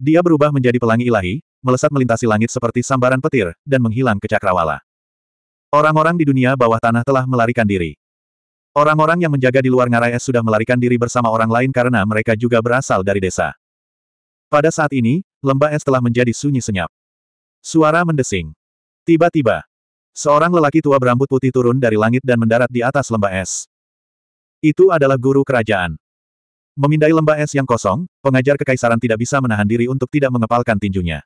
Dia berubah menjadi pelangi ilahi, melesat melintasi langit seperti sambaran petir, dan menghilang ke cakrawala. Orang-orang di dunia bawah tanah telah melarikan diri. Orang-orang yang menjaga di luar ngarai es sudah melarikan diri bersama orang lain karena mereka juga berasal dari desa. Pada saat ini, lembah es telah menjadi sunyi senyap. Suara mendesing. Tiba-tiba, Seorang lelaki tua berambut putih turun dari langit dan mendarat di atas lembah es. Itu adalah guru kerajaan. Memindai lembah es yang kosong, pengajar kekaisaran tidak bisa menahan diri untuk tidak mengepalkan tinjunya.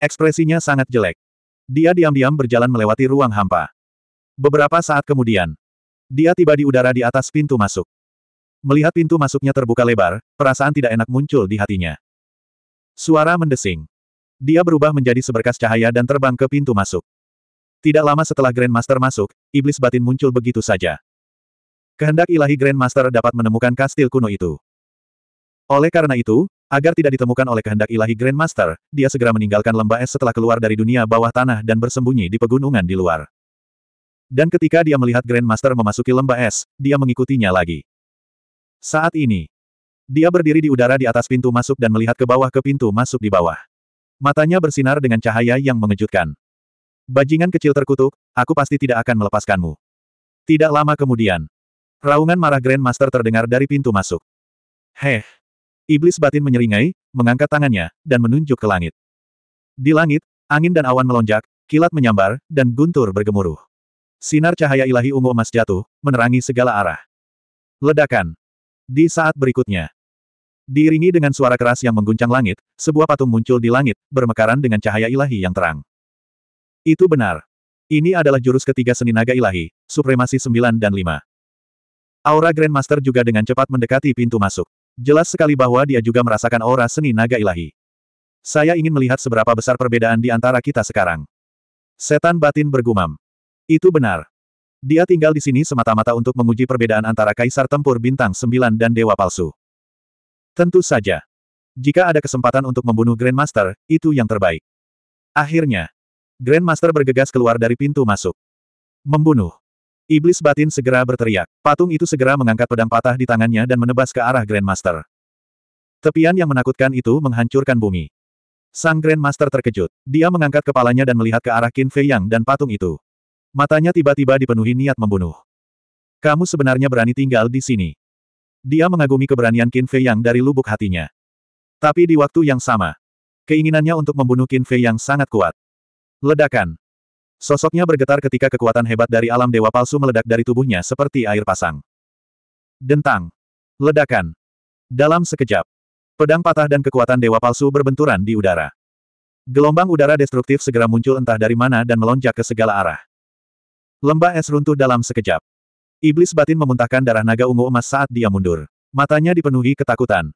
Ekspresinya sangat jelek. Dia diam-diam berjalan melewati ruang hampa. Beberapa saat kemudian, dia tiba di udara di atas pintu masuk. Melihat pintu masuknya terbuka lebar, perasaan tidak enak muncul di hatinya. Suara mendesing. Dia berubah menjadi seberkas cahaya dan terbang ke pintu masuk. Tidak lama setelah Grandmaster masuk, iblis batin muncul begitu saja. Kehendak ilahi Grandmaster dapat menemukan kastil kuno itu. Oleh karena itu, agar tidak ditemukan oleh kehendak ilahi Grandmaster, dia segera meninggalkan lembah es setelah keluar dari dunia bawah tanah dan bersembunyi di pegunungan di luar. Dan ketika dia melihat Grandmaster memasuki lembah es, dia mengikutinya lagi. Saat ini, dia berdiri di udara di atas pintu masuk dan melihat ke bawah ke pintu masuk di bawah. Matanya bersinar dengan cahaya yang mengejutkan. Bajingan kecil terkutuk, aku pasti tidak akan melepaskanmu. Tidak lama kemudian, raungan marah Grandmaster terdengar dari pintu masuk. Heh! Iblis batin menyeringai, mengangkat tangannya, dan menunjuk ke langit. Di langit, angin dan awan melonjak, kilat menyambar, dan guntur bergemuruh. Sinar cahaya ilahi ungu emas jatuh, menerangi segala arah. Ledakan. Di saat berikutnya, Diiringi dengan suara keras yang mengguncang langit, sebuah patung muncul di langit, bermekaran dengan cahaya ilahi yang terang. Itu benar. Ini adalah jurus ketiga seni naga ilahi, supremasi 9 dan 5. Aura Grandmaster juga dengan cepat mendekati pintu masuk. Jelas sekali bahwa dia juga merasakan aura seni naga ilahi. Saya ingin melihat seberapa besar perbedaan di antara kita sekarang. Setan batin bergumam. Itu benar. Dia tinggal di sini semata-mata untuk menguji perbedaan antara Kaisar Tempur Bintang 9 dan Dewa Palsu. Tentu saja. Jika ada kesempatan untuk membunuh Grandmaster, itu yang terbaik. Akhirnya, Grandmaster bergegas keluar dari pintu masuk. Membunuh. Iblis batin segera berteriak. Patung itu segera mengangkat pedang patah di tangannya dan menebas ke arah Grandmaster. Tepian yang menakutkan itu menghancurkan bumi. Sang Grandmaster terkejut. Dia mengangkat kepalanya dan melihat ke arah Qin Fei Yang dan patung itu. Matanya tiba-tiba dipenuhi niat membunuh. Kamu sebenarnya berani tinggal di sini. Dia mengagumi keberanian Qin Fei Yang dari lubuk hatinya. Tapi di waktu yang sama, keinginannya untuk membunuh Qin Fei Yang sangat kuat. Ledakan. Sosoknya bergetar ketika kekuatan hebat dari alam dewa palsu meledak dari tubuhnya seperti air pasang. Dentang. Ledakan. Dalam sekejap. Pedang patah dan kekuatan dewa palsu berbenturan di udara. Gelombang udara destruktif segera muncul entah dari mana dan melonjak ke segala arah. Lembah es runtuh dalam sekejap. Iblis batin memuntahkan darah naga ungu emas saat dia mundur. Matanya dipenuhi ketakutan.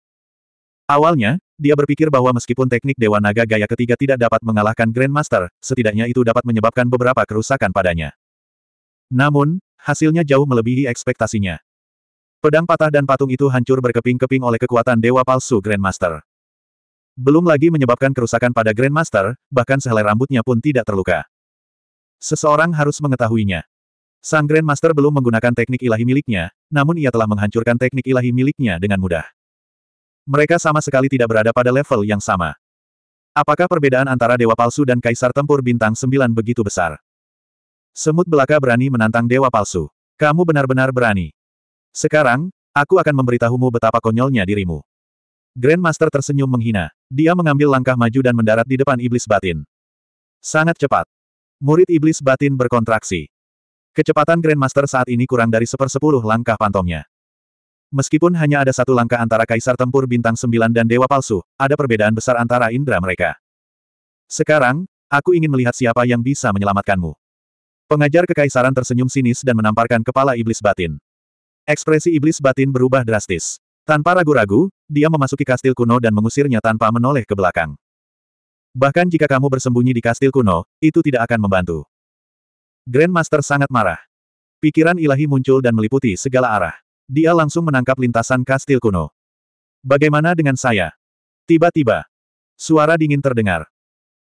Awalnya, dia berpikir bahwa meskipun teknik Dewa Naga gaya ketiga tidak dapat mengalahkan Grandmaster, setidaknya itu dapat menyebabkan beberapa kerusakan padanya. Namun, hasilnya jauh melebihi ekspektasinya. Pedang patah dan patung itu hancur berkeping-keping oleh kekuatan Dewa Palsu Grandmaster. Belum lagi menyebabkan kerusakan pada Grandmaster, bahkan sehelai rambutnya pun tidak terluka. Seseorang harus mengetahuinya. Sang Grandmaster belum menggunakan teknik ilahi miliknya, namun ia telah menghancurkan teknik ilahi miliknya dengan mudah. Mereka sama sekali tidak berada pada level yang sama. Apakah perbedaan antara Dewa Palsu dan Kaisar Tempur Bintang 9 begitu besar? Semut belaka berani menantang Dewa Palsu. Kamu benar-benar berani. Sekarang, aku akan memberitahumu betapa konyolnya dirimu. Grandmaster tersenyum menghina. Dia mengambil langkah maju dan mendarat di depan iblis batin. Sangat cepat. Murid iblis batin berkontraksi. Kecepatan Grandmaster saat ini kurang dari sepersepuluh langkah pantomnya. Meskipun hanya ada satu langkah antara Kaisar Tempur Bintang Sembilan dan Dewa Palsu, ada perbedaan besar antara indera mereka. Sekarang, aku ingin melihat siapa yang bisa menyelamatkanmu. Pengajar Kekaisaran tersenyum sinis dan menamparkan kepala iblis batin. Ekspresi iblis batin berubah drastis. Tanpa ragu-ragu, dia memasuki kastil kuno dan mengusirnya tanpa menoleh ke belakang. Bahkan jika kamu bersembunyi di kastil kuno, itu tidak akan membantu. Grandmaster sangat marah. Pikiran ilahi muncul dan meliputi segala arah. Dia langsung menangkap lintasan kastil kuno. Bagaimana dengan saya? Tiba-tiba. Suara dingin terdengar.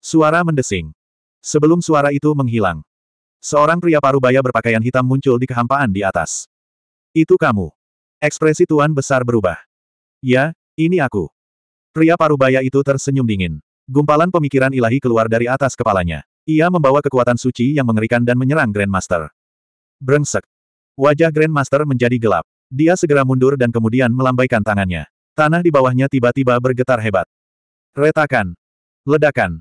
Suara mendesing. Sebelum suara itu menghilang. Seorang pria parubaya berpakaian hitam muncul di kehampaan di atas. Itu kamu. Ekspresi tuan besar berubah. Ya, ini aku. Pria parubaya itu tersenyum dingin. Gumpalan pemikiran ilahi keluar dari atas kepalanya. Ia membawa kekuatan suci yang mengerikan dan menyerang Grandmaster. Brengsek. Wajah Grandmaster menjadi gelap. Dia segera mundur dan kemudian melambaikan tangannya. Tanah di bawahnya tiba-tiba bergetar hebat. Retakan. Ledakan.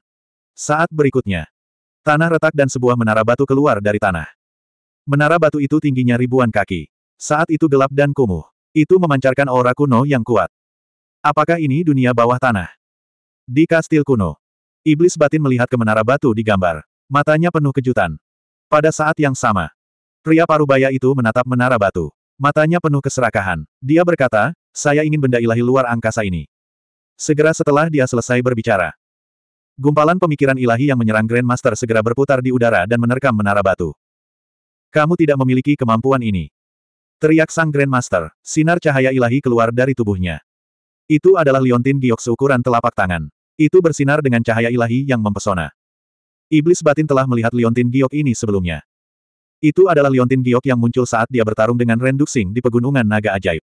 Saat berikutnya. Tanah retak dan sebuah menara batu keluar dari tanah. Menara batu itu tingginya ribuan kaki. Saat itu gelap dan kumuh. Itu memancarkan aura kuno yang kuat. Apakah ini dunia bawah tanah? Di kastil kuno. Iblis batin melihat ke menara batu di gambar. Matanya penuh kejutan. Pada saat yang sama, pria parubaya itu menatap menara batu. Matanya penuh keserakahan. Dia berkata, saya ingin benda ilahi luar angkasa ini. Segera setelah dia selesai berbicara. Gumpalan pemikiran ilahi yang menyerang Grandmaster segera berputar di udara dan menerkam menara batu. Kamu tidak memiliki kemampuan ini. Teriak sang Grandmaster, sinar cahaya ilahi keluar dari tubuhnya. Itu adalah liontin giok seukuran telapak tangan. Itu bersinar dengan cahaya ilahi yang mempesona. Iblis batin telah melihat liontin giok ini sebelumnya. Itu adalah Liontin Giok yang muncul saat dia bertarung dengan Ren Duxing di Pegunungan Naga Ajaib.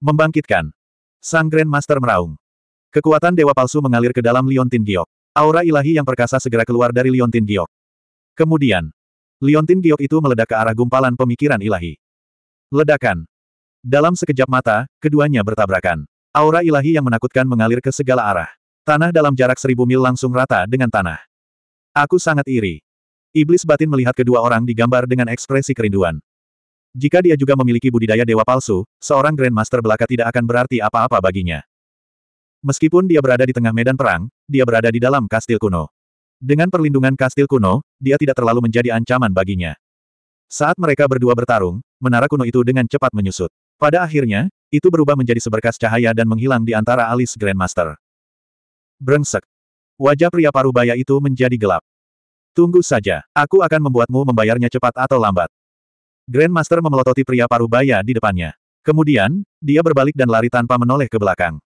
Membangkitkan. Sang Grand Master meraung. Kekuatan Dewa Palsu mengalir ke dalam Liontin Giok. Aura ilahi yang perkasa segera keluar dari Liontin Giok. Kemudian, Liontin Giok itu meledak ke arah gumpalan pemikiran ilahi. Ledakan. Dalam sekejap mata, keduanya bertabrakan. Aura ilahi yang menakutkan mengalir ke segala arah. Tanah dalam jarak seribu mil langsung rata dengan tanah. Aku sangat iri. Iblis batin melihat kedua orang digambar dengan ekspresi kerinduan. Jika dia juga memiliki budidaya dewa palsu, seorang Grandmaster belaka tidak akan berarti apa-apa baginya. Meskipun dia berada di tengah medan perang, dia berada di dalam kastil kuno. Dengan perlindungan kastil kuno, dia tidak terlalu menjadi ancaman baginya. Saat mereka berdua bertarung, menara kuno itu dengan cepat menyusut. Pada akhirnya, itu berubah menjadi seberkas cahaya dan menghilang di antara alis Grandmaster. Brengsek. Wajah pria parubaya itu menjadi gelap. Tunggu saja, aku akan membuatmu membayarnya cepat atau lambat. Grandmaster memelototi pria paruh baya di depannya. Kemudian, dia berbalik dan lari tanpa menoleh ke belakang.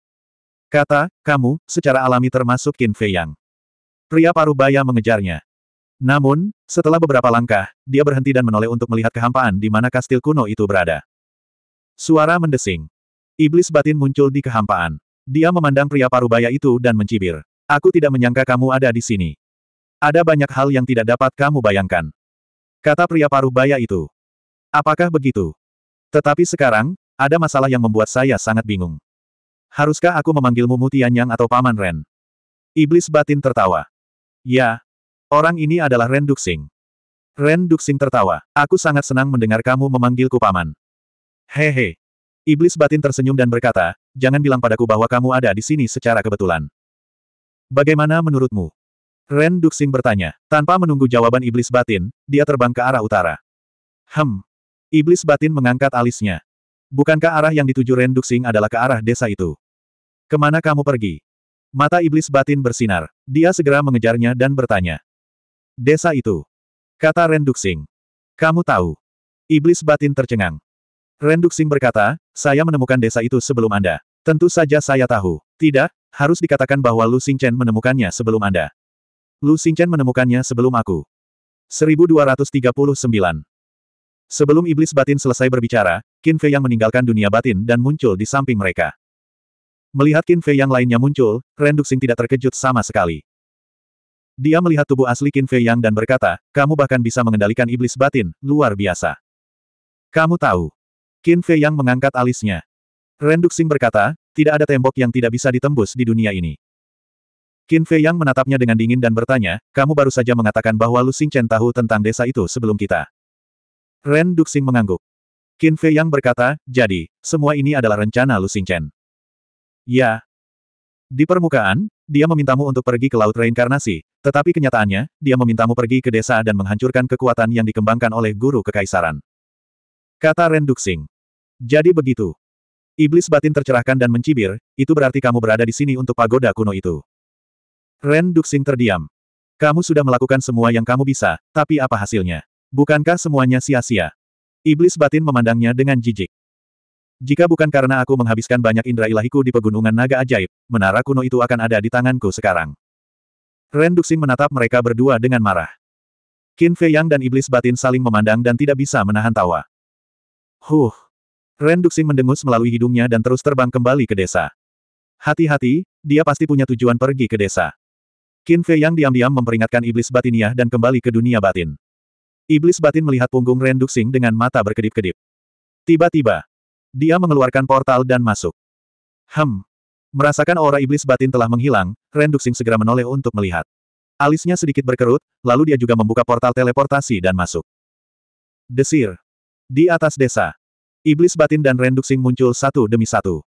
Kata, kamu, secara alami termasuk Qin Fei Yang. Pria paruh baya mengejarnya. Namun, setelah beberapa langkah, dia berhenti dan menoleh untuk melihat kehampaan di mana kastil kuno itu berada. Suara mendesing. Iblis batin muncul di kehampaan. Dia memandang pria paruh baya itu dan mencibir. Aku tidak menyangka kamu ada di sini. Ada banyak hal yang tidak dapat kamu bayangkan. Kata pria paruh baya itu. Apakah begitu? Tetapi sekarang, ada masalah yang membuat saya sangat bingung. Haruskah aku memanggilmu Mutianyang atau Paman Ren? Iblis batin tertawa. Ya. Orang ini adalah Ren Duxing. Ren Duxing tertawa. Aku sangat senang mendengar kamu memanggilku Paman. Hehe. Iblis batin tersenyum dan berkata, jangan bilang padaku bahwa kamu ada di sini secara kebetulan. Bagaimana menurutmu? Ren Duxing bertanya. Tanpa menunggu jawaban iblis batin, dia terbang ke arah utara. Hem. Iblis batin mengangkat alisnya. Bukankah arah yang dituju Ren Duxing adalah ke arah desa itu? Kemana kamu pergi? Mata iblis batin bersinar. Dia segera mengejarnya dan bertanya. Desa itu. Kata Ren Duxing. Kamu tahu. Iblis batin tercengang. Ren Duxing berkata, saya menemukan desa itu sebelum Anda. Tentu saja saya tahu. Tidak, harus dikatakan bahwa Lu Xingchen menemukannya sebelum Anda. Lu Xingchen menemukannya sebelum aku. 1239. Sebelum iblis batin selesai berbicara, Qin Fei yang meninggalkan dunia batin dan muncul di samping mereka. Melihat Qin Fei yang lainnya muncul, Ren Duxing tidak terkejut sama sekali. Dia melihat tubuh asli Qin Fei yang dan berkata, kamu bahkan bisa mengendalikan iblis batin, luar biasa. Kamu tahu. Qin Fei yang mengangkat alisnya. Ren Duxing berkata, tidak ada tembok yang tidak bisa ditembus di dunia ini. Qin Fei Yang menatapnya dengan dingin dan bertanya, kamu baru saja mengatakan bahwa Lu Chen tahu tentang desa itu sebelum kita. Ren Duxing mengangguk. Qin Fei Yang berkata, jadi, semua ini adalah rencana Lu Chen. Ya. Di permukaan, dia memintamu untuk pergi ke Laut Reinkarnasi, tetapi kenyataannya, dia memintamu pergi ke desa dan menghancurkan kekuatan yang dikembangkan oleh Guru Kekaisaran. Kata Ren Duxing. Jadi begitu. Iblis batin tercerahkan dan mencibir, itu berarti kamu berada di sini untuk pagoda kuno itu. Ren Duxing terdiam. Kamu sudah melakukan semua yang kamu bisa, tapi apa hasilnya? Bukankah semuanya sia-sia? Iblis batin memandangnya dengan jijik. Jika bukan karena aku menghabiskan banyak indera ilahiku di pegunungan naga ajaib, menara kuno itu akan ada di tanganku sekarang. Ren Duxing menatap mereka berdua dengan marah. Qin Fei Yang dan iblis batin saling memandang dan tidak bisa menahan tawa. Huh. Ren Duxing mendengus melalui hidungnya dan terus terbang kembali ke desa. Hati-hati, dia pasti punya tujuan pergi ke desa. Qin Fei yang diam-diam memperingatkan iblis batinnya dan kembali ke dunia batin. Iblis batin melihat punggung Ren Duxing dengan mata berkedip-kedip. Tiba-tiba, dia mengeluarkan portal dan masuk. Hem. Merasakan aura iblis batin telah menghilang, Ren Duxing segera menoleh untuk melihat. Alisnya sedikit berkerut, lalu dia juga membuka portal teleportasi dan masuk. Desir. Di atas desa. Iblis batin dan Ren Duxing muncul satu demi satu.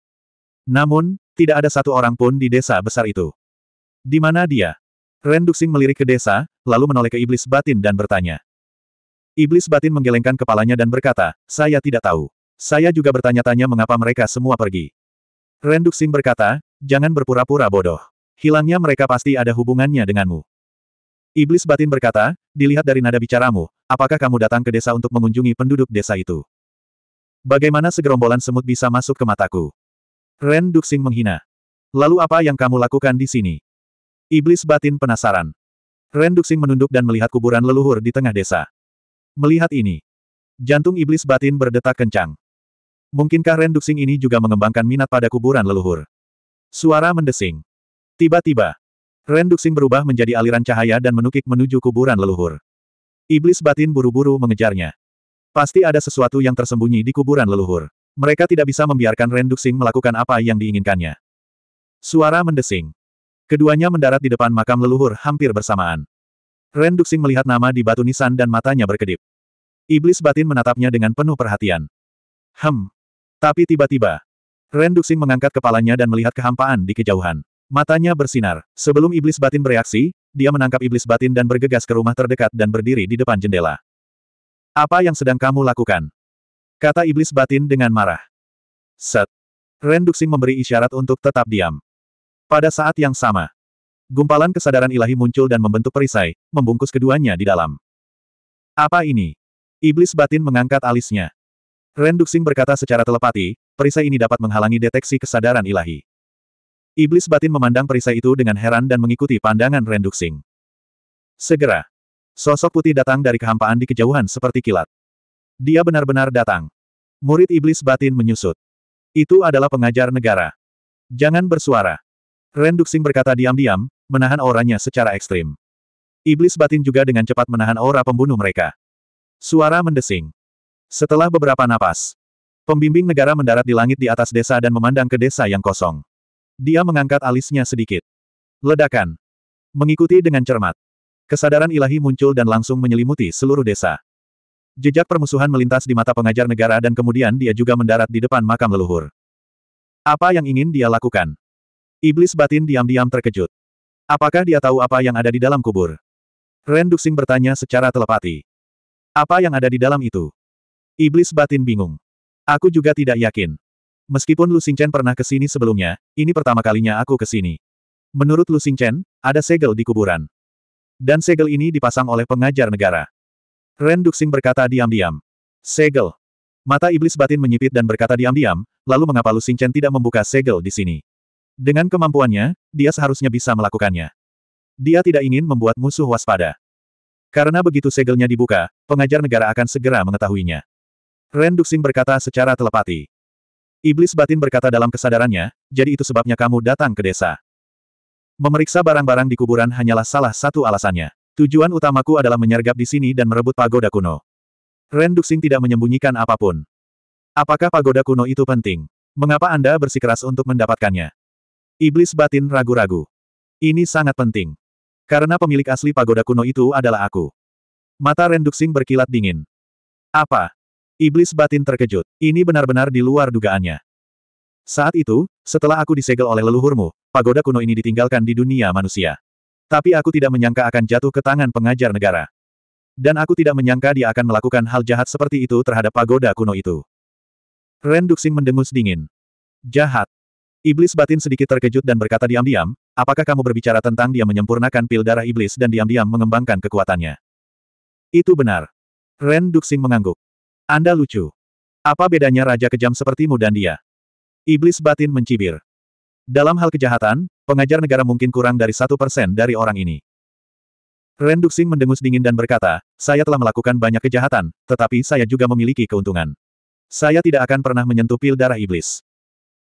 Namun, tidak ada satu orang pun di desa besar itu. Di mana dia? Ren Duxing melirik ke desa, lalu menoleh ke iblis batin dan bertanya. Iblis batin menggelengkan kepalanya dan berkata, saya tidak tahu. Saya juga bertanya-tanya mengapa mereka semua pergi. Ren Duxing berkata, jangan berpura-pura bodoh. Hilangnya mereka pasti ada hubungannya denganmu. Iblis batin berkata, dilihat dari nada bicaramu, apakah kamu datang ke desa untuk mengunjungi penduduk desa itu? Bagaimana segerombolan semut bisa masuk ke mataku? Ren Duxing menghina. Lalu apa yang kamu lakukan di sini? Iblis batin penasaran. Ren Duxing menunduk dan melihat kuburan leluhur di tengah desa. Melihat ini, jantung iblis batin berdetak kencang. Mungkinkah Ren Duxing ini juga mengembangkan minat pada kuburan leluhur? Suara mendesing. Tiba-tiba, Ren Duxing berubah menjadi aliran cahaya dan menukik menuju kuburan leluhur. Iblis batin buru-buru mengejarnya. Pasti ada sesuatu yang tersembunyi di kuburan leluhur. Mereka tidak bisa membiarkan Ren Duxing melakukan apa yang diinginkannya. Suara mendesing. Keduanya mendarat di depan makam leluhur hampir bersamaan. Ren Duxing melihat nama di batu nisan dan matanya berkedip. Iblis batin menatapnya dengan penuh perhatian. Hem. Tapi tiba-tiba, Ren Duxing mengangkat kepalanya dan melihat kehampaan di kejauhan. Matanya bersinar. Sebelum iblis batin bereaksi, dia menangkap iblis batin dan bergegas ke rumah terdekat dan berdiri di depan jendela. Apa yang sedang kamu lakukan? Kata iblis batin dengan marah. Set. Ren Duxing memberi isyarat untuk tetap diam. Pada saat yang sama, gumpalan kesadaran ilahi muncul dan membentuk perisai, membungkus keduanya di dalam. Apa ini? Iblis batin mengangkat alisnya. Renduxing berkata secara telepati, perisai ini dapat menghalangi deteksi kesadaran ilahi. Iblis batin memandang perisai itu dengan heran dan mengikuti pandangan Renduxing. Segera, sosok putih datang dari kehampaan di kejauhan seperti kilat. Dia benar-benar datang. Murid iblis batin menyusut. Itu adalah pengajar negara. Jangan bersuara. Ren Duxing berkata diam-diam, menahan auranya secara ekstrim. Iblis batin juga dengan cepat menahan aura pembunuh mereka. Suara mendesing. Setelah beberapa napas, pembimbing negara mendarat di langit di atas desa dan memandang ke desa yang kosong. Dia mengangkat alisnya sedikit. Ledakan. Mengikuti dengan cermat. Kesadaran ilahi muncul dan langsung menyelimuti seluruh desa. Jejak permusuhan melintas di mata pengajar negara dan kemudian dia juga mendarat di depan makam leluhur. Apa yang ingin dia lakukan? Iblis batin diam-diam terkejut. Apakah dia tahu apa yang ada di dalam kubur? Ren Duxing bertanya secara telepati. Apa yang ada di dalam itu? Iblis batin bingung. Aku juga tidak yakin. Meskipun Lu Xingchen pernah ke sini sebelumnya, ini pertama kalinya aku ke sini. Menurut Lu Xingchen, ada segel di kuburan. Dan segel ini dipasang oleh pengajar negara. Ren Duxing berkata diam-diam. Segel. Mata iblis batin menyipit dan berkata diam-diam, lalu mengapa Lu Xingchen tidak membuka segel di sini? Dengan kemampuannya, dia seharusnya bisa melakukannya. Dia tidak ingin membuat musuh waspada. Karena begitu segelnya dibuka, pengajar negara akan segera mengetahuinya. Ren Duxing berkata secara telepati. Iblis batin berkata dalam kesadarannya, jadi itu sebabnya kamu datang ke desa. Memeriksa barang-barang di kuburan hanyalah salah satu alasannya. Tujuan utamaku adalah menyergap di sini dan merebut pagoda kuno. Ren Duxing tidak menyembunyikan apapun. Apakah pagoda kuno itu penting? Mengapa Anda bersikeras untuk mendapatkannya? Iblis batin ragu-ragu. Ini sangat penting. Karena pemilik asli pagoda kuno itu adalah aku. Mata Renduxing berkilat dingin. Apa? Iblis batin terkejut. Ini benar-benar di luar dugaannya. Saat itu, setelah aku disegel oleh leluhurmu, pagoda kuno ini ditinggalkan di dunia manusia. Tapi aku tidak menyangka akan jatuh ke tangan pengajar negara. Dan aku tidak menyangka dia akan melakukan hal jahat seperti itu terhadap pagoda kuno itu. Renduxing mendengus dingin. Jahat. Iblis batin sedikit terkejut dan berkata diam-diam, apakah kamu berbicara tentang dia menyempurnakan pil darah iblis dan diam-diam mengembangkan kekuatannya? Itu benar. Ren Duxing mengangguk. Anda lucu. Apa bedanya raja kejam sepertimu dan dia? Iblis batin mencibir. Dalam hal kejahatan, pengajar negara mungkin kurang dari satu persen dari orang ini. Ren Duxing mendengus dingin dan berkata, saya telah melakukan banyak kejahatan, tetapi saya juga memiliki keuntungan. Saya tidak akan pernah menyentuh pil darah iblis.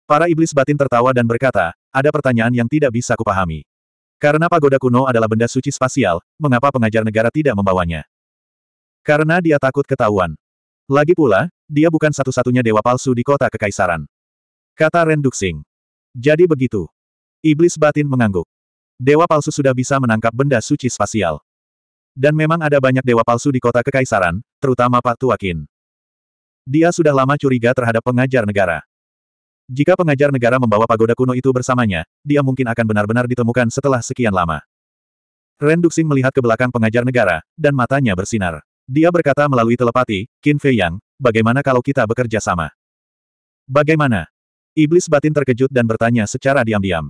Para iblis batin tertawa dan berkata, ada pertanyaan yang tidak bisa kupahami. Karena pagoda kuno adalah benda suci spasial, mengapa pengajar negara tidak membawanya? Karena dia takut ketahuan. Lagi pula, dia bukan satu-satunya dewa palsu di kota kekaisaran. Kata Ren Duxing. Jadi begitu. Iblis batin mengangguk. Dewa palsu sudah bisa menangkap benda suci spasial. Dan memang ada banyak dewa palsu di kota kekaisaran, terutama Pak Tuakin. Dia sudah lama curiga terhadap pengajar negara. Jika pengajar negara membawa pagoda kuno itu bersamanya, dia mungkin akan benar-benar ditemukan setelah sekian lama. Ren Duxing melihat ke belakang pengajar negara, dan matanya bersinar. Dia berkata melalui telepati, Qin Fei Yang, bagaimana kalau kita bekerja sama? Bagaimana? Iblis batin terkejut dan bertanya secara diam-diam.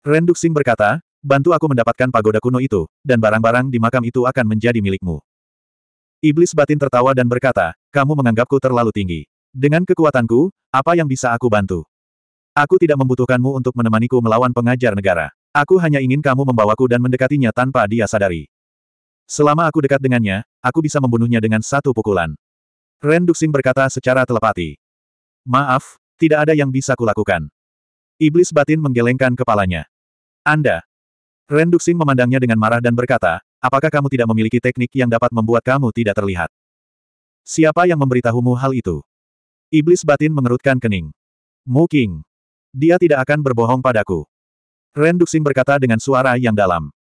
Ren Duxing berkata, bantu aku mendapatkan pagoda kuno itu, dan barang-barang di makam itu akan menjadi milikmu. Iblis batin tertawa dan berkata, kamu menganggapku terlalu tinggi. Dengan kekuatanku, apa yang bisa aku bantu? Aku tidak membutuhkanmu untuk menemaniku melawan pengajar negara. Aku hanya ingin kamu membawaku dan mendekatinya tanpa dia sadari. Selama aku dekat dengannya, aku bisa membunuhnya dengan satu pukulan. Ren Duxing berkata secara telepati. Maaf, tidak ada yang bisa kulakukan. Iblis batin menggelengkan kepalanya. Anda. Ren Duxing memandangnya dengan marah dan berkata, apakah kamu tidak memiliki teknik yang dapat membuat kamu tidak terlihat? Siapa yang memberitahumu hal itu? Iblis batin mengerutkan kening. Mu King. Dia tidak akan berbohong padaku. Ren Duxing berkata dengan suara yang dalam.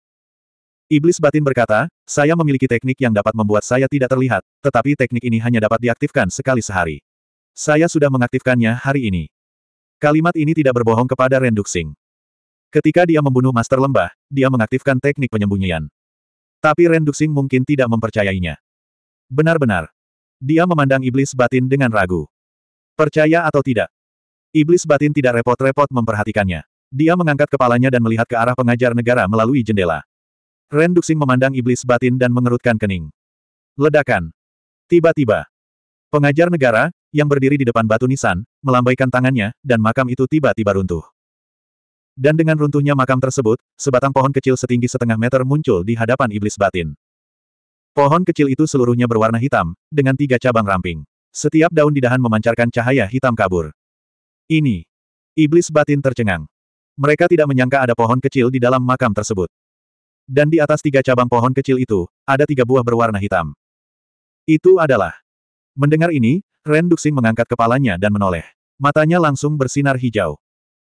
Iblis batin berkata, saya memiliki teknik yang dapat membuat saya tidak terlihat, tetapi teknik ini hanya dapat diaktifkan sekali sehari. Saya sudah mengaktifkannya hari ini. Kalimat ini tidak berbohong kepada Ren Duxing. Ketika dia membunuh Master Lembah, dia mengaktifkan teknik penyembunyian. Tapi Ren Duxing mungkin tidak mempercayainya. Benar-benar. Dia memandang iblis batin dengan ragu. Percaya atau tidak? Iblis batin tidak repot-repot memperhatikannya. Dia mengangkat kepalanya dan melihat ke arah pengajar negara melalui jendela. Ren Duxing memandang iblis batin dan mengerutkan kening. Ledakan. Tiba-tiba. Pengajar negara, yang berdiri di depan batu nisan, melambaikan tangannya, dan makam itu tiba-tiba runtuh. Dan dengan runtuhnya makam tersebut, sebatang pohon kecil setinggi setengah meter muncul di hadapan iblis batin. Pohon kecil itu seluruhnya berwarna hitam, dengan tiga cabang ramping. Setiap daun di dahan memancarkan cahaya hitam kabur. Ini. Iblis batin tercengang. Mereka tidak menyangka ada pohon kecil di dalam makam tersebut. Dan di atas tiga cabang pohon kecil itu, ada tiga buah berwarna hitam. Itu adalah. Mendengar ini, Ren Duxing mengangkat kepalanya dan menoleh. Matanya langsung bersinar hijau.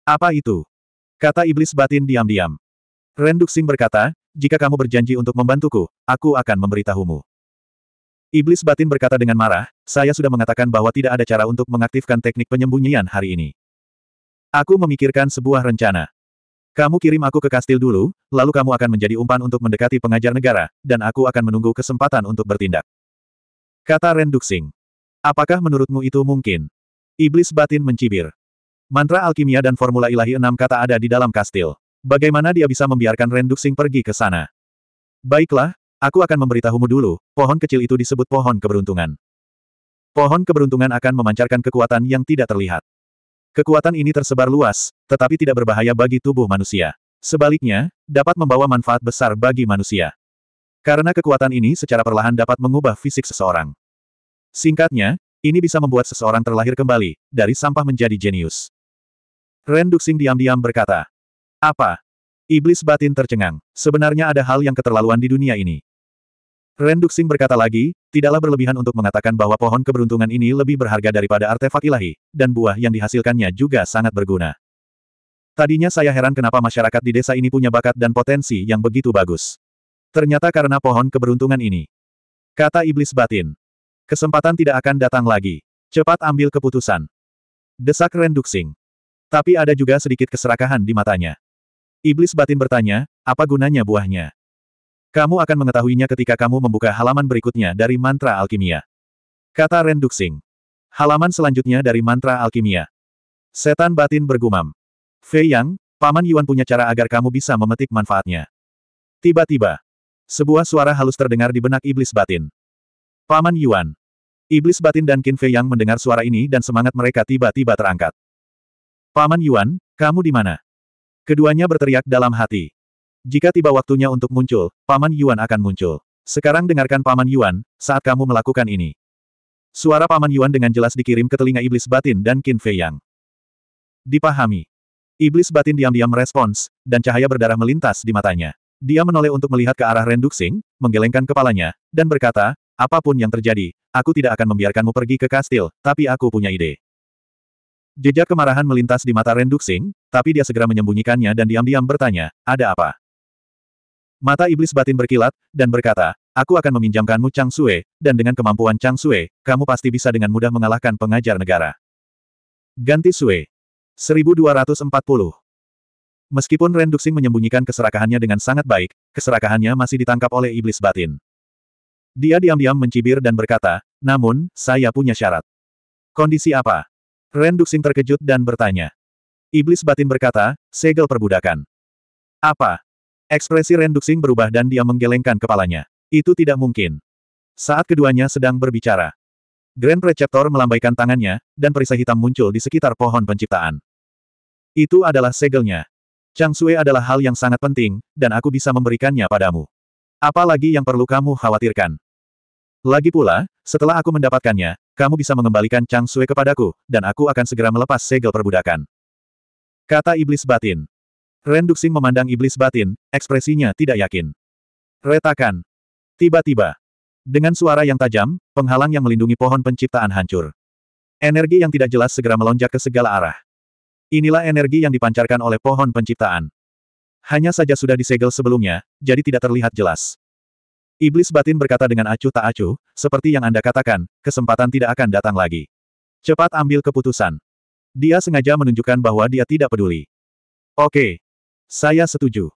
Apa itu? Kata iblis batin diam-diam. Ren Duxing berkata, jika kamu berjanji untuk membantuku, aku akan memberitahumu. Iblis batin berkata dengan marah, saya sudah mengatakan bahwa tidak ada cara untuk mengaktifkan teknik penyembunyian hari ini. Aku memikirkan sebuah rencana. Kamu kirim aku ke kastil dulu, lalu kamu akan menjadi umpan untuk mendekati pengajar negara, dan aku akan menunggu kesempatan untuk bertindak. Kata Ren Duxing, Apakah menurutmu itu mungkin? Iblis batin mencibir. Mantra alkimia dan formula ilahi enam kata ada di dalam kastil. Bagaimana dia bisa membiarkan Ren Duxing pergi ke sana? Baiklah, Aku akan memberitahumu dulu, pohon kecil itu disebut pohon keberuntungan. Pohon keberuntungan akan memancarkan kekuatan yang tidak terlihat. Kekuatan ini tersebar luas, tetapi tidak berbahaya bagi tubuh manusia. Sebaliknya, dapat membawa manfaat besar bagi manusia. Karena kekuatan ini secara perlahan dapat mengubah fisik seseorang. Singkatnya, ini bisa membuat seseorang terlahir kembali, dari sampah menjadi jenius. Ren Duxing diam-diam berkata, Apa? Iblis batin tercengang. Sebenarnya ada hal yang keterlaluan di dunia ini. Renduxing berkata lagi, tidaklah berlebihan untuk mengatakan bahwa pohon keberuntungan ini lebih berharga daripada artefak ilahi, dan buah yang dihasilkannya juga sangat berguna. Tadinya saya heran kenapa masyarakat di desa ini punya bakat dan potensi yang begitu bagus. Ternyata karena pohon keberuntungan ini. Kata iblis batin. Kesempatan tidak akan datang lagi. Cepat ambil keputusan. Desak Renduxing. Tapi ada juga sedikit keserakahan di matanya. Iblis batin bertanya, apa gunanya buahnya? Kamu akan mengetahuinya ketika kamu membuka halaman berikutnya dari mantra alkimia. Kata Ren Duxing. Halaman selanjutnya dari mantra alkimia. Setan batin bergumam. Fei Yang, Paman Yuan punya cara agar kamu bisa memetik manfaatnya. Tiba-tiba, sebuah suara halus terdengar di benak iblis batin. Paman Yuan. Iblis batin dan Qin Fei Yang mendengar suara ini dan semangat mereka tiba-tiba terangkat. Paman Yuan, kamu di mana? Keduanya berteriak dalam hati. Jika tiba waktunya untuk muncul, Paman Yuan akan muncul. Sekarang dengarkan Paman Yuan, saat kamu melakukan ini. Suara Paman Yuan dengan jelas dikirim ke telinga iblis batin dan Qin Fei Yang. Dipahami. Iblis batin diam-diam merespons, dan cahaya berdarah melintas di matanya. Dia menoleh untuk melihat ke arah Renduxing, menggelengkan kepalanya, dan berkata, apapun yang terjadi, aku tidak akan membiarkanmu pergi ke kastil, tapi aku punya ide. Jejak kemarahan melintas di mata Renduxing, tapi dia segera menyembunyikannya dan diam-diam bertanya, ada apa? Mata iblis batin berkilat, dan berkata, aku akan meminjamkanmu Chang Sue, dan dengan kemampuan Chang Sue, kamu pasti bisa dengan mudah mengalahkan pengajar negara. Ganti Sue. 1240 Meskipun Ren Duxing menyembunyikan keserakahannya dengan sangat baik, keserakahannya masih ditangkap oleh iblis batin. Dia diam-diam mencibir dan berkata, namun, saya punya syarat. Kondisi apa? Ren Duxing terkejut dan bertanya. Iblis batin berkata, segel perbudakan. Apa? Ekspresi Renduxing berubah dan dia menggelengkan kepalanya. Itu tidak mungkin. Saat keduanya sedang berbicara, Grand Preceptor melambaikan tangannya, dan perisai hitam muncul di sekitar pohon penciptaan. Itu adalah segelnya. Chang Sui adalah hal yang sangat penting, dan aku bisa memberikannya padamu. Apalagi yang perlu kamu khawatirkan. Lagi pula, setelah aku mendapatkannya, kamu bisa mengembalikan Chang Sui kepadaku, dan aku akan segera melepas segel perbudakan. Kata Iblis Batin. Ren Duxing memandang iblis batin, ekspresinya tidak yakin. Retakan. Tiba-tiba. Dengan suara yang tajam, penghalang yang melindungi pohon penciptaan hancur. Energi yang tidak jelas segera melonjak ke segala arah. Inilah energi yang dipancarkan oleh pohon penciptaan. Hanya saja sudah disegel sebelumnya, jadi tidak terlihat jelas. Iblis batin berkata dengan acuh tak acuh, seperti yang Anda katakan, kesempatan tidak akan datang lagi. Cepat ambil keputusan. Dia sengaja menunjukkan bahwa dia tidak peduli. Oke, saya setuju.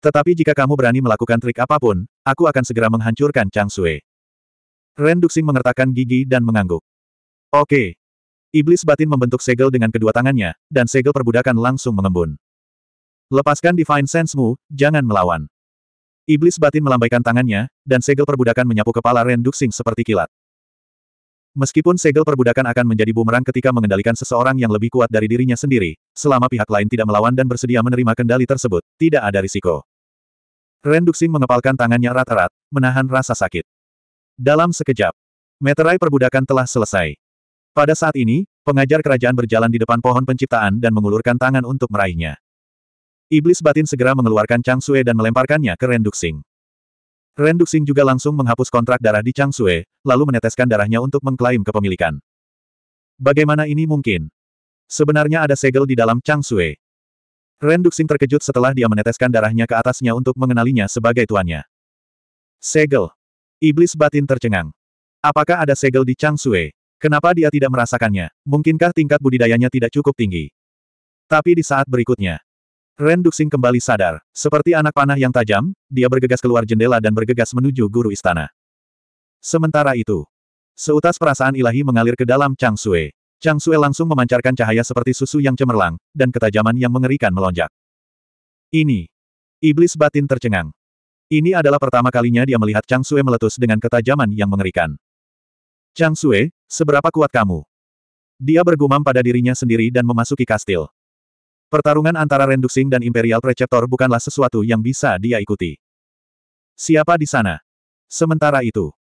Tetapi jika kamu berani melakukan trik apapun, aku akan segera menghancurkan Chang Sui. Ren Duxing mengertakkan gigi dan mengangguk. Oke. Iblis batin membentuk segel dengan kedua tangannya, dan segel perbudakan langsung mengembun. Lepaskan Divine Sense-mu, jangan melawan. Iblis batin melambaikan tangannya, dan segel perbudakan menyapu kepala Ren Duxing seperti kilat. Meskipun segel perbudakan akan menjadi bumerang ketika mengendalikan seseorang yang lebih kuat dari dirinya sendiri, selama pihak lain tidak melawan dan bersedia menerima kendali tersebut, tidak ada risiko. Ren Duxing mengepalkan tangannya erat-erat, menahan rasa sakit. Dalam sekejap, meterai perbudakan telah selesai. Pada saat ini, pengajar kerajaan berjalan di depan pohon penciptaan dan mengulurkan tangan untuk meraihnya. Iblis batin segera mengeluarkan Chang Sue dan melemparkannya ke Ren Duxing. Ren Duxing juga langsung menghapus kontrak darah di Chang Sue, lalu meneteskan darahnya untuk mengklaim kepemilikan. Bagaimana ini mungkin? Sebenarnya ada segel di dalam Chang Sue. Ren Duxing terkejut setelah dia meneteskan darahnya ke atasnya untuk mengenalinya sebagai tuannya. Segel. Iblis batin tercengang. Apakah ada segel di Chang Sue? Kenapa dia tidak merasakannya? Mungkinkah tingkat budidayanya tidak cukup tinggi? Tapi di saat berikutnya, Ren Duxing kembali sadar. Seperti anak panah yang tajam, dia bergegas keluar jendela dan bergegas menuju guru istana. Sementara itu, seutas perasaan ilahi mengalir ke dalam Chang Sue. Chang Sue langsung memancarkan cahaya seperti susu yang cemerlang, dan ketajaman yang mengerikan melonjak. Ini. Iblis batin tercengang. Ini adalah pertama kalinya dia melihat Chang Sue meletus dengan ketajaman yang mengerikan. Chang Sue, seberapa kuat kamu? Dia bergumam pada dirinya sendiri dan memasuki kastil. Pertarungan antara Renduxing dan Imperial Preceptor bukanlah sesuatu yang bisa dia ikuti. Siapa di sana? Sementara itu,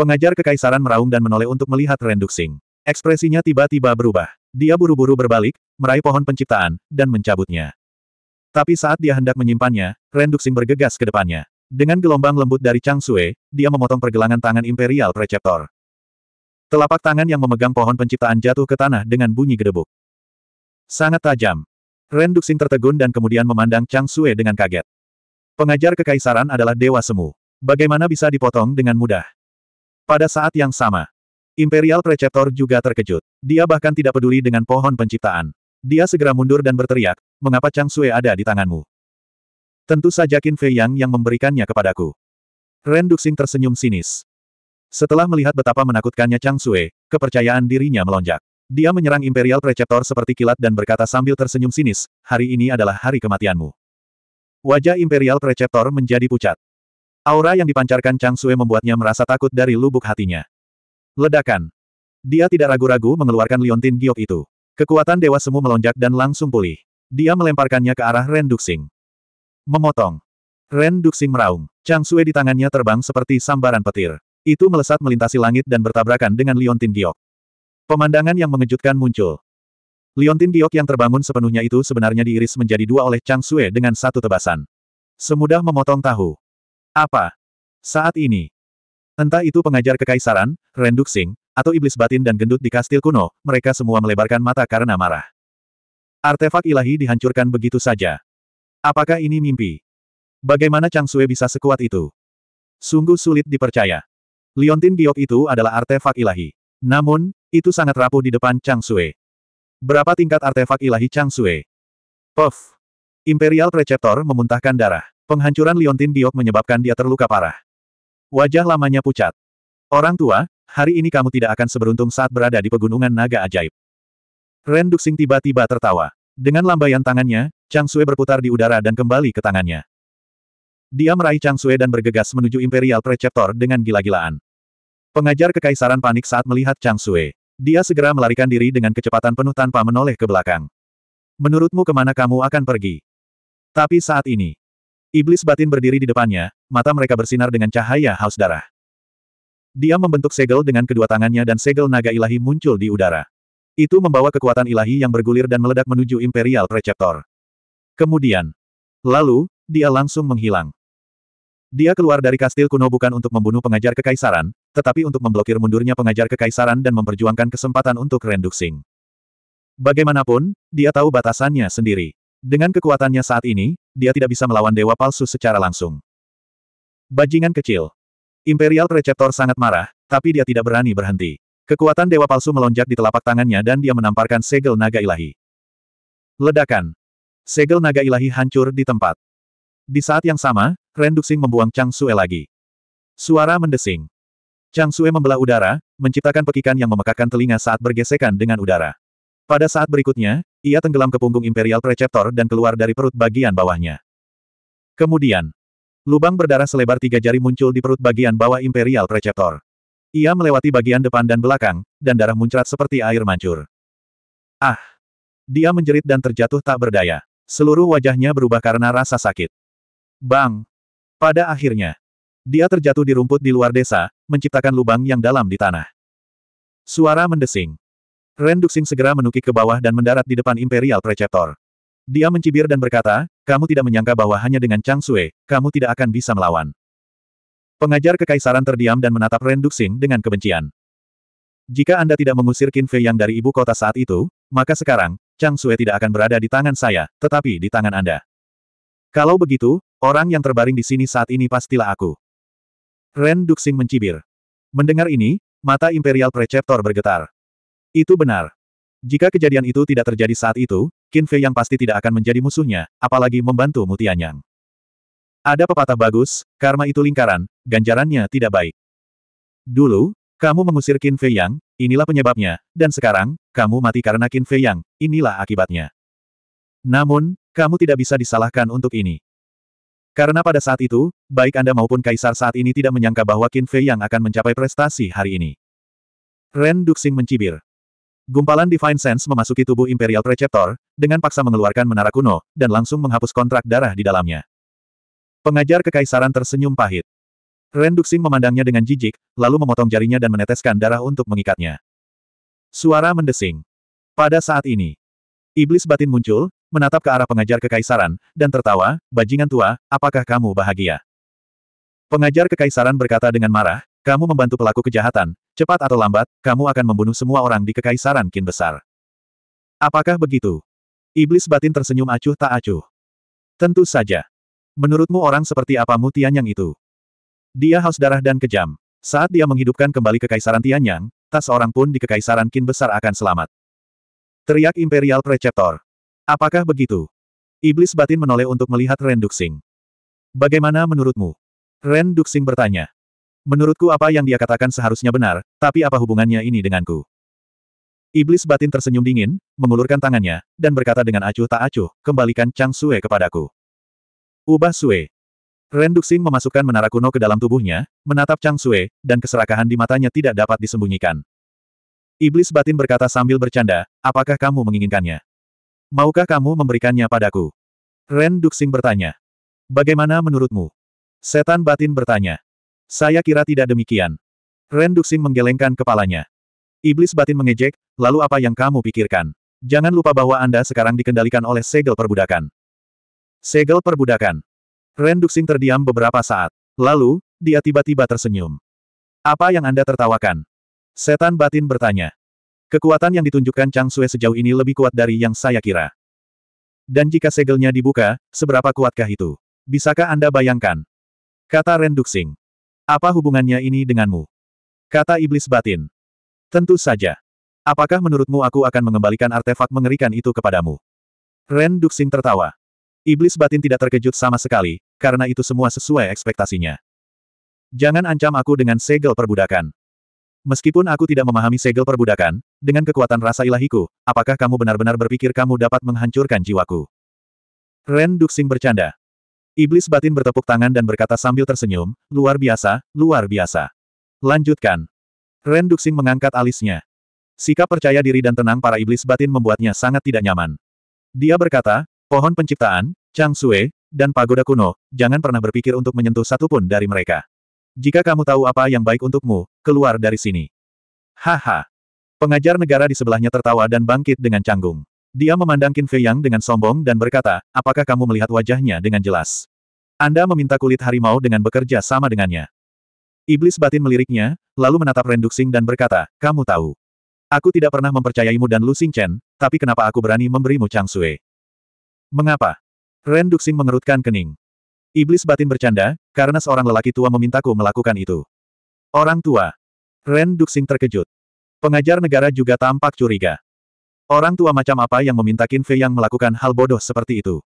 pengajar kekaisaran meraung dan menoleh untuk melihat Renduxing. Ekspresinya tiba-tiba berubah. Dia buru-buru berbalik, meraih pohon penciptaan, dan mencabutnya. Tapi saat dia hendak menyimpannya, Renduxing bergegas ke depannya. Dengan gelombang lembut dari Chang Sue, dia memotong pergelangan tangan Imperial Preceptor. Telapak tangan yang memegang pohon penciptaan jatuh ke tanah dengan bunyi gedebuk. Sangat tajam. Ren Duxing tertegun dan kemudian memandang Chang Sue dengan kaget. Pengajar kekaisaran adalah dewa semu. Bagaimana bisa dipotong dengan mudah? Pada saat yang sama, Imperial Preceptor juga terkejut. Dia bahkan tidak peduli dengan pohon penciptaan. Dia segera mundur dan berteriak, mengapa Chang Sue ada di tanganmu? Tentu saja Qin Fei Yang yang memberikannya kepadaku. Ren Duxing tersenyum sinis. Setelah melihat betapa menakutkannya Chang Sue, kepercayaan dirinya melonjak. Dia menyerang Imperial Preceptor seperti kilat dan berkata sambil tersenyum sinis, hari ini adalah hari kematianmu. Wajah Imperial Preceptor menjadi pucat. Aura yang dipancarkan Chang Sue membuatnya merasa takut dari lubuk hatinya. Ledakan. Dia tidak ragu-ragu mengeluarkan liontin giok itu. Kekuatan Dewa Semu melonjak dan langsung pulih. Dia melemparkannya ke arah Ren Duxing. Memotong. Ren Duxing meraung. Chang Sue di tangannya terbang seperti sambaran petir. Itu melesat melintasi langit dan bertabrakan dengan liontin giok. Pemandangan yang mengejutkan muncul. Liontin giok yang terbangun sepenuhnya itu sebenarnya diiris menjadi dua oleh Chang Sue dengan satu tebasan. Semudah memotong tahu. Apa? Saat ini. Entah itu pengajar kekaisaran, Renduk atau iblis batin dan gendut di kastil kuno, mereka semua melebarkan mata karena marah. Artefak ilahi dihancurkan begitu saja. Apakah ini mimpi? Bagaimana Chang Sue bisa sekuat itu? Sungguh sulit dipercaya. Liontin giok itu adalah artefak ilahi. Namun, itu sangat rapuh di depan Chang Sui. Berapa tingkat artefak ilahi Chang Sui? Puff. Imperial Preceptor memuntahkan darah. Penghancuran Liontin Biok menyebabkan dia terluka parah. Wajah lamanya pucat. Orang tua, hari ini kamu tidak akan seberuntung saat berada di pegunungan naga ajaib. Ren Duxing tiba-tiba tertawa. Dengan lambaian tangannya, Chang Sui berputar di udara dan kembali ke tangannya. Dia meraih Chang Sui dan bergegas menuju Imperial Preceptor dengan gila-gilaan. Pengajar kekaisaran panik saat melihat Chang Sue. Dia segera melarikan diri dengan kecepatan penuh tanpa menoleh ke belakang. Menurutmu kemana kamu akan pergi? Tapi saat ini, iblis batin berdiri di depannya, mata mereka bersinar dengan cahaya haus darah. Dia membentuk segel dengan kedua tangannya dan segel naga ilahi muncul di udara. Itu membawa kekuatan ilahi yang bergulir dan meledak menuju Imperial Preceptor. Kemudian, lalu, dia langsung menghilang. Dia keluar dari kastil kuno bukan untuk membunuh pengajar kekaisaran, tetapi untuk memblokir mundurnya pengajar kekaisaran dan memperjuangkan kesempatan untuk Renduxing. Bagaimanapun, dia tahu batasannya sendiri. Dengan kekuatannya saat ini, dia tidak bisa melawan dewa palsu secara langsung. Bajingan kecil. Imperial Preceptor sangat marah, tapi dia tidak berani berhenti. Kekuatan dewa palsu melonjak di telapak tangannya dan dia menamparkan segel naga ilahi. Ledakan. Segel naga ilahi hancur di tempat. Di saat yang sama, Ren Duxing membuang Chang Sue lagi. Suara mendesing. Chang Sue membelah udara, menciptakan pekikan yang memekakkan telinga saat bergesekan dengan udara. Pada saat berikutnya, ia tenggelam ke punggung Imperial Preceptor dan keluar dari perut bagian bawahnya. Kemudian, lubang berdarah selebar tiga jari muncul di perut bagian bawah Imperial Preceptor. Ia melewati bagian depan dan belakang, dan darah muncrat seperti air mancur. Ah! Dia menjerit dan terjatuh tak berdaya. Seluruh wajahnya berubah karena rasa sakit. Bang! Pada akhirnya, dia terjatuh di rumput di luar desa, menciptakan lubang yang dalam di tanah. Suara mendesing. Ren Duxing segera menukik ke bawah dan mendarat di depan Imperial Preceptor. Dia mencibir dan berkata, kamu tidak menyangka bahwa hanya dengan Chang Sui, kamu tidak akan bisa melawan. Pengajar kekaisaran terdiam dan menatap Ren Duxing dengan kebencian. Jika Anda tidak mengusir Qin Fei Yang dari ibu kota saat itu, maka sekarang, Chang Sui tidak akan berada di tangan saya, tetapi di tangan Anda. Kalau begitu, orang yang terbaring di sini saat ini pastilah aku. Ren Duxing mencibir. Mendengar ini, mata Imperial Preceptor bergetar. Itu benar. Jika kejadian itu tidak terjadi saat itu, Qin Fei yang pasti tidak akan menjadi musuhnya, apalagi membantu Mutianyang. Ada pepatah bagus, karma itu lingkaran, ganjarannya tidak baik. Dulu, kamu mengusir Qin Fei Yang, inilah penyebabnya, dan sekarang, kamu mati karena Qin Fei Yang, inilah akibatnya. Namun, kamu tidak bisa disalahkan untuk ini. Karena pada saat itu, baik Anda maupun Kaisar saat ini tidak menyangka bahwa Qin Fei yang akan mencapai prestasi hari ini. Ren Duxing mencibir. Gumpalan Divine Sense memasuki tubuh Imperial Preceptor, dengan paksa mengeluarkan menara kuno, dan langsung menghapus kontrak darah di dalamnya. Pengajar Kekaisaran tersenyum pahit. Ren Duxing memandangnya dengan jijik, lalu memotong jarinya dan meneteskan darah untuk mengikatnya. Suara mendesing. Pada saat ini, iblis batin muncul, menatap ke arah pengajar kekaisaran, dan tertawa, bajingan tua, apakah kamu bahagia? Pengajar kekaisaran berkata dengan marah, kamu membantu pelaku kejahatan, cepat atau lambat, kamu akan membunuh semua orang di kekaisaran kin besar. Apakah begitu? Iblis batin tersenyum acuh tak acuh. Tentu saja. Menurutmu orang seperti apa mutian yang itu? Dia haus darah dan kejam. Saat dia menghidupkan kembali kekaisaran Tianyang, tak seorang pun di kekaisaran kin besar akan selamat. Teriak Imperial Preceptor. Apakah begitu? Iblis batin menoleh untuk melihat Ren Duxing. Bagaimana menurutmu? Ren Duxing bertanya. Menurutku apa yang dia katakan seharusnya benar, tapi apa hubungannya ini denganku? Iblis batin tersenyum dingin, mengulurkan tangannya, dan berkata dengan acuh tak acuh, kembalikan Chang Sue kepadaku. Ubah Sue. Duxing memasukkan menara kuno ke dalam tubuhnya, menatap Chang Sue, dan keserakahan di matanya tidak dapat disembunyikan. Iblis batin berkata sambil bercanda, apakah kamu menginginkannya? Maukah kamu memberikannya padaku? Ren Duxing bertanya. Bagaimana menurutmu? Setan batin bertanya. Saya kira tidak demikian. Ren Duxing menggelengkan kepalanya. Iblis batin mengejek, lalu apa yang kamu pikirkan? Jangan lupa bahwa Anda sekarang dikendalikan oleh segel perbudakan. Segel perbudakan. Ren Duxing terdiam beberapa saat. Lalu, dia tiba-tiba tersenyum. Apa yang Anda tertawakan? Setan batin bertanya. Kekuatan yang ditunjukkan Chang Sue sejauh ini lebih kuat dari yang saya kira. Dan jika segelnya dibuka, seberapa kuatkah itu? Bisakah Anda bayangkan? Kata Ren Duxing. Apa hubungannya ini denganmu? Kata Iblis Batin. Tentu saja. Apakah menurutmu aku akan mengembalikan artefak mengerikan itu kepadamu? Ren Duxing tertawa. Iblis Batin tidak terkejut sama sekali, karena itu semua sesuai ekspektasinya. Jangan ancam aku dengan segel perbudakan. Meskipun aku tidak memahami segel perbudakan, dengan kekuatan rasa ilahiku, apakah kamu benar-benar berpikir kamu dapat menghancurkan jiwaku? Ren Duxing bercanda. Iblis batin bertepuk tangan dan berkata sambil tersenyum, luar biasa, luar biasa. Lanjutkan. Ren Duxing mengangkat alisnya. Sikap percaya diri dan tenang para iblis batin membuatnya sangat tidak nyaman. Dia berkata, pohon penciptaan, Chang Sue, dan pagoda kuno, jangan pernah berpikir untuk menyentuh satupun dari mereka. Jika kamu tahu apa yang baik untukmu, keluar dari sini. Haha. Pengajar negara di sebelahnya tertawa dan bangkit dengan canggung. Dia memandang Qin Fei Yang dengan sombong dan berkata, apakah kamu melihat wajahnya dengan jelas? Anda meminta kulit harimau dengan bekerja sama dengannya. Iblis batin meliriknya, lalu menatap Duxing dan berkata, kamu tahu. Aku tidak pernah mempercayaimu dan Lu Chen, tapi kenapa aku berani memberimu Chang Sui? Mengapa? Duxing mengerutkan kening. Iblis batin bercanda, karena seorang lelaki tua memintaku melakukan itu. Orang tua. Ren Duxing terkejut. Pengajar negara juga tampak curiga. Orang tua macam apa yang meminta Qin Fei yang melakukan hal bodoh seperti itu?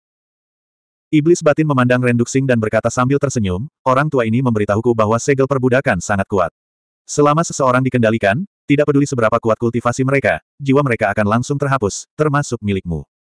Iblis batin memandang Ren Duxing dan berkata sambil tersenyum, orang tua ini memberitahuku bahwa segel perbudakan sangat kuat. Selama seseorang dikendalikan, tidak peduli seberapa kuat kultivasi mereka, jiwa mereka akan langsung terhapus, termasuk milikmu.